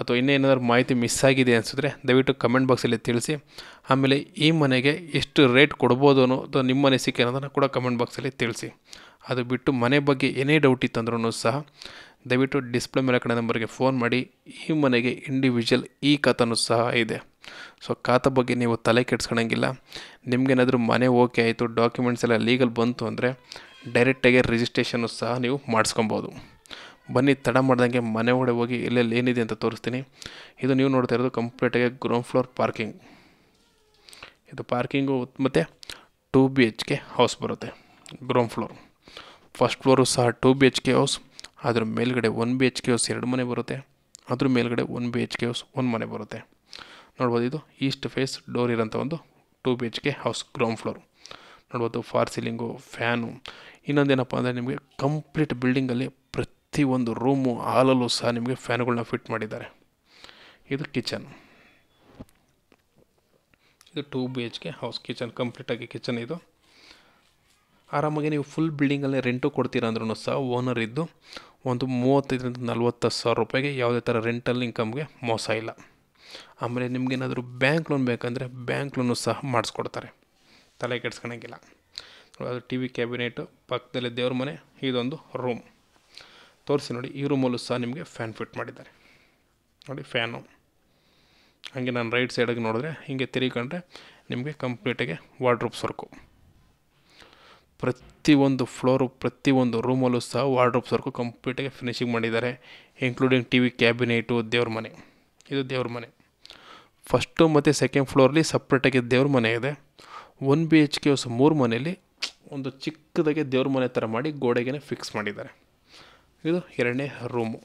ಅಥವಾ ಇನ್ನೇನಾದರೂ ಮಾಹಿತಿ ಮಿಸ್ ಆಗಿದೆ ಅನಿಸಿದ್ರೆ ದಯವಿಟ್ಟು ಕಮೆಂಟ್ ಬಾಕ್ಸಲ್ಲಿ ತಿಳಿಸಿ ಆಮೇಲೆ ಈ ಮನೆಗೆ ಎಷ್ಟು ರೇಟ್ ಕೊಡ್ಬೋದು ಅನ್ನೋದು ನಿಮ್ಮ ಅನಿಸಿಕೆ ಅನ್ನೋದನ್ನು ಕೂಡ ಕಮೆಂಟ್ ಬಾಕ್ಸಲ್ಲಿ ತಿಳಿಸಿ ಅದು ಬಿಟ್ಟು ಮನೆ ಬಗ್ಗೆ ಏನೇ ಡೌಟ್ ಇತ್ತಂದ್ರೂ ಸಹ ದಯವಿಟ್ಟು ಡಿಸ್ಪ್ಲೇ ಮೇಲೆ ಕಡೆ ನಂಬರ್ಗೆ ಫೋನ್ ಮಾಡಿ ಈ ಮನೆಗೆ ಇಂಡಿವಿಜುವಲ್ ಈ ಖಾತನೂ ಸಹ ಇದೆ ಸೊ ಖಾತ ಬಗ್ಗೆ ನೀವು ತಲೆ ಕೆಡ್ಸ್ಕೊಳಂಗಿಲ್ಲ ನಿಮಗೇನಾದರೂ ಮನೆ ಓಕೆ ಆಯಿತು ಡಾಕ್ಯುಮೆಂಟ್ಸ್ ಎಲ್ಲ ಲೀಗಲ್ ಬಂತು ಅಂದರೆ ಡೈರೆಕ್ಟಾಗಿ ರಿಜಿಸ್ಟ್ರೇಷನ್ನು ಸಹ ನೀವು ಮಾಡಿಸ್ಕೊಬೋದು ಬನ್ನಿ ತಡ ಮಾಡ್ದಂಗೆ ಮನೆ ಒಡೆ ಹೋಗಿ ಎಲ್ಲೆಲ್ಲಿ ಏನಿದೆ ಅಂತ ತೋರಿಸ್ತೀನಿ ಇದು ನೀವು ನೋಡ್ತಾ ಇರೋದು ಕಂಪ್ಲೀಟಾಗಿ ಗ್ರೌಂಡ್ ಫ್ಲೋರ್ ಪಾರ್ಕಿಂಗ್ ಇದು ಪಾರ್ಕಿಂಗು ಮತ್ತು two B H K house ಬರುತ್ತೆ ಗ್ರೌಂಡ್ ಫ್ಲೋರ್ ಫಸ್ಟ್ ಫ್ಲೋರು ಸಹ two B H K house ಅದ್ರ ಮೇಲ್ಗಡೆ one B H K house ಎರಡು ಮನೆ ಬರುತ್ತೆ ಅದ್ರ ಮೇಲ್ಗಡೆ one B H K house ಒಂದು ಮನೆ ಬರುತ್ತೆ ನೋಡ್ಬೋದು ಇದು ಈಸ್ಟ್ ಫೇಸ್ ಡೋರ್ ಇರೋಂಥ ಒಂದು two B H K house ground floor ನೋಡ್ಬೋದು ಫಾರ್ ಸೀಲಿಂಗು ಫ್ಯಾನು ಇನ್ನೊಂದೇನಪ್ಪ ಅಂದರೆ ನಿಮಗೆ ಕಂಪ್ಲೀಟ್ ಬಿಲ್ಡಿಂಗಲ್ಲಿ ಒಂದು ರೂಮು ಹಾಲಲ್ಲೂ ಸಹ ನಿಮಗೆ ಫ್ಯಾನ್ಗಳನ್ನ ಫಿಟ್ ಮಾಡಿದ್ದಾರೆ ಇದು ಕಿಚನ್ ಇದು two B H K house kitchen ಕಂಪ್ಲೀಟಾಗಿ ಕಿಚನ್ ಇದು ಆರಾಮಾಗಿ ನೀವು ಫುಲ್ ಬಿಲ್ಡಿಂಗಲ್ಲಿ ರೆಂಟು ಕೊಡ್ತೀರ ಅಂದ್ರೂ ಸಹ ಓನರ್ ಇದ್ದು ಒಂದು ಮೂವತ್ತೈದರಿಂದ ನಲ್ವತ್ತು ಸಾವಿರ ರೂಪಾಯಿಗೆ ಯಾವುದೇ ಥರ ರೆಂಟಲ್ಲಿ ಇನ್ಕಮ್ಗೆ ಮೋಸ ಇಲ್ಲ ಆಮೇಲೆ ನಿಮಗೇನಾದರೂ ಬ್ಯಾಂಕ್ ಲೋನ್ ಬೇಕಂದರೆ ಬ್ಯಾಂಕ್ ಲೋನು ಸಹ ಮಾಡಿಸ್ಕೊಡ್ತಾರೆ ತಲೆ ಕೆಡ್ಸ್ಕೊಳಂಗಿಲ್ಲ ಅದು ಟಿ ವಿ ಕ್ಯಾಬಿನೆಟು ಪಕ್ಕದಲ್ಲಿ ದೇವ್ರ ಮನೆ ಇದೊಂದು ರೂಮ್ ತೋರಿಸಿ ನೋಡಿ ಈ ರೂಮಲ್ಲೂ ಸಹ ನಿಮಗೆ ಫ್ಯಾನ್ ಫಿಟ್ ಮಾಡಿದ್ದಾರೆ ನೋಡಿ ಫ್ಯಾನು ಹಾಗೆ ನಾನು ರೈಟ್ ಸೈಡಾಗಿ ನೋಡಿದ್ರೆ ಹೀಗೆ ತಿರುಗಿಕೊಂಡ್ರೆ ನಿಮಗೆ ಕಂಪ್ಲೀಟಾಗಿ ವಾರ್ಡ್ರೂಪ್ಸ್ ಸರ್ಕು ಪ್ರತಿಯೊಂದು ಫ್ಲೋರು ಪ್ರತಿಯೊಂದು ರೂಮಲ್ಲೂ ಸಹ ವಾರ್ಡ್ರೂಪ್ಸ್ ಸರ್ಕು ಕಂಪ್ಲೀಟಾಗಿ ಫಿನಿಶಿಂಗ್ ಮಾಡಿದ್ದಾರೆ ಇನ್ಕ್ಲೂಡಿಂಗ್ ಟಿ ವಿ ಕ್ಯಾಬಿನೇಟು ದೇವ್ರ ಮನೆ ಇದು ದೇವ್ರ ಮನೆ ಫಸ್ಟು ಮತ್ತು ಸೆಕೆಂಡ್ ಫ್ಲೋರಲ್ಲಿ ಸಪ್ರೇಟಾಗಿ ದೇವ್ರ ಮನೆ ಇದೆ ಒನ್ ಬಿ ಎಚ್ ಕೆ ಮೂರು ಮನೆಯಲ್ಲಿ ಒಂದು ಚಿಕ್ಕದಾಗೆ ದೇವ್ರ ಮನೆ ಥರ ಮಾಡಿ ಗೋಡೆಗೆ ಫಿಕ್ಸ್ ಮಾಡಿದ್ದಾರೆ ಇದು ಎರಡನೇ ರೂಮು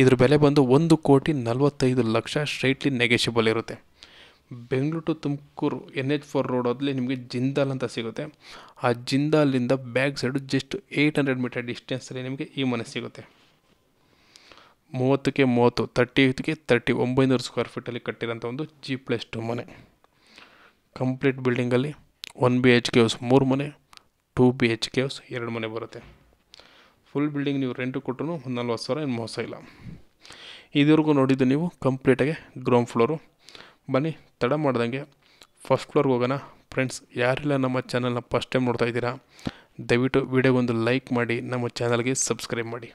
ಇದ್ರ ಬೆಲೆ ಬಂದು ಒಂದು ಕೋಟಿ ನಲವತ್ತೈದು ಲಕ್ಷ ಸ್ಟ್ರೈಟ್ಲಿ ನೆಗೆಷಿಬಲ್ ಇರುತ್ತೆ Bengaluru to Tumakuru N H four ರೋಡಲ್ಲಿ ನಿಮಗೆ ಜಿಂದಾಲ್ ಅಂತ ಸಿಗುತ್ತೆ ಆ ಜಿಂದಾಲಿಂದ back side just eight hundred metre ಡಿಸ್ಟೆನ್ಸಲ್ಲಿ ನಿಮಗೆ ಈ ಮನೆ ಸಿಗುತ್ತೆ ಮೂವತ್ತಕ್ಕೆ ಮೂವತ್ತು ತರ್ಟಿಗೆ ತರ್ಟಿ ಒಂಬೈನೂರು ಸ್ಕ್ವೇರ್ ಫೀಟಲ್ಲಿ ಕಟ್ಟಿರೋಂಥ ಒಂದು ಜಿ ಪ್ಲಸ್ ಟು ಮನೆ ಕಂಪ್ಲೀಟ್ ಬಿಲ್ಡಿಂಗಲ್ಲಿ one B H K house ಮೂರು ಮನೆ two B H K house ಎರಡು ಮನೆ ಬರುತ್ತೆ ಫುಲ್ ಬಿಲ್ಡಿಂಗ್ ನೀವು ರೆಂಟು ಕೊಟ್ಟರು ಒಂದು ನಲ್ವತ್ತು ಸಾವಿರ ಏನು ಮೋಸ ಇಲ್ಲ ಇದುವರೆಗೂ ನೋಡಿದ್ದು ನೀವು ಕಂಪ್ಲೀಟಾಗಿ ಗ್ರೌಂಡ್ ಫ್ಲೋರು ಬನ್ನಿ ತಡ ಮಾಡ್ದಂಗೆ ಫಸ್ಟ್ ಫ್ಲೋರ್ಗೆ ಹೋಗೋಣ ಫ್ರೆಂಡ್ಸ್ ಯಾರೆಲ್ಲ ನಮ್ಮ ಚಾನಲ್ನ ಫಸ್ಟ್ ಟೈಮ್ ನೋಡ್ತಾ ಇದ್ದೀರಾ ದಯವಿಟ್ಟು ವಿಡಿಯೋಗೊಂದು ಲೈಕ್ ಮಾಡಿ ನಮ್ಮ ಚಾನಲ್ಗೆ ಸಬ್ಸ್ಕ್ರೈಬ್ ಮಾಡಿ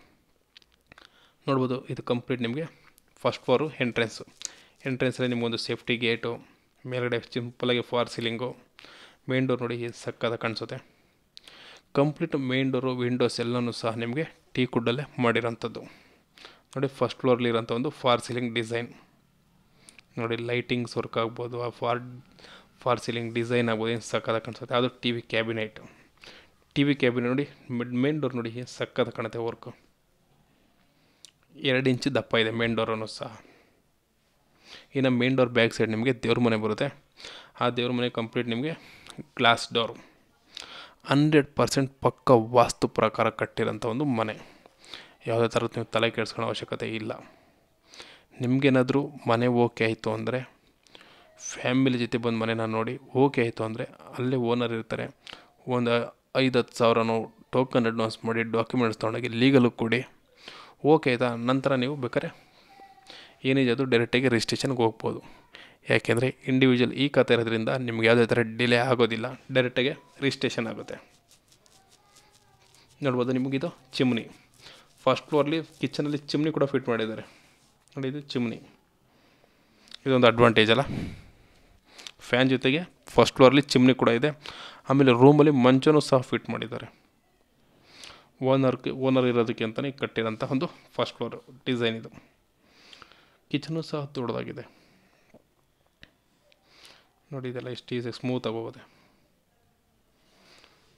ನೋಡ್ಬೋದು ಇದು ಕಂಪ್ಲೀಟ್ ನಿಮಗೆ ಫಸ್ಟ್ ಫ್ಲೋರು ಎಂಟ್ರೆನ್ಸು ಎಂಟ್ರೆನ್ಸಲ್ಲಿ ನಿಮಗೊಂದು ಸೇಫ್ಟಿ ಗೇಟು ಮೇಲ್ಗಡೆ ಸಿಂಪಲಾಗಿ ಫಾರ್ ಸೀಲಿಂಗು ಮೇನ್ ಡೋರ್ ನೋಡಿ ಸಕ್ಕದ ಕಾಣಿಸುತ್ತೆ ಕಂಪ್ಲೀಟ್ ಮೇನ್ ಡೋರು ವಿಂಡೋಸ್ ಎಲ್ಲನೂ ಸಹ ನಿಮಗೆ ಟೀ ಕುಡ್ಡಲ್ಲೇ ಮಾಡಿರೋಂಥದ್ದು ನೋಡಿ ಫಸ್ಟ್ ಫ್ಲೋರ್ಲಿರೋಂಥ ಒಂದು ಫಾರ್ ಸೀಲಿಂಗ್ ಡಿಸೈನ್ ನೋಡಿ ಲೈಟಿಂಗ್ಸ್ ವರ್ಕ್ ಆಗ್ಬೋದು ಆ ಫಾರ್ ಫಾರ್ ಸೀಲಿಂಗ್ ಡಿಸೈನ್ ಆಗ್ಬೋದು ಏನು ಸಕ್ಕದಾಗ ಕಾಣಿಸುತ್ತೆ ಅದು T V cabinet T V cabinet ನೋಡಿ ಮಿಡ್ ಮೇನ್ ಡೋರ್ ನೋಡಿ ಏನು ಸಕ್ಕದ ಕಾಣುತ್ತೆ ವರ್ಕ್ ಎರಡು ಇಂಚು ದಪ್ಪ ಇದೆ ಮೇನ್ ಡೋರನ್ನು ಸಹ ಇನ್ನು ಮೇನ್ ಡೋರ್ ಬ್ಯಾಕ್ ಸೈಡ್ ನಿಮಗೆ ದೇವ್ರ ಮನೆ ಬರುತ್ತೆ ಆ ದೇವ್ರ ಮನೆ ಕಂಪ್ಲೀಟ್ ನಿಮಗೆ ಗ್ಲಾಸ್ ಡೋರು ಹಂಡ್ರೆಡ್ ಪರ್ಸೆಂಟ್ ಪಕ್ಕ ವಾಸ್ತು ಪ್ರಕಾರ ಕಟ್ಟಿರೋಂಥ ಒಂದು ಮನೆ ಯಾವುದೇ ಥರದ್ದು ನೀವು ತಲೆ ಕೆಡಿಸ್ಕೊಳ್ಳೋ ಅವಶ್ಯಕತೆ ಇಲ್ಲ ನಿಮಗೇನಾದರೂ ಮನೆ ಓಕೆ ಆಯಿತು ಅಂದರೆ ಫ್ಯಾಮಿಲಿ ಜೊತೆ ಬಂದು ಮನೆನ ನೋಡಿ ಓಕೆ ಆಯಿತು ಅಂದರೆ ಅಲ್ಲೇ ಓನರ್ ಇರ್ತಾರೆ ಒಂದು ಐದು ಹತ್ತು ಸಾವಿರನೋ ಟೋಕನ್ ಅಡ್ವಾನ್ಸ್ ಮಾಡಿ ಡಾಕ್ಯುಮೆಂಟ್ಸ್ ತೊಗೊಂಡೋಗಿ ಲೀಗಲು ಕೊಡಿ ಓಕೆ ಆಯಿತಾ ನಂತರ ನೀವು ಬೇಕಾದ್ರೆ ಏನಿದೆ ಅದು ಡೈರೆಕ್ಟಾಗಿ ರಿಜಿಸ್ಟ್ರೇಷನ್ಗೆ ಹೋಗ್ಬೋದು ಯಾಕೆಂದರೆ ಇಂಡಿವಿಜುವಲ್ ಈ ಖಾತೆ ಇರೋದ್ರಿಂದ ನಿಮ್ಗೆ ಯಾವುದೇ ಥರ ಡಿಲೇ ಆಗೋದಿಲ್ಲ ಡೈರೆಕ್ಟಾಗಿ ರಿಜಿಸ್ಟ್ರೇಷನ್ ಆಗುತ್ತೆ ನೋಡ್ಬೋದು ನಿಮಗಿದು ಚಿಮ್ನಿ ಫಸ್ಟ್ ಫ್ಲೋರ್ಲಿ ಕಿಚನಲ್ಲಿ ಚಿಮ್ನಿ ಕೂಡ ಫಿಟ್ ಮಾಡಿದ್ದಾರೆ ನೋಡಿ ಇದು ಚಿಮ್ನಿ ಇದೊಂದು ಅಡ್ವಾಂಟೇಜ್ ಅಲ್ಲ ಫ್ಯಾನ್ ಜೊತೆಗೆ ಫಸ್ಟ್ ಫ್ಲೋರಲ್ಲಿ ಚಿಮ್ನಿ ಕೂಡ ಇದೆ ಆಮೇಲೆ ರೂಮಲ್ಲಿ ಮಂಚನೂ ಸಹ ಫಿಟ್ ಮಾಡಿದ್ದಾರೆ ಓನರ್ಗೆ ಓನರ್ ಇರೋದಕ್ಕೆ ಅಂತಲೇ ಕಟ್ಟಿರೋಂಥ ಒಂದು ಫಸ್ಟ್ ಫ್ಲೋರ್ ಡಿಸೈನ್ ಇದು ಕಿಚನು ಸಹ ದೊಡ್ಡದಾಗಿದೆ ನೋಡಿ ಇದೆಲ್ಲ ಎಷ್ಟು ಈಸಿಯಾಗಿ ಸ್ಮೂತ್ ಆಗೋದೆ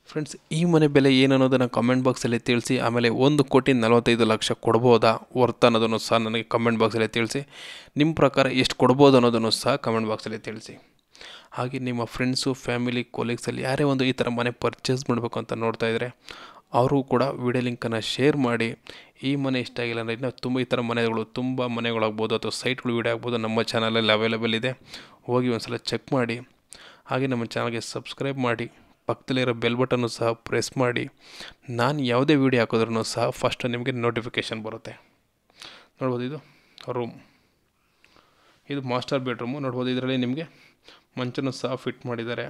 ಫ್ರೆಂಡ್ಸ್ ಈ ಮನೆ ಬೆಲೆ ಏನು ಅನ್ನೋದನ್ನು ಕಮೆಂಟ್ ಬಾಕ್ಸಲ್ಲಿ ತಿಳಿಸಿ ಆಮೇಲೆ ಒಂದು ಕೋಟಿ ನಲವತ್ತೈದು ಲಕ್ಷ ಕೊಡ್ಬೋದಾ ವರ್ತ್ ಅನ್ನೋದನ್ನು ಸಹ ನನಗೆ ಕಮೆಂಟ್ ಬಾಕ್ಸಲ್ಲಿ ತಿಳಿಸಿ ನಿಮ್ಮ ಪ್ರಕಾರ ಎಷ್ಟು ಕೊಡ್ಬೋದು ಅನ್ನೋದನ್ನು ಸಹ ಕಮೆಂಟ್ ಬಾಕ್ಸಲ್ಲಿ ತಿಳಿಸಿ ಹಾಗೆ ನಿಮ್ಮ ಫ್ರೆಂಡ್ಸು ಫ್ಯಾಮಿಲಿ ಕೊಲೀಗ್ಸಲ್ಲಿ ಯಾರೇ ಒಂದು ಈ ಥರ ಮನೆ ಪರ್ಚೇಸ್ ಮಾಡಬೇಕು ಅಂತ ನೋಡ್ತಾ ಇದ್ದರೆ ಅವರು ಕೂಡ ವಿಡಿಯೋ ಲಿಂಕನ್ನು ಶೇರ್ ಮಾಡಿ ಈ ಮನೆ ಇಷ್ಟ ಆಗಿಲ್ಲ ಅಂದರೆ ಇನ್ನೂ ತುಂಬ ಈ ಥರ ಮನೆಗಳು ತುಂಬ ಮನೆಗಳಾಗ್ಬೋದು ಅಥವಾ ಸೈಟ್ಗಳು ವಿಡಿಯೋ ಆಗ್ಬೋದು ನಮ್ಮ ಚಾನಲಲ್ಲಿ ಅವೈಲೇಬಲ್ ಇದೆ ಹೋಗಿ ಒಂದು ಸಲ ಚೆಕ್ ಮಾಡಿ ಹಾಗೆ ನಮ್ಮ ಚಾನಲ್ಗೆ ಸಬ್ಸ್ಕ್ರೈಬ್ ಮಾಡಿ ಪಕ್ಕದಲ್ಲಿರೋ ಬೆಲ್ ಬಟನ್ನು ಸಹ ಪ್ರೆಸ್ ಮಾಡಿ ನಾನು ಯಾವುದೇ ವೀಡಿಯೋ ಹಾಕೋದ್ರೂ ಸಹ ಫಸ್ಟು ನಿಮಗೆ ನೋಟಿಫಿಕೇಷನ್ ಬರುತ್ತೆ ನೋಡ್ಬೋದು ಇದು ರೂಮ್ ಇದು ಮಾಸ್ಟರ್ ಬೆಡ್ರೂಮು ನೋಡ್ಬೋದು ಇದರಲ್ಲಿ ನಿಮಗೆ ಮಂಚನೂ ಸಹ ಫಿಟ್ ಮಾಡಿದ್ದಾರೆ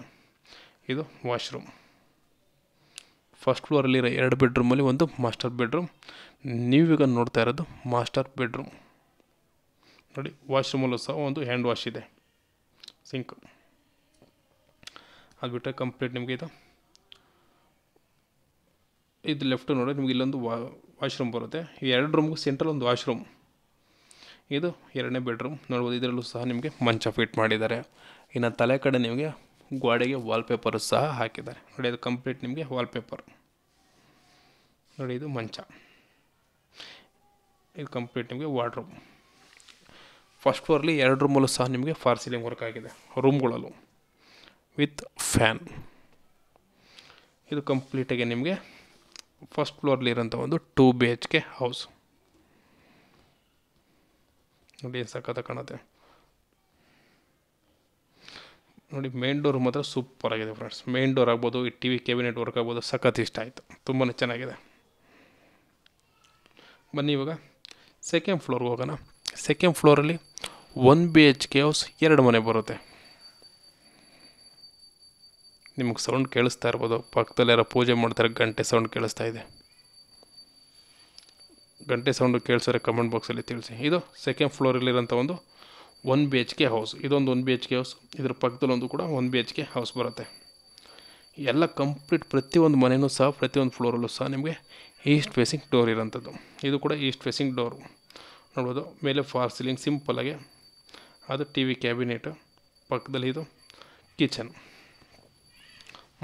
ಇದು ವಾಶ್ರೂಮ್ ಫಸ್ಟ್ ಫ್ಲೋರಲ್ಲಿರೋ ಎರಡು ಬೆಡ್ರೂಮಲ್ಲಿ ಒಂದು ಮಾಸ್ಟರ್ ಬೆಡ್ರೂಮ್ ನೀವೀಗ ನೋಡ್ತಾ ಇರೋದು ಮಾಸ್ಟರ್ ಬೆಡ್ರೂಮ್ ನೋಡಿ ವಾಶ್ರೂಮಲ್ಲೂ ಸಹ ಒಂದು ಹ್ಯಾಂಡ್ ವಾಶ್ ಇದೆ ಸಿಂಕ್ ಅದು ಬಿಟ್ಟರೆ ಕಂಪ್ಲೀಟ್ ನಿಮಗೆ ಇದು ಇದು ಲೆಫ್ಟ್ ನೋಡಿ ನಿಮಗೆ ಇಲ್ಲೊಂದು ವಾ ವಾಶ್ರೂಮ್ ಬರುತ್ತೆ ಈ ಎರಡು ರೂಮ್ಗೂ ಸೆಂಟ್ರಲ್ ಒಂದು ವಾಶ್ರೂಮ್ ಇದು ಎರಡನೇ ಬೆಡ್ರೂಮ್ ನೋಡ್ಬೋದು ಇದರಲ್ಲೂ ಸಹ ನಿಮಗೆ ಮಂಚ ಫಿಟ್ ಮಾಡಿದ್ದಾರೆ ಇನ್ನು ತಲೆ ಕಡೆ ನಿಮಗೆ ಗೋಡೆಗೆ ವಾಲ್ಪೇಪರ್ ಸಹ ಹಾಕಿದ್ದಾರೆ ನೋಡಿ ಅದು ಕಂಪ್ಲೀಟ್ ನಿಮಗೆ ವಾಲ್ಪೇಪರ್ ನೋಡಿ ಇದು ಮಂಚ ಇದು ಕಂಪ್ಲೀಟ್ ನಿಮಗೆ ವಾರ್ಡ್ರೂಮ್ ಫಸ್ಟ್ ಫ್ಲೋರ್ಲಿ ಎರಡು ರೂಮಲ್ಲೂ ಸಹ ನಿಮಗೆ ಫಾರ್ ಸೀಲಿಂಗ್ ವರ್ಕ್ ಆಗಿದೆ ರೂಮ್ಗಳಲ್ಲೂ ವಿತ್ ಫ್ಯಾನ್ ಇದು ಕಂಪ್ಲೀಟಾಗಿ ನಿಮಗೆ ಫಸ್ಟ್ ಫ್ಲೋರ್ಲಿರೋಂಥ ಒಂದು two B H K house ನೋಡಿ ಸಖತ್ತ ಕಾಣುತ್ತೆ ನೋಡಿ ಮೇನ್ ಡೋರ್ ಮಾತ್ರ ಸೂಪರ್ ಆಗಿದೆ ಫ್ರೆಂಡ್ಸ್ ಮೇನ್ ಡೋರ್ ಆಗ್ಬೋದು ಈ ಟಿ ವಿ ಕ್ಯಾಬಿನೆಟ್ ವರ್ಕ್ ಆಗ್ಬೋದು ಸಖತ್ ಇಷ್ಟ ಆಯಿತು ತುಂಬಾ ಚೆನ್ನಾಗಿದೆ ಬನ್ನಿ ಇವಾಗ ಸೆಕೆಂಡ್ ಫ್ಲೋರ್ಗೆ ಹೋಗೋಣ ಸೆಕೆಂಡ್ ಫ್ಲೋರಲ್ಲಿ one B H K house ಎರಡು ಮನೆ ಬರುತ್ತೆ ನಿಮಗೆ ಸೌಂಡ್ ಕೇಳಿಸ್ತಾ ಇರ್ಬೋದು ಪಕ್ಕದಲ್ಲಿ ಯಾರೋ ಪೂಜೆ ಮಾಡ್ತಾರೆ ಗಂಟೆ ಸೌಂಡ್ ಕೇಳಿಸ್ತಾ ಇದೆ ಗಂಟೆ ಸೌಂಡು ಕೇಳಿಸಿದ್ರೆ ಕಮೆಂಟ್ ಬಾಕ್ಸಲ್ಲಿ ತಿಳಿಸಿ ಇದು ಸೆಕೆಂಡ್ ಫ್ಲೋರಲ್ಲಿರೋಂಥ ಒಂದು one B H K house ಇದೊಂದು one B H K house ಇದ್ರ ಪಕ್ಕದಲ್ಲೊಂದು ಕೂಡ one B H K house ಬರುತ್ತೆ ಎಲ್ಲ ಕಂಪ್ಲೀಟ್ ಪ್ರತಿಯೊಂದು ಮನೆಯೂ ಸಹ ಪ್ರತಿಯೊಂದು ಫ್ಲೋರಲ್ಲೂ ಸಹ ನಿಮಗೆ ಈಸ್ಟ್ ಫೇಸಿಂಗ್ ಡೋರ್ ಇರೋಂಥದ್ದು ಇದು ಕೂಡ ಈಸ್ಟ್ ಫೇಸಿಂಗ್ ಡೋರು ನೋಡ್ಬೋದು ಮೇಲೆ ಫಾರ್ ಸೀಲಿಂಗ್ ಸಿಂಪಲಾಗಿ ಅದು ಟಿ ವಿ ಕ್ಯಾಬಿನೆಟು ಪಕ್ಕದಲ್ಲಿ ಇದು ಕಿಚನ್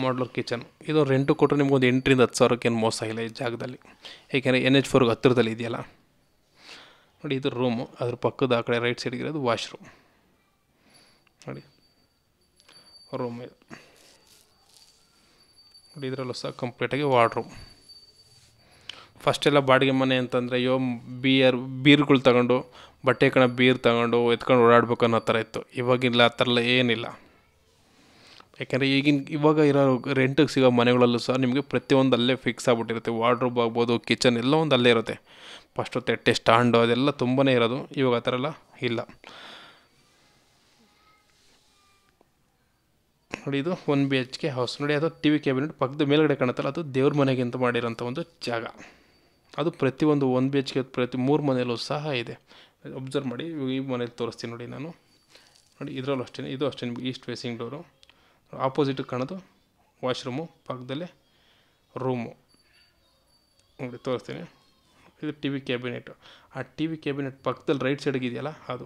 ಮಾಡ್ಲರ್ ಕಿಚನ್ ಇದು ರೆಂಟು ಕೊಟ್ಟರೆ ನಿಮಗೊಂದು ಎಂಟರಿಂದ ಹತ್ತು ಸಾವಿರಕ್ಕೇನು ಮೋಸ ಇಲ್ಲ ಈ ಜಾಗದಲ್ಲಿ ಏಕೆಂದರೆ ಎನ್ ಎಚ್ ಫೋರ್ಗೆ ಹತ್ತಿರದಲ್ಲಿ ಇದೆಯಲ್ಲ ನೋಡಿ ಇದು ರೂಮು ಅದ್ರ ಪಕ್ಕದ ಆ ಕಡೆ ರೈಟ್ ಇರೋದು ವಾಶ್ರೂಮ್ ನೋಡಿ ರೂಮ್ ಇದು ನೋಡಿ ಇದರಲ್ಲೂ ಸಹ ಕಂಪ್ಲೀಟಾಗಿ ವಾರ್ಡ್ರೂಮ್ ಫಸ್ಟೆಲ್ಲ ಬಾಡಿಗೆ ಮನೆ ಅಂತಂದರೆ ಯೋ ಬಿಯರ್ ಬೀರ್ಗಳು ತಗೊಂಡು ಬಟ್ಟೆ ಕಣ ಬೀರ್ ತಗೊಂಡು ಎತ್ಕೊಂಡು ಓಡಾಡ್ಬೇಕು ಅನ್ನೋ ಥರ ಇತ್ತು ಇವಾಗಿಲ್ಲ ಆ ಥರಲ್ಲ ಏನಿಲ್ಲ ಯಾಕೆಂದರೆ ಈಗಿನ ಇವಾಗ ಇರೋ ರೆಂಟಿಗೆ ಸಿಗೋ ಮನೆಗಳಲ್ಲೂ ಸಹ ನಿಮಗೆ ಪ್ರತಿಯೊಂದು ಅಲ್ಲೇ ಫಿಕ್ಸ್ ಆಗಿಬಿಟ್ಟಿರುತ್ತೆ ವಾರ್ಡ್ರೋಬ್ ಆಗ್ಬೋದು ಕಿಚನ್ ಎಲ್ಲ ಒಂದು ಅಲ್ಲೇ ಇರುತ್ತೆ ಫಸ್ಟು ತಟ್ಟೆ ಸ್ಟ್ಯಾಂಡು ಅದೆಲ್ಲ ತುಂಬನೇ ಇರೋದು ಇವಾಗ ಆ ಥರ ಎಲ್ಲ ಇಲ್ಲ ನೋಡಿ ಇದು one B H K house ನೋಡಿ ಅದು ಟಿ ವಿ ಕ್ಯಾಬಿನೆಟ್ ಪಕ್ಕದ ಮೇಲ್ಗಡೆ ಕಾಣುತ್ತಲ್ಲ ಅದು ದೇವ್ರ ಮನೆಗೆ ಅಂತ ಮಾಡಿರೋಂಥ ಒಂದು ಜಾಗ ಅದು ಪ್ರತಿಯೊಂದು ಒನ್ ಬಿ ಎಚ್ ಕೆ ಪ್ರತಿ ಮೂರು ಮನೆಯಲ್ಲೂ ಸಹ ಇದೆ ಅಬ್ಸರ್ವ್ ಮಾಡಿ ಈ ಮನೇಲಿ ತೋರಿಸ್ತೀನಿ ನೋಡಿ ನಾನು ನೋಡಿ ಇದರಲ್ಲೂ ಅಷ್ಟೇ ಇದು ಅಷ್ಟೇ ಈಸ್ಟ್ ಫೇಸಿಂಗ್ ಡೋರು ಆಪೋಸಿಟ್ ಕಾಣೋದು ವಾಶ್ರೂಮು ಪಕ್ಕದಲ್ಲೇ ರೂಮು ನೋಡಿ ತೋರಿಸ್ತೀನಿ ಇದು ಟಿ ವಿ ಕ್ಯಾಬಿನೆಟ್ ಆ ಟಿ ವಿ ಕ್ಯಾಬಿನೆಟ್ ಪಕ್ಕದಲ್ಲಿ ರೈಟ್ ಸೈಡಿಗಿದೆಯಲ್ಲ ಅದು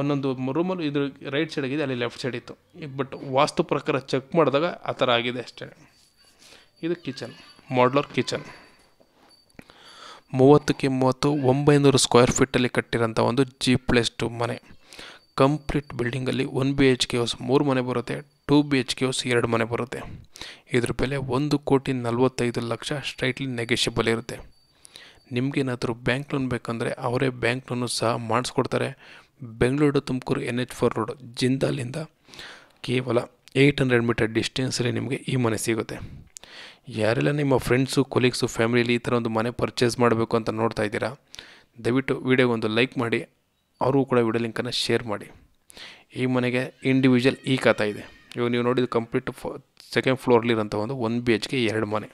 ಒಂದೊಂದು ರೂಮಲ್ಲಿ ಇದ್ರ ರೈಟ್ ಸೈಡಿಗಿದೆ ಅಲ್ಲಿ ಲೆಫ್ಟ್ ಸೈಡ್ ಇತ್ತು ಬಟ್ ವಾಸ್ತು ಪ್ರಕಾರ ಚೆಕ್ ಮಾಡಿದಾಗ ಆ ಥರ ಆಗಿದೆ ಅಷ್ಟೇ ಇದು ಕಿಚನ್ ಮಾಡ್ಲರ್ ಕಿಚನ್ ಮೂವತ್ತಕ್ಕೆ ಮೂವತ್ತು ಒಂಬೈನೂರು ಸ್ಕ್ವೇರ್ ಫೀಟಲ್ಲಿ ಕಟ್ಟಿರೋಂಥ ಒಂದು ಜಿ ಪ್ಲೇಸ್ ಟು ಮನೆ ಕಂಪ್ಲೀಟ್ ಬಿಲ್ಡಿಂಗಲ್ಲಿ one B H K house ಮೂರು ಮನೆ ಬರುತ್ತೆ two B H K house ಎರಡು ಮನೆ ಬರುತ್ತೆ ಇದ್ರ ಬೆಲೆ ಒಂದು ಕೋಟಿ ನಲ್ವತ್ತೈದು ಲಕ್ಷ ಸ್ಟ್ರೈಟ್ಲಿ ನೆಗೆಷಿಯಬಲ್ ಇರುತ್ತೆ ನಿಮಗೇನಾದರೂ ಬ್ಯಾಂಕ್ ಲೋನ್ ಬೇಕಂದರೆ ಅವರೇ ಬ್ಯಾಂಕ್ ಲೋನು ಸಹ ಮಾಡಿಸ್ಕೊಡ್ತಾರೆ Bengaluru Tumakuru N H four road ಜಿಂದಾಲಿಂದ ಕೇವಲ ಏಯ್ಟ್ ಹಂಡ್ರೆಡ್ ಮೀಟರ್ ಡಿಸ್ಟೆನ್ಸಲ್ಲಿ ನಿಮಗೆ ಈ ಮನೆ ಸಿಗುತ್ತೆ ಯಾರೆಲ್ಲ ನಿಮ್ಮ ಫ್ರೆಂಡ್ಸು ಕೊಲೀಗ್ಸು ಫ್ಯಾಮಿಲಿಯಲ್ಲಿ ಈ ಥರ ಒಂದು ಮನೆ ಪರ್ಚೇಸ್ ಮಾಡಬೇಕು ಅಂತ ನೋಡ್ತಾ ಇದ್ದೀರಾ ದಯವಿಟ್ಟು ಒಂದು ಲೈಕ್ ಮಾಡಿ ಅವ್ರಿಗೂ ಕೂಡ ವಿಡಿಯೋ ಲಿಂಕನ್ನು ಶೇರ್ ಮಾಡಿ ಈ ಮನೆಗೆ ಇಂಡಿವಿಜುವಲ್ ಈ ಖಾತಾ ಇದೆ ಇವಾಗ ನೀವು ನೋಡಿದ ಕಂಪ್ಲೀಟ್ ಫ ಸೆಕೆಂಡ್ ಫ್ಲೋರ್ಲಿರೋಂಥ ಒಂದು ಒನ್ ಬಿ ಎಚ್ ಕೆ ಎರಡು ಮನೆ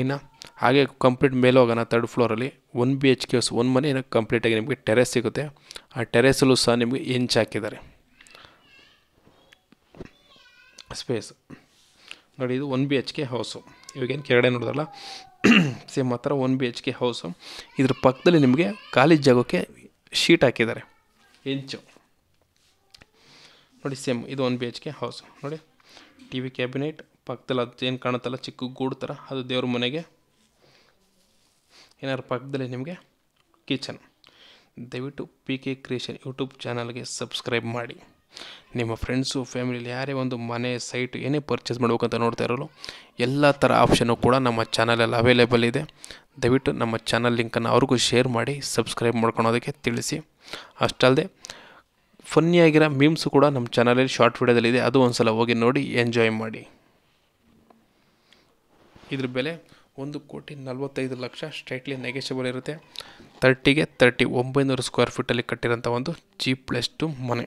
ಇನ್ನು ಹಾಗೆ ಕಂಪ್ಲೀಟ್ ಮೇಲೆ ಹೋಗೋಣ ತರ್ಡ್ ಫ್ಲೋರಲ್ಲಿ one B H K one ಮನೆ ಏನಕ್ಕೆ ಕಂಪ್ಲೀಟಾಗಿ ನಿಮಗೆ ಟೆರೆಸ್ ಸಿಗುತ್ತೆ ಆ ಟೆರೆಸಲ್ಲೂ ಸಹ ನಿಮಗೆ ಇಂಚ್ ಹಾಕಿದ್ದಾರೆ ಸ್ಪೇಸ್ ನೋಡಿ ಇದು one B H K house ಇವಾಗೇನು ಕೆರಡೆ ನೋಡಿದ್ರಲ್ಲ ಸೇಮ್ <coughs> ಆ ಥರ one B H K house ಇದ್ರ ಪಕ್ಕದಲ್ಲಿ ನಿಮಗೆ ಖಾಲಿ ಜಾಗಕ್ಕೆ ಶೀಟ್ ಹಾಕಿದ್ದಾರೆ ಇಂಚು ನೋಡಿ ಸೇಮ್ ಇದು one B H K house ನೋಡಿ ಟಿ ವಿ ಕ್ಯಾಬಿನೆಟ್ ಪಕ್ಕದಲ್ಲಿ ಅದು ಏನು ಕಾಣುತ್ತಲ್ಲ ಚಿಕ್ಕ ಗೂಡು ಥರ ಅದು ದೇವ್ರ ಮನೆಗೆ ಏನಾದ್ರು ಪಕ್ಕದಲ್ಲಿ ನಿಮಗೆ ಕಿಚನ್ ದಯವಿಟ್ಟು ಪಿ ಕೆ ಕ್ರಿಯೇಷನ್ ಯೂಟ್ಯೂಬ್ ಚಾನಲ್ಗೆ ಸಬ್ಸ್ಕ್ರೈಬ್ ಮಾಡಿ ನಿಮ್ಮ ಫ್ರೆಂಡ್ಸು ಫ್ಯಾಮಿಲಿಯಲ್ಲಿ ಯಾರೇ ಒಂದು ಮನೆ ಸೈಟ್ ಏನೇ ಪರ್ಚೇಸ್ ಮಾಡ್ಬೇಕಂತ ನೋಡ್ತಾ ಇರೋಲ್ಲ ಎಲ್ಲ ಥರ ಆಪ್ಷನ್ನು ಕೂಡ ನಮ್ಮ ಚಾನಲಲ್ಲಿ ಅವೈಲೇಬಲ್ ಇದೆ ದಯವಿಟ್ಟು ನಮ್ಮ ಚಾನಲ್ ಲಿಂಕನ್ನು ಅವ್ರಿಗೂ ಶೇರ್ ಮಾಡಿ ಸಬ್ಸ್ಕ್ರೈಬ್ ಮಾಡ್ಕೊಳೋದಕ್ಕೆ ತಿಳಿಸಿ ಅಷ್ಟಲ್ಲದೆ ಫನ್ನಿಯಾಗಿರೋ ಮೀಮ್ಸು ಕೂಡ ನಮ್ಮ ಚಾನಲಲ್ಲಿ ಶಾರ್ಟ್ ವಿಡಿಯೋದಲ್ಲಿದೆ ಅದು ಒಂದು ಸಲ ಹೋಗಿ ನೋಡಿ ಎಂಜಾಯ್ ಮಾಡಿ ಇದ್ರ ಬೆಲೆ ಒಂದು ಕೋಟಿ ನಲ್ವತ್ತೈದು ಲಕ್ಷ ಸ್ಟ್ರೈಟ್ಲಿ ನೆಗೆಷಬಲ್ ಇರುತ್ತೆ ತರ್ಟಿಗೆ ತರ್ಟಿ ಒಂಬೈನೂರು ಸ್ಕ್ವೇರ್ ಫೀಟಲ್ಲಿ ಕಟ್ಟಿರೋಂಥ ಒಂದು ಟು ಮನೆ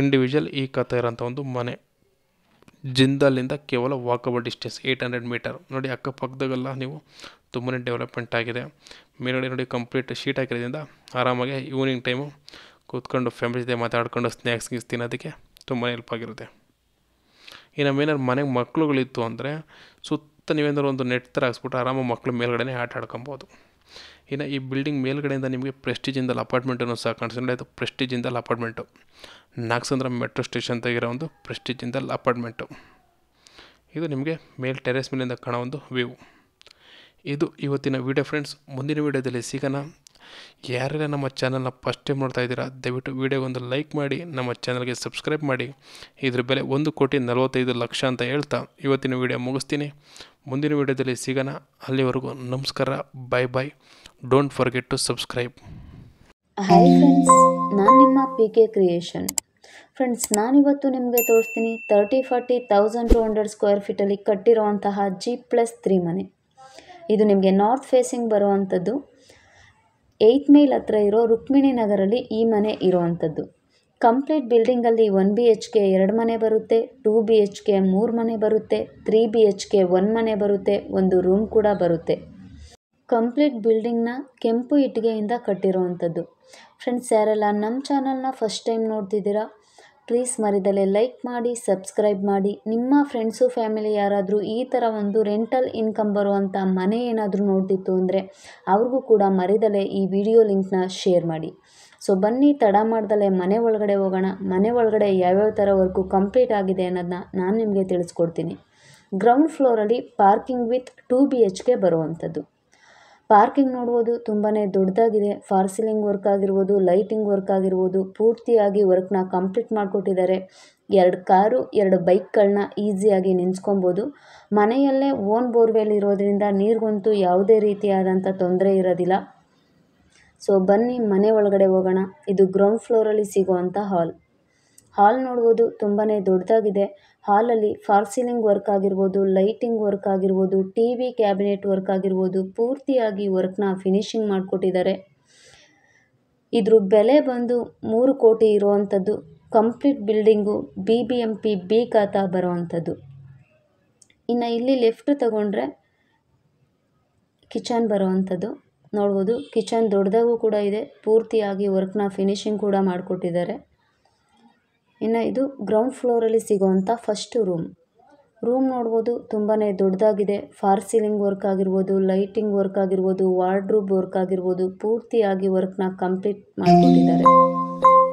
ಇಂಡಿವಿಜುವಲ್ ಈ ಕಥೆ ಇರೋಂಥ ಒಂದು ಮನೆ ಜಿಂದಲ್ಲಿಂದ ಕೇವಲ walkable distance eight hundred metre ನೋಡಿ ಅಕ್ಕಪಕ್ಕದಾಗೆಲ್ಲ ನೀವು ತುಂಬನೇ ಡೆವಲಪ್ಮೆಂಟ್ ಆಗಿದೆ ಮೇಲ್ಗಡೆ ನೋಡಿ ಕಂಪ್ಲೀಟ್ ಶೀಟ್ ಹಾಕಿರೋದ್ರಿಂದ ಆರಾಮಾಗಿ ಈವ್ನಿಂಗ್ ಟೈಮು ಕೂತ್ಕೊಂಡು ಫ್ಯಾಮಿಲಿ ಜೊತೆ ಮಾತಾಡ್ಕೊಂಡು ಸ್ನ್ಯಾಕ್ಸ್ ಗೀಸ್ ತಿನ್ನೋದಕ್ಕೆ ತುಂಬಾ ಹೆಲ್ಪ್ ಆಗಿರುತ್ತೆ ಈಗ ನಮ್ಮೇನಾದ್ರು ಮನೆಗೆ ಮಕ್ಳುಗಳಿತ್ತು ಅಂದರೆ ಸುತ್ತ ನೀವೇನಾದ್ರು ಒಂದು ನೆಟ್ ಥರ ಹಾಕ್ಸ್ಬಿಟ್ಟು ಆರಾಮಾಗಿ ಮಕ್ಳು ಮೇಲ್ಗಡೆ ಆಟ ಆಡ್ಕೊಬೋದು ಇನ್ನು ಈ ಬಿಲ್ಡಿಂಗ್ ಮೇಲ್ಗಡೆಯಿಂದ ನಿಮಗೆ ಪ್ರೆಸ್ಟೀಜಿಂದಲ್ಲಿ ಅಪಾರ್ಟ್ಮೆಂಟನ್ನು ಸಹ ಕಾಣಿಸ್ಕೊಂಡೆ ಅದು ಪ್ರೆಸ್ಟೀಜಿಂದಲ್ಲಿ ಅಪಾರ್ಟ್ಮೆಂಟು ನಾಗಸಂದ್ರ ಮೆಟ್ರೋ ಸ್ಟೇಷನ್ ತೆಗಿರೋ ಒಂದು ಪ್ರೆಸ್ಟೀಜಿಂದ ಅಪಾರ್ಟ್ಮೆಂಟು ಇದು ನಿಮಗೆ ಮೇಲ್ ಟೆರೆಸ್ ಮೇಲಿಂದ ಕಾಣೋ ಒಂದು ವ್ಯೂ ಇದು ಇವತ್ತಿನ ವೀಡಿಯೋ ಫ್ರೆಂಡ್ಸ್ ಮುಂದಿನ ವೀಡಿಯೋದಲ್ಲಿ ಸಿಗೋಣ ಯಾರೆಲ್ಲ ನಮ್ಮ ಚಾನಲ್ನ ಫಸ್ಟ್ ಟೈಮ್ ನೋಡ್ತಾ ಇದ್ದೀರಾ ದಯವಿಟ್ಟು ಒಂದು ಲೈಕ್ ಮಾಡಿ ನಮ್ಮ ಚಾನಲ್ಗೆ ಸಬ್ಸ್ಕ್ರೈಬ್ ಮಾಡಿ ಇದ್ರ ಬೆಲೆ ಒಂದು ಕೋಟಿ ನಲವತ್ತೈದು ಲಕ್ಷ ಅಂತ ಹೇಳ್ತಾ ಇವತ್ತಿನ ವೀಡಿಯೋ ಮುಗಿಸ್ತೀನಿ ಮುಂದಿನ ವೀಡಿಯೋದಲ್ಲಿ ಸಿಗೋಣ ಅಲ್ಲಿವರೆಗೂ ನಮಸ್ಕಾರ bye bye don't forget to subscribe hi friends ನಾನು ನಿಮ್ಮ ಪಿ ಕೆ ಕ್ರಿಯೇಷನ್ ಫ್ರೆಂಡ್ಸ್ ನಾನಿವತ್ತು ನಿಮಗೆ ತೋರಿಸ್ತೀನಿ thirty forty thousand two hundred square ಫೀಟಲ್ಲಿ ಕಟ್ಟಿರುವಂತಹ ಜಿ ಪ್ಲಸ್ ತ್ರೀ ಮನೆ ಇದು ನಿಮಗೆ ನಾರ್ತ್ ಫೇಸಿಂಗ್ ಬರುವಂಥದ್ದು ಏಯ್ತ್ ಮೈಲ್ ಹತ್ರ ಇರೋ ರುಕ್ಮಿಣಿ ನಗರಲ್ಲಿ ಈ ಮನೆ ಇರೋವಂಥದ್ದು ಕಂಪ್ಲೀಟ್ ಬಿಲ್ಡಿಂಗಲ್ಲಿ ಒನ್ ಬಿ ಎಚ್ ಕೆ ಎರಡು ಮನೆ ಬರುತ್ತೆ ಟೂ ಬಿ ಎಚ್ ಕೆ ಮೂರು ಮನೆ ಬರುತ್ತೆ three B H K one ಮನೆ ಬರುತ್ತೆ ಒಂದು ರೂಮ್ ಕೂಡ ಬರುತ್ತೆ ಕಂಪ್ಲೀಟ್ ಬಿಲ್ಡಿಂಗ್ನ ಕೆಂಪು ಇಟ್ಟಿಗೆಯಿಂದ ಕಟ್ಟಿರೋಂಥದ್ದು ಫ್ರೆಂಡ್ಸ್ ಯಾರೆಲ್ಲ ನಮ್ಮ ಚಾನಲ್ನ ಫಸ್ಟ್ ಟೈಮ್ ನೋಡ್ತಿದ್ದೀರಾ ಪ್ಲೀಸ್ ಮರಿದಲೆ ಲೈಕ್ ಮಾಡಿ ಸಬ್ಸ್ಕ್ರೈಬ್ ಮಾಡಿ ನಿಮ್ಮ ಫ್ರೆಂಡ್ಸು ಫ್ಯಾಮಿಲಿ ಯಾರಾದರೂ ಈ ಥರ ಒಂದು ರೆಂಟಲ್ ಇನ್ಕಮ್ ಬರುವಂಥ ಮನೆ ಏನಾದರೂ ನೋಡ್ತಿತ್ತು ಅಂದರೆ ಅವ್ರಿಗೂ ಕೂಡ ಮರಿದಲೆ ಈ ವಿಡಿಯೋ ಲಿಂಕ್ನ ಶೇರ್ ಮಾಡಿ ಸೊ ಬನ್ನಿ ತಡ ಮಾಡ್ದಲೆ ಮನೆ ಒಳಗಡೆ ಹೋಗೋಣ ಮನೆ ಒಳಗಡೆ ಯಾವ್ಯಾವ ಥರ ವರ್ಕು ಕಂಪ್ಲೀಟ್ ಆಗಿದೆ ಅನ್ನೋದನ್ನ ನಾನು ನಿಮಗೆ ತಿಳಿಸ್ಕೊಡ್ತೀನಿ ಗ್ರೌಂಡ್ ಫ್ಲೋರಲ್ಲಿ parking with two B H K ಬರುವಂಥದ್ದು ಪಾರ್ಕಿಂಗ್ ನೋಡ್ಬೋದು ತುಂಬಾ ದೊಡ್ಡದಾಗಿದೆ ಫಾರ್ಸಿಲಿಂಗ್ ವರ್ಕ್ ಆಗಿರ್ಬೋದು ಲೈಟಿಂಗ್ ವರ್ಕ್ ಆಗಿರ್ಬೋದು ಪೂರ್ತಿಯಾಗಿ ವರ್ಕ್ನ ಕಂಪ್ಲೀಟ್ ಮಾಡಿಕೊಟ್ಟಿದ್ದಾರೆ ಎರಡು ಕಾರು ಎರಡು ಬೈಕ್ಗಳನ್ನ ಈಸಿಯಾಗಿ ನಿಂತ್ಕೊಬೋದು ಮನೆಯಲ್ಲೇ ಓನ್ ಬೋರ್ವೆಲ್ ಇರೋದರಿಂದ ನೀರಿಗಂತೂ ಯಾವುದೇ ರೀತಿಯಾದಂಥ ತೊಂದರೆ ಇರೋದಿಲ್ಲ ಸೊ ಬನ್ನಿ ಮನೆ ಒಳಗಡೆ ಹೋಗೋಣ ಇದು ಗ್ರೌಂಡ್ ಫ್ಲೋರಲ್ಲಿ ಸಿಗುವಂಥ ಹಾಲ್ ಹಾಲ್ ನೋಡ್ಬೋದು ತುಂಬಾ ದೊಡ್ಡದಾಗಿದೆ ಹಾಲಲ್ಲಿ ಫಾರ್ಸಿಲಿಂಗ್ ಸೀಲಿಂಗ್ ವರ್ಕ್ ಆಗಿರ್ಬೋದು ಲೈಟಿಂಗ್ ವರ್ಕ್ ಆಗಿರ್ಬೋದು ಟಿ ವಿ ಕ್ಯಾಬಿನೆಟ್ ವರ್ಕ್ ಆಗಿರ್ಬೋದು ಪೂರ್ತಿಯಾಗಿ ವರ್ಕ್ನ ಫಿನಿಶಿಂಗ್ ಮಾಡಿಕೊಟ್ಟಿದ್ದಾರೆ ಇದ್ರ ಬೆಲೆ ಬಂದು ಮೂರು ಕೋಟಿ ಇರುವಂಥದ್ದು complete building B B M P B khata ಬರುವಂಥದ್ದು ಇನ್ನು ಇಲ್ಲಿ ಲೆಫ್ಟ್ ತಗೊಂಡ್ರೆ ಕಿಚನ್ ಬರುವಂಥದ್ದು ನೋಡ್ಬೋದು ಕಿಚನ್ ದೊಡ್ಡದಾಗೂ ಕೂಡ ಇದೆ ಪೂರ್ತಿಯಾಗಿ ವರ್ಕ್ನ ಫಿನಿಶಿಂಗ್ ಕೂಡ ಮಾಡಿಕೊಟ್ಟಿದ್ದಾರೆ ಇನ್ನು ಇದು ಗ್ರೌಂಡ್ ಫ್ಲೋರಲ್ಲಿ ಸಿಗೋವಂಥ ಫಸ್ಟ್ ರೂಮ್ ರೂಮ್ ನೋಡ್ಬೋದು ತುಂಬಾ ದೊಡ್ಡದಾಗಿದೆ ಫಾರ್ ಸೀಲಿಂಗ್ ವರ್ಕ್ ಆಗಿರ್ಬೋದು ಲೈಟಿಂಗ್ ವರ್ಕ್ ಆಗಿರ್ಬೋದು ವಾರ್ಡ್ರೂಬ್ ವರ್ಕ್ ಆಗಿರ್ಬೋದು ಪೂರ್ತಿಯಾಗಿ ವರ್ಕ್ನ ಕಂಪ್ಲೀಟ್ ಮಾಡಿಕೊಂಡಿದ್ದಾರೆ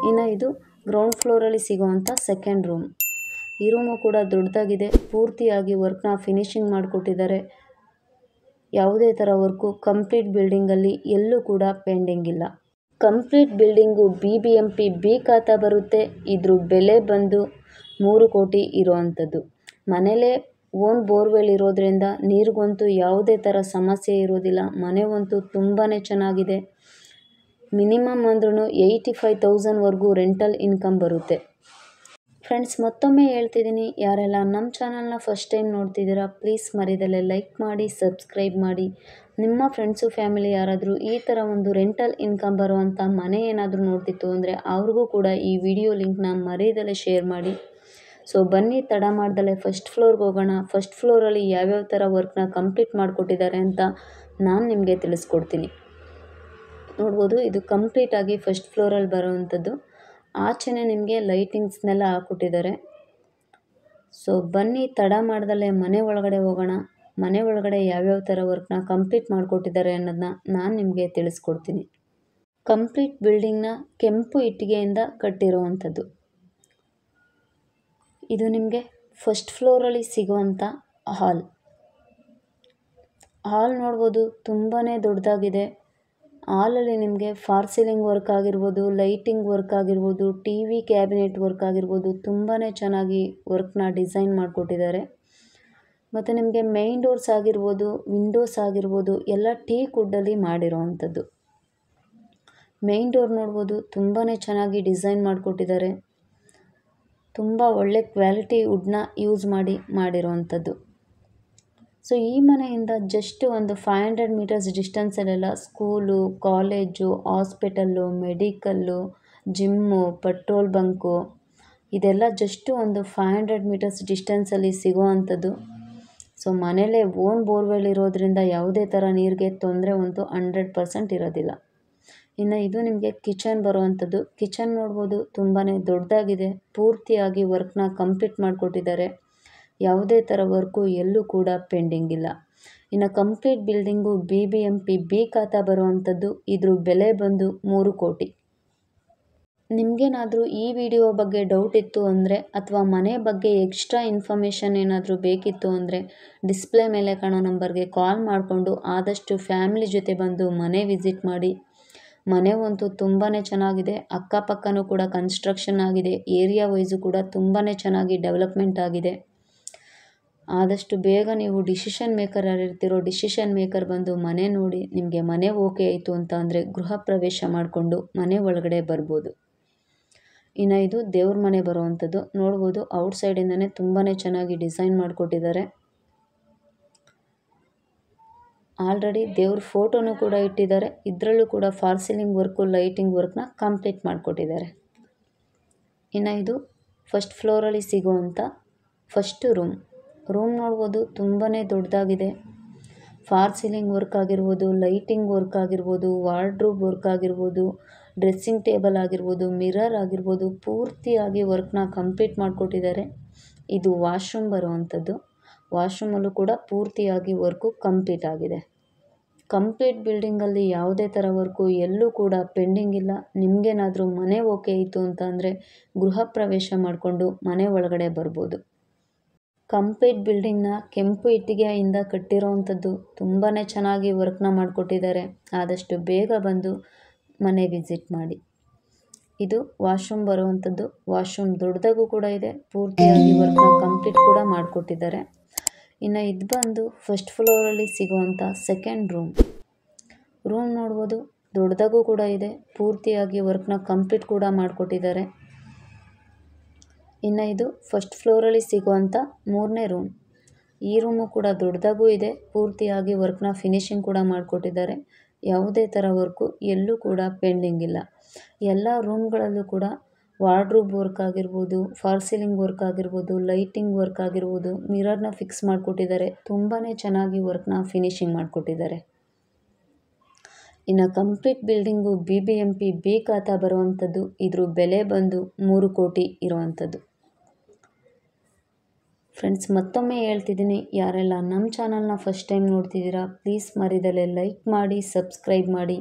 ಇನ್ನು ಇದು ಗ್ರೌಂಡ್ ಫ್ಲೋರಲ್ಲಿ ಸಿಗೋವಂಥ ಸೆಕೆಂಡ್ ರೂಮ್ ಈ ರೂಮು ಕೂಡ ದೊಡ್ಡದಾಗಿದೆ ಪೂರ್ತಿಯಾಗಿ ವರ್ಕ್ನ ಫಿನಿಶಿಂಗ್ ಮಾಡಿಕೊಟ್ಟಿದ್ದಾರೆ ಯಾವುದೇ ಥರ ವರ್ಕು ಕಂಪ್ಲೀಟ್ ಬಿಲ್ಡಿಂಗಲ್ಲಿ ಎಲ್ಲೂ ಕೂಡ ಪೆಂಡಿಂಗ್ ಇಲ್ಲ complete building B B M P B khata ಬರುತ್ತೆ ಇದ್ರ ಬೆಲೆ ಬಂದು ಮೂರು ಕೋಟಿ ಇರೋ ಅಂಥದ್ದು ಓನ್ ಬೋರ್ವೆಲ್ ಇರೋದ್ರಿಂದ ನೀರಿಗಂತೂ ಯಾವುದೇ ಥರ ಸಮಸ್ಯೆ ಇರೋದಿಲ್ಲ ಮನೆಗಂತೂ ತುಂಬಾ ಚೆನ್ನಾಗಿದೆ ಮಿನಿಮಮ್ ಅಂದ್ರೂ ಏಯ್ಟಿ ಫೈವ್ ತೌಸಂಡ್ವರೆಗೂ ರೆಂಟಲ್ ಇನ್ಕಮ್ ಬರುತ್ತೆ ಫ್ರೆಂಡ್ಸ್ ಮತ್ತೊಮ್ಮೆ ಹೇಳ್ತಿದ್ದೀನಿ ಯಾರೆಲ್ಲ ನಮ್ಮ ಚಾನಲ್ನ ಫಸ್ಟ್ ಟೈಮ್ ನೋಡ್ತಿದ್ದೀರಾ ಪ್ಲೀಸ್ ಮರಿದಲ್ಲೇ ಲೈಕ್ ಮಾಡಿ ಸಬ್ಸ್ಕ್ರೈಬ್ ಮಾಡಿ ನಿಮ್ಮ ಫ್ರೆಂಡ್ಸು ಫ್ಯಾಮಿಲಿ ಯಾರಾದರೂ ಈ ಥರ ಒಂದು ರೆಂಟಲ್ ಇನ್ಕಮ್ ಬರುವಂಥ ಮನೆ ಏನಾದರೂ ನೋಡ್ತಿತ್ತು ಅಂದರೆ ಅವ್ರಿಗೂ ಕೂಡ ಈ ವಿಡಿಯೋ ಲಿಂಕ್ನ ಮರೆಯದಲ್ಲೇ ಶೇರ್ ಮಾಡಿ ಸೊ ಬನ್ನಿ ತಡ ಮಾಡ್ದಲೇ ಫಸ್ಟ್ ಫ್ಲೋರ್ಗೆ ಹೋಗೋಣ ಫಸ್ಟ್ ಫ್ಲೋರಲ್ಲಿ ಯಾವ್ಯಾವ ಥರ ವರ್ಕ್ನ ಕಂಪ್ಲೀಟ್ ಮಾಡಿಕೊಟ್ಟಿದ್ದಾರೆ ಅಂತ ನಾನು ನಿಮಗೆ ತಿಳಿಸ್ಕೊಡ್ತೀನಿ ನೋಡ್ಬೋದು ಇದು ಕಂಪ್ಲೀಟಾಗಿ ಫಸ್ಟ್ ಫ್ಲೋರಲ್ಲಿ ಬರುವಂಥದ್ದು ಆಚೆನೇ ನಿಮಗೆ ಲೈಟಿಂಗ್ಸ್ನೆಲ್ಲ ಹಾಕ್ಕೊಟ್ಟಿದ್ದಾರೆ ಸೊ ಬನ್ನಿ ತಡ ಮಾಡ್ದಲೇ ಮನೆ ಒಳಗಡೆ ಹೋಗೋಣ ಮನೆ ಒಳಗಡೆ ಯಾವ್ಯಾವ ಥರ ವರ್ಕ್ನ ಕಂಪ್ಲೀಟ್ ಮಾಡಿಕೊಟ್ಟಿದ್ದಾರೆ ಅನ್ನೋದನ್ನ ನಾನು ನಿಮಗೆ ತಿಳಿಸ್ಕೊಡ್ತೀನಿ ಕಂಪ್ಲೀಟ್ ಬಿಲ್ಡಿಂಗ್ನ ಕೆಂಪು ಇಟ್ಟಿಗೆಯಿಂದ ಕಟ್ಟಿರುವಂಥದ್ದು ಇದು ನಿಮಗೆ ಫಸ್ಟ್ ಫ್ಲೋರಲ್ಲಿ ಸಿಗುವಂಥ ಹಾಲ್ ಹಾಲ್ ನೋಡ್ಬೋದು ತುಂಬಾ ದೊಡ್ಡದಾಗಿದೆ ಹಾಲಲ್ಲಿ ನಿಮಗೆ ಫಾರ್ ಸೀಲಿಂಗ್ ವರ್ಕ್ ಆಗಿರ್ಬೋದು ಲೈಟಿಂಗ್ ವರ್ಕ್ ಆಗಿರ್ಬೋದು ಟಿ ವಿ ಕ್ಯಾಬಿನೆಟ್ ವರ್ಕ್ ಆಗಿರ್ಬೋದು ತುಂಬಾ ಚೆನ್ನಾಗಿ ವರ್ಕ್ನ ಡಿಸೈನ್ ಮಾಡಿಕೊಟ್ಟಿದ್ದಾರೆ ಮತ್ತು ನಿಮಗೆ ಮೇಯ್ನ್ ಡೋರ್ಸ್ ಆಗಿರ್ಬೋದು ವಿಂಡೋಸ್ ಆಗಿರ್ಬೋದು ಎಲ್ಲ ಟೀ ವುಡ್ಡಲ್ಲಿ ಮಾಡಿರೋ ಅಂಥದ್ದು ಮೈನ್ ಡೋರ್ ನೋಡ್ಬೋದು ತುಂಬಾ ಚೆನ್ನಾಗಿ ಡಿಸೈನ್ ಮಾಡಿಕೊಟ್ಟಿದ್ದಾರೆ ತುಂಬ ಒಳ್ಳೆ ಕ್ವಾಲಿಟಿ ವುಡ್ನ ಯೂಸ್ ಮಾಡಿ ಮಾಡಿರೋ ಅಂಥದ್ದು ಸೊ ಈ ಮನೆಯಿಂದ ಜಸ್ಟ್ ಒಂದು ಫೈವ್ ಹಂಡ್ರೆಡ್ ಮೀಟರ್ಸ್ ಡಿಸ್ಟೆನ್ಸಲ್ಲೆಲ್ಲ school college hospital medical gym petrol bunk ಇದೆಲ್ಲ ಜಸ್ಟು ಒಂದು ಫೈವ್ ಹಂಡ್ರೆಡ್ ಮೀಟರ್ಸ್ ಡಿಸ್ಟೆನ್ಸಲ್ಲಿ ಸಿಗೋ ಅಂಥದ್ದು ಸೊ ಮನೇಲೆ ಓನ್ ಬೋರ್ವೆಲ್ ಇರೋದ್ರಿಂದ ಯಾವುದೇ ಥರ ನೀರಿಗೆ ತೊಂದರೆ ಒಂದು ಹಂಡ್ರೆಡ್ ಪರ್ಸೆಂಟ್ ಇರೋದಿಲ್ಲ ಇನ್ನು ಇದು ನಿಮಗೆ ಕಿಚನ್ ಬರುವಂಥದ್ದು ಕಿಚನ್ ನೋಡ್ಬೋದು ತುಂಬಾ ದೊಡ್ಡದಾಗಿದೆ ಪೂರ್ತಿಯಾಗಿ ವರ್ಕ್ನ ಕಂಪ್ಲೀಟ್ ಮಾಡಿಕೊಟ್ಟಿದ್ದಾರೆ ಯಾವುದೇ ಥರ ವರ್ಕು ಎಲ್ಲೂ ಕೂಡ ಪೆಂಡಿಂಗ್ ಇಲ್ಲ ಇನ್ನು complete building B B M P B khata ಬರುವಂಥದ್ದು ಇದ್ರ ಬೆಲೆ ಬಂದು ಮೂರು ಕೋಟಿ ನಿಮಗೇನಾದ್ರೂ ಈ ವಿಡಿಯೋ ಬಗ್ಗೆ ಡೌಟ್ ಇತ್ತು ಅಂದರೆ ಅಥವಾ ಮನೆ ಬಗ್ಗೆ ಎಕ್ಸ್ಟ್ರಾ ಇನ್ಫಾರ್ಮೇಷನ್ ಏನಾದರೂ ಬೇಕಿತ್ತು ಅಂದರೆ ಡಿಸ್ಪ್ಲೇ ಮೇಲೆ ಕಾಣೋ ನಂಬರ್ಗೆ ಕಾಲ್ ಮಾಡಿಕೊಂಡು ಆದಷ್ಟು ಫ್ಯಾಮಿಲಿ ಜೊತೆ ಬಂದು ಮನೆ ವಿಸಿಟ್ ಮಾಡಿ ಮನೆ ಅಂತೂ ತುಂಬಾ ಚೆನ್ನಾಗಿದೆ ಅಕ್ಕಪಕ್ಕನೂ ಕೂಡ ಕನ್ಸ್ಟ್ರಕ್ಷನ್ ಆಗಿದೆ ಏರಿಯಾ ವೈಸು ಕೂಡ ತುಂಬಾ ಚೆನ್ನಾಗಿ ಡೆವಲಪ್ಮೆಂಟ್ ಆಗಿದೆ ಆದಷ್ಟು ಬೇಗ ನೀವು ಡಿಸಿಷನ್ ಮೇಕರ್ ಡಿಸಿಷನ್ ಮೇಕರ್ ಬಂದು ಮನೆ ನೋಡಿ ನಿಮಗೆ ಮನೆ ಓಕೆ ಆಯಿತು ಅಂತ ಅಂದರೆ ಗೃಹ ಪ್ರವೇಶ ಮಾಡಿಕೊಂಡು ಮನೆ ಒಳಗಡೆ ಬರ್ಬೋದು ಇನ್ನು ಇದು ದೇವ್ರ ಮನೆ ಬರುವಂಥದ್ದು ನೋಡ್ಬೋದು ಔಟ್ ಸೈಡಿಂದನೇ ತುಂಬಾ ಚೆನ್ನಾಗಿ ಡಿಸೈನ್ ಮಾಡಿಕೊಟ್ಟಿದ್ದಾರೆ ಆಲ್ರೆಡಿ ದೇವ್ರ ಫೋಟೋನೂ ಕೂಡ ಇಟ್ಟಿದ್ದಾರೆ ಇದರಲ್ಲೂ ಕೂಡ ಫಾಲ್ ಸೀಲಿಂಗ್ ವರ್ಕು ಲೈಟಿಂಗ್ ವರ್ಕ್ನ ಕಂಪ್ಲೀಟ್ ಮಾಡಿಕೊಟ್ಟಿದ್ದಾರೆ ಇನ್ನು ಇದು ಫಸ್ಟ್ ಫ್ಲೋರಲ್ಲಿ ಸಿಗುವಂಥ ಫಸ್ಟು ರೂಮ್ ರೂಮ್ ನೋಡ್ಬೋದು ತುಂಬಾ ದೊಡ್ಡದಾಗಿದೆ ಫಾಲ್ ಸೀಲಿಂಗ್ ವರ್ಕ್ ಆಗಿರ್ಬೋದು ಲೈಟಿಂಗ್ ವರ್ಕ್ ಆಗಿರ್ಬೋದು ವಾರ್ಡ್ರೂಬ್ ವರ್ಕ್ ಆಗಿರ್ಬೋದು ಡ್ರೆಸ್ಸಿಂಗ್ ಟೇಬಲ್ ಆಗಿರ್ಬೋದು ಮಿರರ್ ಆಗಿರ್ಬೋದು ಪೂರ್ತಿಯಾಗಿ ವರ್ಕ್ನ ಕಂಪ್ಲೀಟ್ ಮಾಡಿಕೊಟ್ಟಿದ್ದಾರೆ ಇದು ವಾಶ್ರೂಮ್ ಬರುವಂಥದ್ದು ವಾಶ್ರೂಮಲ್ಲೂ ಕೂಡ ಪೂರ್ತಿಯಾಗಿ ವರ್ಕು ಕಂಪ್ಲೀಟ್ ಆಗಿದೆ ಕಂಪ್ಲೀಟ್ ಬಿಲ್ಡಿಂಗಲ್ಲಿ ಯಾವುದೇ ಥರ ವರ್ಕು ಎಲ್ಲೂ ಕೂಡ ಪೆಂಡಿಂಗ್ ಇಲ್ಲ ನಿಮಗೇನಾದರೂ ಮನೆ ಓಕೆ ಇತ್ತು ಅಂತ ಅಂದರೆ ಗೃಹ ಪ್ರವೇಶ ಮಾಡಿಕೊಂಡು ಮನೆ ಒಳಗಡೆ ಬರ್ಬೋದು ಕಂಪ್ಲೀಟ್ ಬಿಲ್ಡಿಂಗ್ನ ಕೆಂಪು ಇಟ್ಟಿಗೆಯಿಂದ ಕಟ್ಟಿರೋವಂಥದ್ದು ತುಂಬಾ ಚೆನ್ನಾಗಿ ವರ್ಕ್ನ ಮಾಡಿಕೊಟ್ಟಿದ್ದಾರೆ ಆದಷ್ಟು ಬೇಗ ಬಂದು ಮನೆ ವಿಸಿಟ್ ಮಾಡಿ ಇದು ವಾಶ್ರೂಮ್ ಬರುವಂಥದ್ದು ವಾಶ್ರೂಮ್ ದೊಡ್ಡದಾಗೂ ಕೂಡ ಇದೆ ಪೂರ್ತಿಯಾಗಿ ವರ್ಕ್ನ ಕಂಪ್ಲೀಟ್ ಕೂಡ ಮಾಡಿಕೊಟ್ಟಿದ್ದಾರೆ ಇನ್ನು ಇದು ಬಂದು ಫಸ್ಟ್ ಫ್ಲೋರಲ್ಲಿ ಸಿಗುವಂಥ ಸೆಕೆಂಡ್ ರೂಮ್ ರೂಮ್ ನೋಡ್ಬೋದು ದೊಡ್ಡದಾಗೂ ಕೂಡ ಇದೆ ಪೂರ್ತಿಯಾಗಿ ವರ್ಕ್ನ ಕಂಪ್ಲೀಟ್ ಕೂಡ ಮಾಡಿಕೊಟ್ಟಿದ್ದಾರೆ ಇನ್ನು ಇದು ಫಸ್ಟ್ ಫ್ಲೋರಲ್ಲಿ ಸಿಗುವಂಥ ಮೂರನೇ ರೂಮ್ ಈ ರೂಮು ಕೂಡ ದೊಡ್ಡದಾಗೂ ಇದೆ ಪೂರ್ತಿಯಾಗಿ ವರ್ಕ್ನ ಫಿನಿಶಿಂಗ್ ಕೂಡ ಮಾಡಿಕೊಟ್ಟಿದ್ದಾರೆ ಯಾವುದೇ ಥರ ವರ್ಕು ಎಲ್ಲೂ ಕೂಡ ಪೆಂಡಿಂಗ್ ಇಲ್ಲ ಎಲ್ಲ ರೂಮ್ಗಳಲ್ಲೂ ಕೂಡ ವಾರ್ಡ್ರೂಬ್ ವರ್ಕ್ ಆಗಿರ್ಬೋದು ಫಾರ್ಸಿಲಿಂಗ್ ಸೀಲಿಂಗ್ ವರ್ಕ್ ಆಗಿರ್ಬೋದು ಲೈಟಿಂಗ್ ವರ್ಕ್ ಆಗಿರ್ಬೋದು ಮಿರರ್ನ ಫಿಕ್ಸ್ ಮಾಡಿಕೊಟ್ಟಿದ್ದಾರೆ ತುಂಬಾ ಚೆನ್ನಾಗಿ ವರ್ಕ್ನ ಫಿನಿಷಿಂಗ್ ಮಾಡಿಕೊಟ್ಟಿದ್ದಾರೆ ಇನ್ನು complete building B B M P B khata ಬರುವಂಥದ್ದು ಇದ್ರ ಬೆಲೆ ಬಂದು ಮೂರು ಕೋಟಿ ಇರುವಂಥದ್ದು ಫ್ರೆಂಡ್ಸ್ ಮತ್ತೊಮ್ಮೆ ಹೇಳ್ತಿದ್ದೀನಿ ಯಾರೆಲ್ಲ ನಮ್ಮ ಚಾನಲ್ನ ಫಸ್ಟ್ ಟೈಮ್ ನೋಡ್ತಿದ್ದೀರಾ ಪ್ಲೀಸ್ ಮರಿದಲ್ಲೇ ಲೈಕ್ ಮಾಡಿ ಸಬ್ಸ್ಕ್ರೈಬ್ ಮಾಡಿ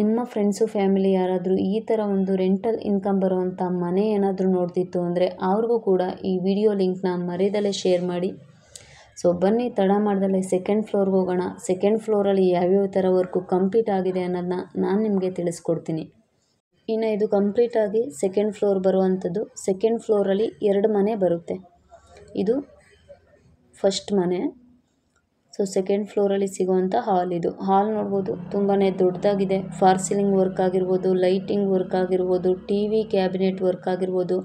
ನಿಮ್ಮ ಫ್ರೆಂಡ್ಸು ಫ್ಯಾಮಿಲಿ ಯಾರಾದರೂ ಈ ಥರ ಒಂದು ರೆಂಟಲ್ ಇನ್ಕಮ್ ಬರುವಂಥ ಮನೆ ಏನಾದರೂ ನೋಡ್ತಿತ್ತು ಅಂದರೆ ಅವ್ರಿಗೂ ಕೂಡ ಈ ವಿಡಿಯೋ ಲಿಂಕ್ನ ಮರಿದಲ್ಲೇ ಶೇರ್ ಮಾಡಿ ಸೊ ಬನ್ನಿ ತಡ ಮಾಡ್ದಲ್ಲೇ ಸೆಕೆಂಡ್ ಫ್ಲೋರ್ಗೆ ಹೋಗೋಣ ಸೆಕೆಂಡ್ ಫ್ಲೋರಲ್ಲಿ ಯಾವ್ಯಾವ ಥರ ವರ್ಕು ಕಂಪ್ಲೀಟ್ ಆಗಿದೆ ಅನ್ನೋದನ್ನ ನಾನು ನಿಮಗೆ ತಿಳಿಸ್ಕೊಡ್ತೀನಿ ಇನ್ನು ಇದು ಕಂಪ್ಲೀಟಾಗಿ ಸೆಕೆಂಡ್ ಫ್ಲೋರ್ ಬರುವಂಥದ್ದು ಸೆಕೆಂಡ್ ಫ್ಲೋರಲ್ಲಿ ಎರಡು ಮನೆ ಬರುತ್ತೆ ಇದು ಫಸ್ಟ್ ಮನೆ ಸೊ ಸೆಕೆಂಡ್ ಫ್ಲೋರಲ್ಲಿ ಸಿಗೋವಂಥ ಹಾಲ್ ಇದು ಹಾಲ್ ನೋಡ್ಬೋದು ತುಂಬಾ ದೊಡ್ಡದಾಗಿದೆ ಫಾರ್ ಸೀಲಿಂಗ್ ವರ್ಕ್ ಆಗಿರ್ಬೋದು ಲೈಟಿಂಗ್ ವರ್ಕ್ ಆಗಿರ್ಬೋದು ಟಿ ವಿ ಕ್ಯಾಬಿನೆಟ್ ವರ್ಕ್ ಆಗಿರ್ಬೋದು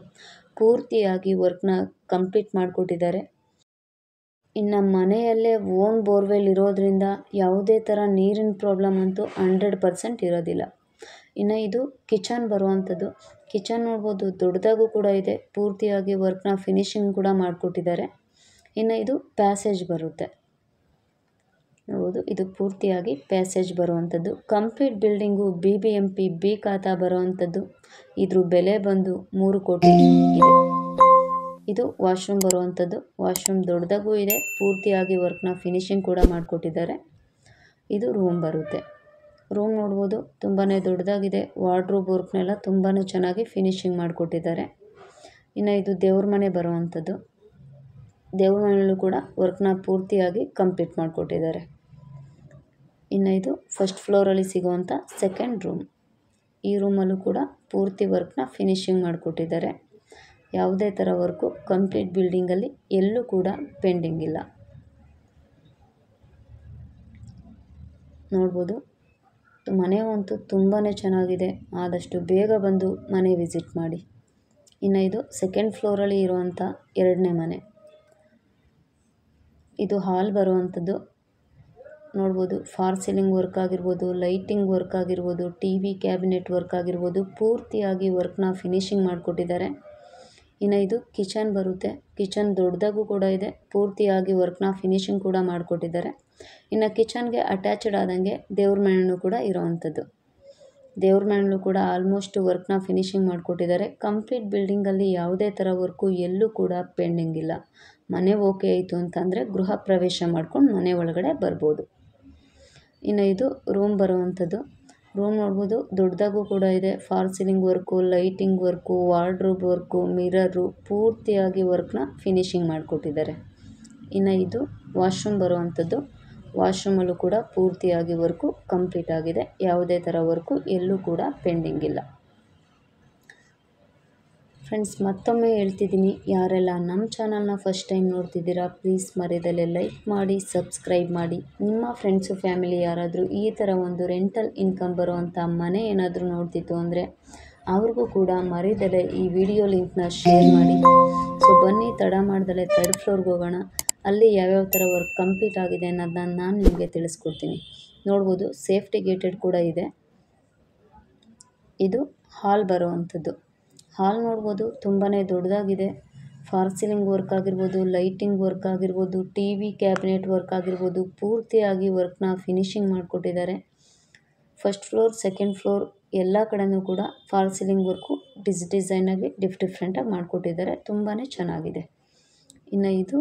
ಪೂರ್ತಿಯಾಗಿ ವರ್ಕ್ನ ಕಂಪ್ಲೀಟ್ ಮಾಡಿಕೊಟ್ಟಿದ್ದಾರೆ ಇನ್ನು ಮನೆಯಲ್ಲೇ ಓನ್ ಬೋರ್ವೆಲ್ ಇರೋದ್ರಿಂದ ಯಾವುದೇ ಥರ ನೀರಿನ ಪ್ರಾಬ್ಲಮ್ ಅಂತೂ ಹಂಡ್ರೆಡ್ ಪರ್ಸೆಂಟ್ ಇರೋದಿಲ್ಲ ಇನ್ನು ಇದು ಕಿಚನ್ ಬರುವಂಥದ್ದು ಕಿಚನ್ ನೋಡ್ಬೋದು ದೊಡ್ಡದಾಗೂ ಕೂಡ ಇದೆ ಪೂರ್ತಿಯಾಗಿ ವರ್ಕ್ನ ಫಿನಿಶಿಂಗ್ ಕೂಡ ಮಾಡಿಕೊಟ್ಟಿದ್ದಾರೆ ಇನ್ನು ಇದು ಪ್ಯಾಸೇಜ್ ಬರುತ್ತೆ ನೋಡ್ಬೋದು ಇದು ಪೂರ್ತಿಯಾಗಿ ಪ್ಯಾಸೇಜ್ ಬರುವಂಥದ್ದು complete building B B M P B khata ಬರುವಂಥದ್ದು ಇದ್ರ ಬೆಲೆ ಬಂದು ಮೂರು ಕೋಟಿ ಇದೆ ಇದು ವಾಶ್ರೂಮ್ ಬರುವಂಥದ್ದು ವಾಶ್ರೂಮ್ ದೊಡ್ಡದಾಗೂ ಇದೆ ಪೂರ್ತಿಯಾಗಿ ವರ್ಕ್ನ ಫಿನಿಶಿಂಗ್ ಕೂಡ ಮಾಡಿಕೊಟ್ಟಿದ್ದಾರೆ ಇದು ರೂಮ್ ಬರುತ್ತೆ ರೂಮ್ ನೋಡ್ಬೋದು ತುಂಬಾ ದೊಡ್ಡದಾಗಿದೆ ವಾರ್ಡ್ರೋಬ್ ವರ್ಕ್ನೆಲ್ಲ ತುಂಬಾ ಚೆನ್ನಾಗಿ ಫಿನಿಶಿಂಗ್ ಮಾಡಿಕೊಟ್ಟಿದ್ದಾರೆ ಇನ್ನು ಇದು ದೇವ್ರ ಮನೆ ಬರುವಂಥದ್ದು ದೇವ್ರ ಮನೆಯಲ್ಲೂ ಕೂಡ ವರ್ಕ್ನ ಪೂರ್ತಿಯಾಗಿ ಕಂಪ್ಲೀಟ್ ಮಾಡಿಕೊಟ್ಟಿದ್ದಾರೆ ಇನ್ನು ಇದು ಫಸ್ಟ್ ಫ್ಲೋರಲ್ಲಿ ಸಿಗುವಂಥ ಸೆಕೆಂಡ್ ರೂಮ್ ಈ ರೂಮಲ್ಲೂ ಕೂಡ ಪೂರ್ತಿ ವರ್ಕ್ನ ಫಿನಿಶಿಂಗ್ ಮಾಡಿಕೊಟ್ಟಿದ್ದಾರೆ ಯಾವುದೇ ಥರ ವರ್ಕು ಕಂಪ್ಲೀಟ್ ಬಿಲ್ಡಿಂಗಲ್ಲಿ ಎಲ್ಲೂ ಕೂಡ ಪೆಂಡಿಂಗ್ ಇಲ್ಲ ನೋಡ್ಬೋದು ಮನೆ ಅಂತೂ ತುಂಬಾ ಚೆನ್ನಾಗಿದೆ ಆದಷ್ಟು ಬೇಗ ಬಂದು ಮನೆ ವಿಸಿಟ್ ಮಾಡಿ ಇನ್ನು ಇದು ಸೆಕೆಂಡ್ ಫ್ಲೋರಲ್ಲಿ ಇರುವಂಥ ಎರಡನೇ ಮನೆ ಇದು ಹಾಲ್ ಬರುವಂಥದ್ದು ನೋಡ್ಬೋದು ಫಾರ್ ಸೀಲಿಂಗ್ ವರ್ಕ್ ಆಗಿರ್ಬೋದು ಲೈಟಿಂಗ್ ವರ್ಕ್ ಆಗಿರ್ಬೋದು ಟಿ ವಿ ಕ್ಯಾಬಿನೆಟ್ ವರ್ಕ್ ಆಗಿರ್ಬೋದು ಪೂರ್ತಿಯಾಗಿ ವರ್ಕ್ನ ಫಿನಿಶಿಂಗ್ ಮಾಡಿಕೊಟ್ಟಿದ್ದಾರೆ ಇನ್ನು ಇದು ಕಿಚನ್ ಬರುತ್ತೆ ಕಿಚನ್ ದೊಡ್ಡದಾಗೂ ಕೂಡ ಇದೆ ಪೂರ್ತಿಯಾಗಿ ವರ್ಕ್ನ ಫಿನಿಶಿಂಗ್ ಕೂಡ ಮಾಡಿಕೊಟ್ಟಿದ್ದಾರೆ ಇನ್ನು ಕಿಚನ್ಗೆ ಅಟ್ಯಾಚಡ್ ಆದಂಗೆ ದೇವ್ರ ಮನೆಯೂ ಕೂಡ ಇರೋವಂಥದ್ದು ದೇವ್ರ ಮನೆಯಲ್ಲೂ ಕೂಡ ಆಲ್ಮೋಸ್ಟ್ ವರ್ಕ್ನ ಫಿನಿಶಿಂಗ್ ಮಾಡಿಕೊಟ್ಟಿದ್ದಾರೆ ಕಂಪ್ಲೀಟ್ ಬಿಲ್ಡಿಂಗಲ್ಲಿ ಯಾವುದೇ ಥರ ವರ್ಕು ಎಲ್ಲೂ ಕೂಡ ಪೆಂಡಿಂಗ್ ಇಲ್ಲ ಮನೆ ಓಕೆ ಆಯಿತು ಅಂತಂದರೆ ಗೃಹ ಪ್ರವೇಶ ಮಾಡ್ಕೊಂಡು ಮನೆ ಒಳಗಡೆ ಬರ್ಬೋದು ಇನ್ನು ಇದು ರೂಮ್ ಬರುವಂಥದ್ದು ರೂಮ್ ನೋಡ್ಬೋದು ದೊಡ್ಡದಾಗೂ ಕೂಡ ಇದೆ fall ceiling work lighting work wardrobe work mirror ಪೂರ್ತಿಯಾಗಿ ವರ್ಕ್ನ ಫಿನಿಶಿಂಗ್ ಮಾಡಿಕೊಟ್ಟಿದ್ದಾರೆ ಇನ್ನು ಇದು ವಾಶ್ರೂಮ್ ಬರುವಂಥದ್ದು ವಾಶ್ರೂಮಲ್ಲೂ ಕೂಡ ಪೂರ್ತಿಯಾಗಿ ವರ್ಕು ಕಂಪ್ಲೀಟ್ ಆಗಿದೆ ಯಾವುದೇ ಥರ ವರ್ಕು ಎಲ್ಲೂ ಕೂಡ ಪೆಂಡಿಂಗ್ ಇಲ್ಲ ಫ್ರೆಂಡ್ಸ್ ಮತ್ತೊಮ್ಮೆ ಹೇಳ್ತಿದ್ದೀನಿ ಯಾರೆಲ್ಲ ನಮ್ಮ ಚಾನಲ್ನ ಫಸ್ಟ್ ಟೈಮ್ ನೋಡ್ತಿದ್ದೀರಾ ಪ್ಲೀಸ್ ಮರ್ಯದಲ್ಲೇ ಲೈಕ್ ಮಾಡಿ ಸಬ್ಸ್ಕ್ರೈಬ್ ಮಾಡಿ ನಿಮ್ಮ ಫ್ರೆಂಡ್ಸು ಫ್ಯಾಮಿಲಿ ಯಾರಾದರೂ ಈ ಥರ ಒಂದು ರೆಂಟಲ್ ಇನ್ಕಮ್ ಬರುವಂಥ ಮನೆ ಏನಾದರೂ ನೋಡ್ತಿತ್ತು ಅಂದರೆ ಅವ್ರಿಗೂ ಕೂಡ ಮರೆಯದಲ್ಲೇ ಈ ವಿಡಿಯೋ ಲಿಂಕ್ನ ಶೇರ್ ಮಾಡಿ ಸೊ ಬನ್ನಿ ತಡ ಮಾಡ್ದಲೆ ತರ್ಡ್ ಫ್ಲೋರ್ಗೆ ಹೋಗೋಣ ಅಲ್ಲಿ ಯಾವ್ಯಾವ ಥರ ವರ್ಕ್ ಕಂಪ್ಲೀಟ್ ಆಗಿದೆ ಅನ್ನೋದನ್ನ ನಾನು ನಿಮಗೆ ತಿಳಿಸ್ಕೊಡ್ತೀನಿ ನೋಡ್ಬೋದು ಸೇಫ್ಟಿ ಗೇಟೆಡ್ ಕೂಡ ಇದೆ ಇದು ಹಾಲ್ ಬರುವಂಥದ್ದು ಹಾಲ್ ನೋಡ್ಬೋದು ತುಂಬಾ ದೊಡ್ಡದಾಗಿದೆ ಫಾರ್ ಸೀಲಿಂಗ್ ವರ್ಕ್ ಆಗಿರ್ಬೋದು ಲೈಟಿಂಗ್ ವರ್ಕ್ ಆಗಿರ್ಬೋದು ಟಿ ವಿ ಕ್ಯಾಬಿನೆಟ್ ವರ್ಕ್ ಆಗಿರ್ಬೋದು ಪೂರ್ತಿಯಾಗಿ ವರ್ಕ್ನ ಫಿನಿಶಿಂಗ್ ಮಾಡಿಕೊಟ್ಟಿದ್ದಾರೆ ಫಸ್ಟ್ ಫ್ಲೋರ್ ಸೆಕೆಂಡ್ ಫ್ಲೋರ್ ಎಲ್ಲ ಕಡೆಯೂ ಕೂಡ ಫಾಲ್ ಸೀಲಿಂಗ್ ವರ್ಕು ಡಿಸ್ ಡಿಸೈನಾಗಿ ಡಿಫ್ ಡಿಫ್ರೆಂಟಾಗಿ ಮಾಡಿಕೊಟ್ಟಿದ್ದಾರೆ ತುಂಬಾ ಚೆನ್ನಾಗಿದೆ ಇನ್ನು ಇದು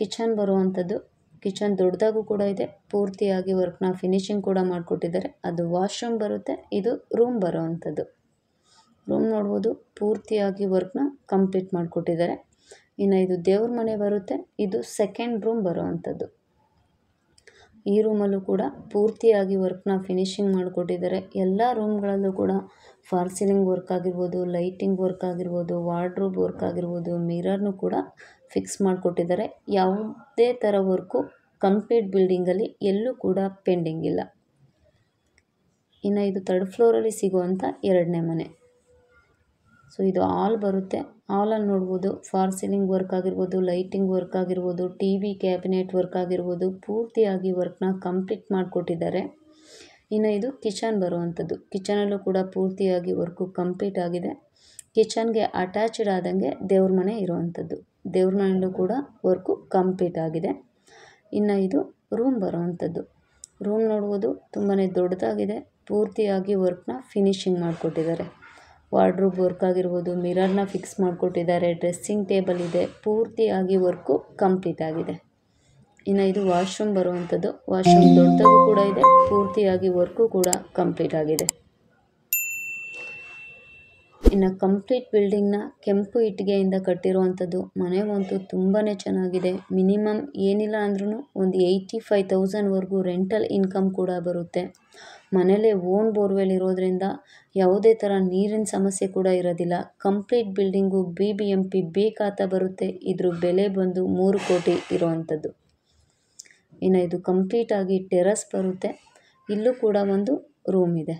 ಕಿಚನ್ ಬರುವಂಥದ್ದು ಕಿಚನ್ ದೊಡ್ಡದಾಗೂ ಕೂಡ ಇದೆ ಪೂರ್ತಿಯಾಗಿ ವರ್ಕ್ನ ಫಿನಿಶಿಂಗ್ ಕೂಡ ಮಾಡಿಕೊಟ್ಟಿದ್ದಾರೆ ಅದು ವಾಶ್ರೂಮ್ ಬರುತ್ತೆ ಇದು ರೂಮ್ ಬರೋವಂಥದ್ದು ರೂಮ್ ನೋಡ್ಬೋದು ಪೂರ್ತಿಯಾಗಿ ವರ್ಕ್ನ ಕಂಪ್ಲೀಟ್ ಮಾಡಿಕೊಟ್ಟಿದ್ದಾರೆ ಇನ್ನು ಇದು ದೇವ್ರ ಮನೆ ಬರುತ್ತೆ ಇದು ಸೆಕೆಂಡ್ ರೂಮ್ ಬರುವಂಥದ್ದು ಈ ರೂಮಲ್ಲೂ ಕೂಡ ಪೂರ್ತಿಯಾಗಿ ವರ್ಕ್ನ ಫಿನಿಶಿಂಗ್ ಮಾಡಿಕೊಟ್ಟಿದ್ದಾರೆ ಎಲ್ಲ ರೂಮ್ಗಳಲ್ಲೂ ಕೂಡ ಫಾರ್ ಸೀಲಿಂಗ್ ವರ್ಕ್ ಆಗಿರ್ಬೋದು ಲೈಟಿಂಗ್ ವರ್ಕ್ ಆಗಿರ್ಬೋದು ವಾರ್ಡ್ರೋಬ್ ವರ್ಕ್ ಆಗಿರ್ಬೋದು ಮಿರರ್ನು ಕೂಡ ಫಿಕ್ಸ್ ಮಾಡಿಕೊಟ್ಟಿದ್ದಾರೆ ಯಾವುದೇ ಥರ ವರ್ಕು ಕಂಪ್ಲೀಟ್ ಬಿಲ್ಡಿಂಗಲ್ಲಿ ಎಲ್ಲೂ ಕೂಡ ಪೆಂಡಿಂಗ್ ಇಲ್ಲ ಇನ್ನು ಇದು ತರ್ಡ್ ಫ್ಲೋರಲ್ಲಿ ಸಿಗುವಂಥ ಎರಡನೇ ಮನೆ ಸೊ ಇದು ಆಲ್ ಬರುತ್ತೆ ಆಲಲ್ಲಿ ನೋಡ್ಬೋದು ಫಾರ್ ಸೀಲಿಂಗ್ ವರ್ಕ್ ಆಗಿರ್ಬೋದು ಲೈಟಿಂಗ್ ವರ್ಕ್ ಆಗಿರ್ಬೋದು ಟಿ ವಿ ಕ್ಯಾಬಿನೆಟ್ ವರ್ಕ್ ಆಗಿರ್ಬೋದು ಪೂರ್ತಿಯಾಗಿ ವರ್ಕ್ನ ಕಂಪ್ಲೀಟ್ ಮಾಡಿಕೊಟ್ಟಿದ್ದಾರೆ ಇನ್ನು ಇದು ಕಿಚನ್ ಬರುವಂಥದ್ದು ಕಿಚನಲ್ಲೂ ಕೂಡ ಪೂರ್ತಿಯಾಗಿ ವರ್ಕು ಕಂಪ್ಲೀಟ್ ಆಗಿದೆ ಕಿಚನ್ಗೆ ಅಟ್ಯಾಚ್ಡ್ ಆದಂಗೆ ದೇವ್ರ ಮನೆ ಇರುವಂಥದ್ದು ದೇವ್ರ ಕೂಡ ವರ್ಕು ಕಂಪ್ಲೀಟ್ ಆಗಿದೆ ಇನ್ನು ಇದು ರೂಮ್ ಬರುವಂಥದ್ದು ರೂಮ್ ನೋಡ್ಬೋದು ತುಂಬಾ ದೊಡ್ಡದಾಗಿದೆ ಪೂರ್ತಿಯಾಗಿ ವರ್ಕ್ನ ಫಿನಿಶಿಂಗ್ ಮಾಡಿಕೊಟ್ಟಿದ್ದಾರೆ ವಾರ್ಡ್ರೂಬ್ ವರ್ಕ್ ಆಗಿರ್ಬೋದು ಮಿರರ್ನ ಫಿಕ್ಸ್ ಮಾಡಿಕೊಟ್ಟಿದ್ದಾರೆ ಡ್ರೆಸ್ಸಿಂಗ್ ಟೇಬಲ್ ಇದೆ ಪೂರ್ತಿಯಾಗಿ ವರ್ಕು ಕಂಪ್ಲೀಟ್ ಆಗಿದೆ ಇನ್ನು ಇದು ವಾಶ್ರೂಮ್ ಬರುವಂಥದ್ದು ವಾಶ್ರೂಮ್ ದೊಡ್ಡದಾಗೂ ಕೂಡ ಇದೆ ಪೂರ್ತಿಯಾಗಿ ವರ್ಕು ಕೂಡ ಕಂಪ್ಲೀಟ್ ಆಗಿದೆ ಇನ್ನು ಕಂಪ್ಲೀಟ್ ಬಿಲ್ಡಿಂಗ್ನ ಕೆಂಪು ಇಟ್ಟಿಗೆಯಿಂದ ಕಟ್ಟಿರುವಂಥದ್ದು ಮನೆಗಂತೂ ತುಂಬಾ ಚೆನ್ನಾಗಿದೆ ಮಿನಿಮಮ್ ಏನಿಲ್ಲ ಅಂದ್ರೂ ಒಂದು ಏಯ್ಟಿ ಫೈವ್ ತೌಸಂಡ್ವರೆಗೂ ರೆಂಟಲ್ ಇನ್ಕಮ್ ಕೂಡ ಬರುತ್ತೆ ಮನೇಲೇ ಓನ್ ಬೋರ್ವೆಲ್ ಇರೋದ್ರಿಂದ ಯಾವುದೇ ಥರ ನೀರಿನ ಸಮಸ್ಯೆ ಕೂಡ ಇರೋದಿಲ್ಲ complete building B B M P B ಬರುತ್ತೆ ಇದ್ರ ಬೆಲೆ ಬಂದು ಮೂರು ಕೋಟಿ ಇರುವಂಥದ್ದು ಇನ್ನು ಇದು ಕಂಪ್ಲೀಟಾಗಿ ಟೆರಸ್ ಬರುತ್ತೆ ಇಲ್ಲೂ ಕೂಡ ಒಂದು ರೂಮ್ ಇದೆ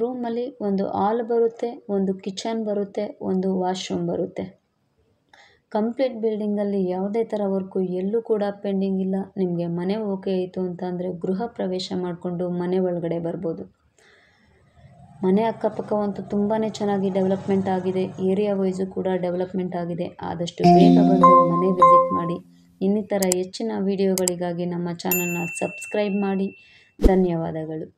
ರೂಮಲ್ಲಿ ಒಂದು ಆಲ್ ಬರುತ್ತೆ ಒಂದು ಕಿಚನ್ ಬರುತ್ತೆ ಒಂದು ವಾಶ್ರೂಮ್ ಬರುತ್ತೆ ಕಂಪ್ಲೀಟ್ ಬಿಲ್ಡಿಂಗಲ್ಲಿ ಯಾವುದೇ ಥರ ವರ್ಕು ಎಲ್ಲೂ ಕೂಡ ಪೆಂಡಿಂಗ್ ಇಲ್ಲ ನಿಮಗೆ ಮನೆ ಓಕೆ ಆಯಿತು ಅಂತ ಅಂದರೆ ಗೃಹ ಪ್ರವೇಶ ಮಾಡಿಕೊಂಡು ಮನೆ ಒಳಗಡೆ ಬರ್ಬೋದು ಮನೆ ಅಕ್ಕಪಕ್ಕವಂತೂ ತುಂಬಾ ಚೆನ್ನಾಗಿ ಡೆವಲಪ್ಮೆಂಟ್ ಆಗಿದೆ ಏರಿಯಾ ವೈಸು ಕೂಡ ಡೆವಲಪ್ಮೆಂಟ್ ಆಗಿದೆ ಆದಷ್ಟು ಬೇಗ ಬಂದು ಮನೆ ವಿಸಿಟ್ ಮಾಡಿ ಇನ್ನಿತರ ಹೆಚ್ಚಿನ ವಿಡಿಯೋಗಳಿಗಾಗಿ ನಮ್ಮ ಚಾನಲ್ನ ಸಬ್ಸ್ಕ್ರೈಬ್ ಮಾಡಿ ಧನ್ಯವಾದಗಳು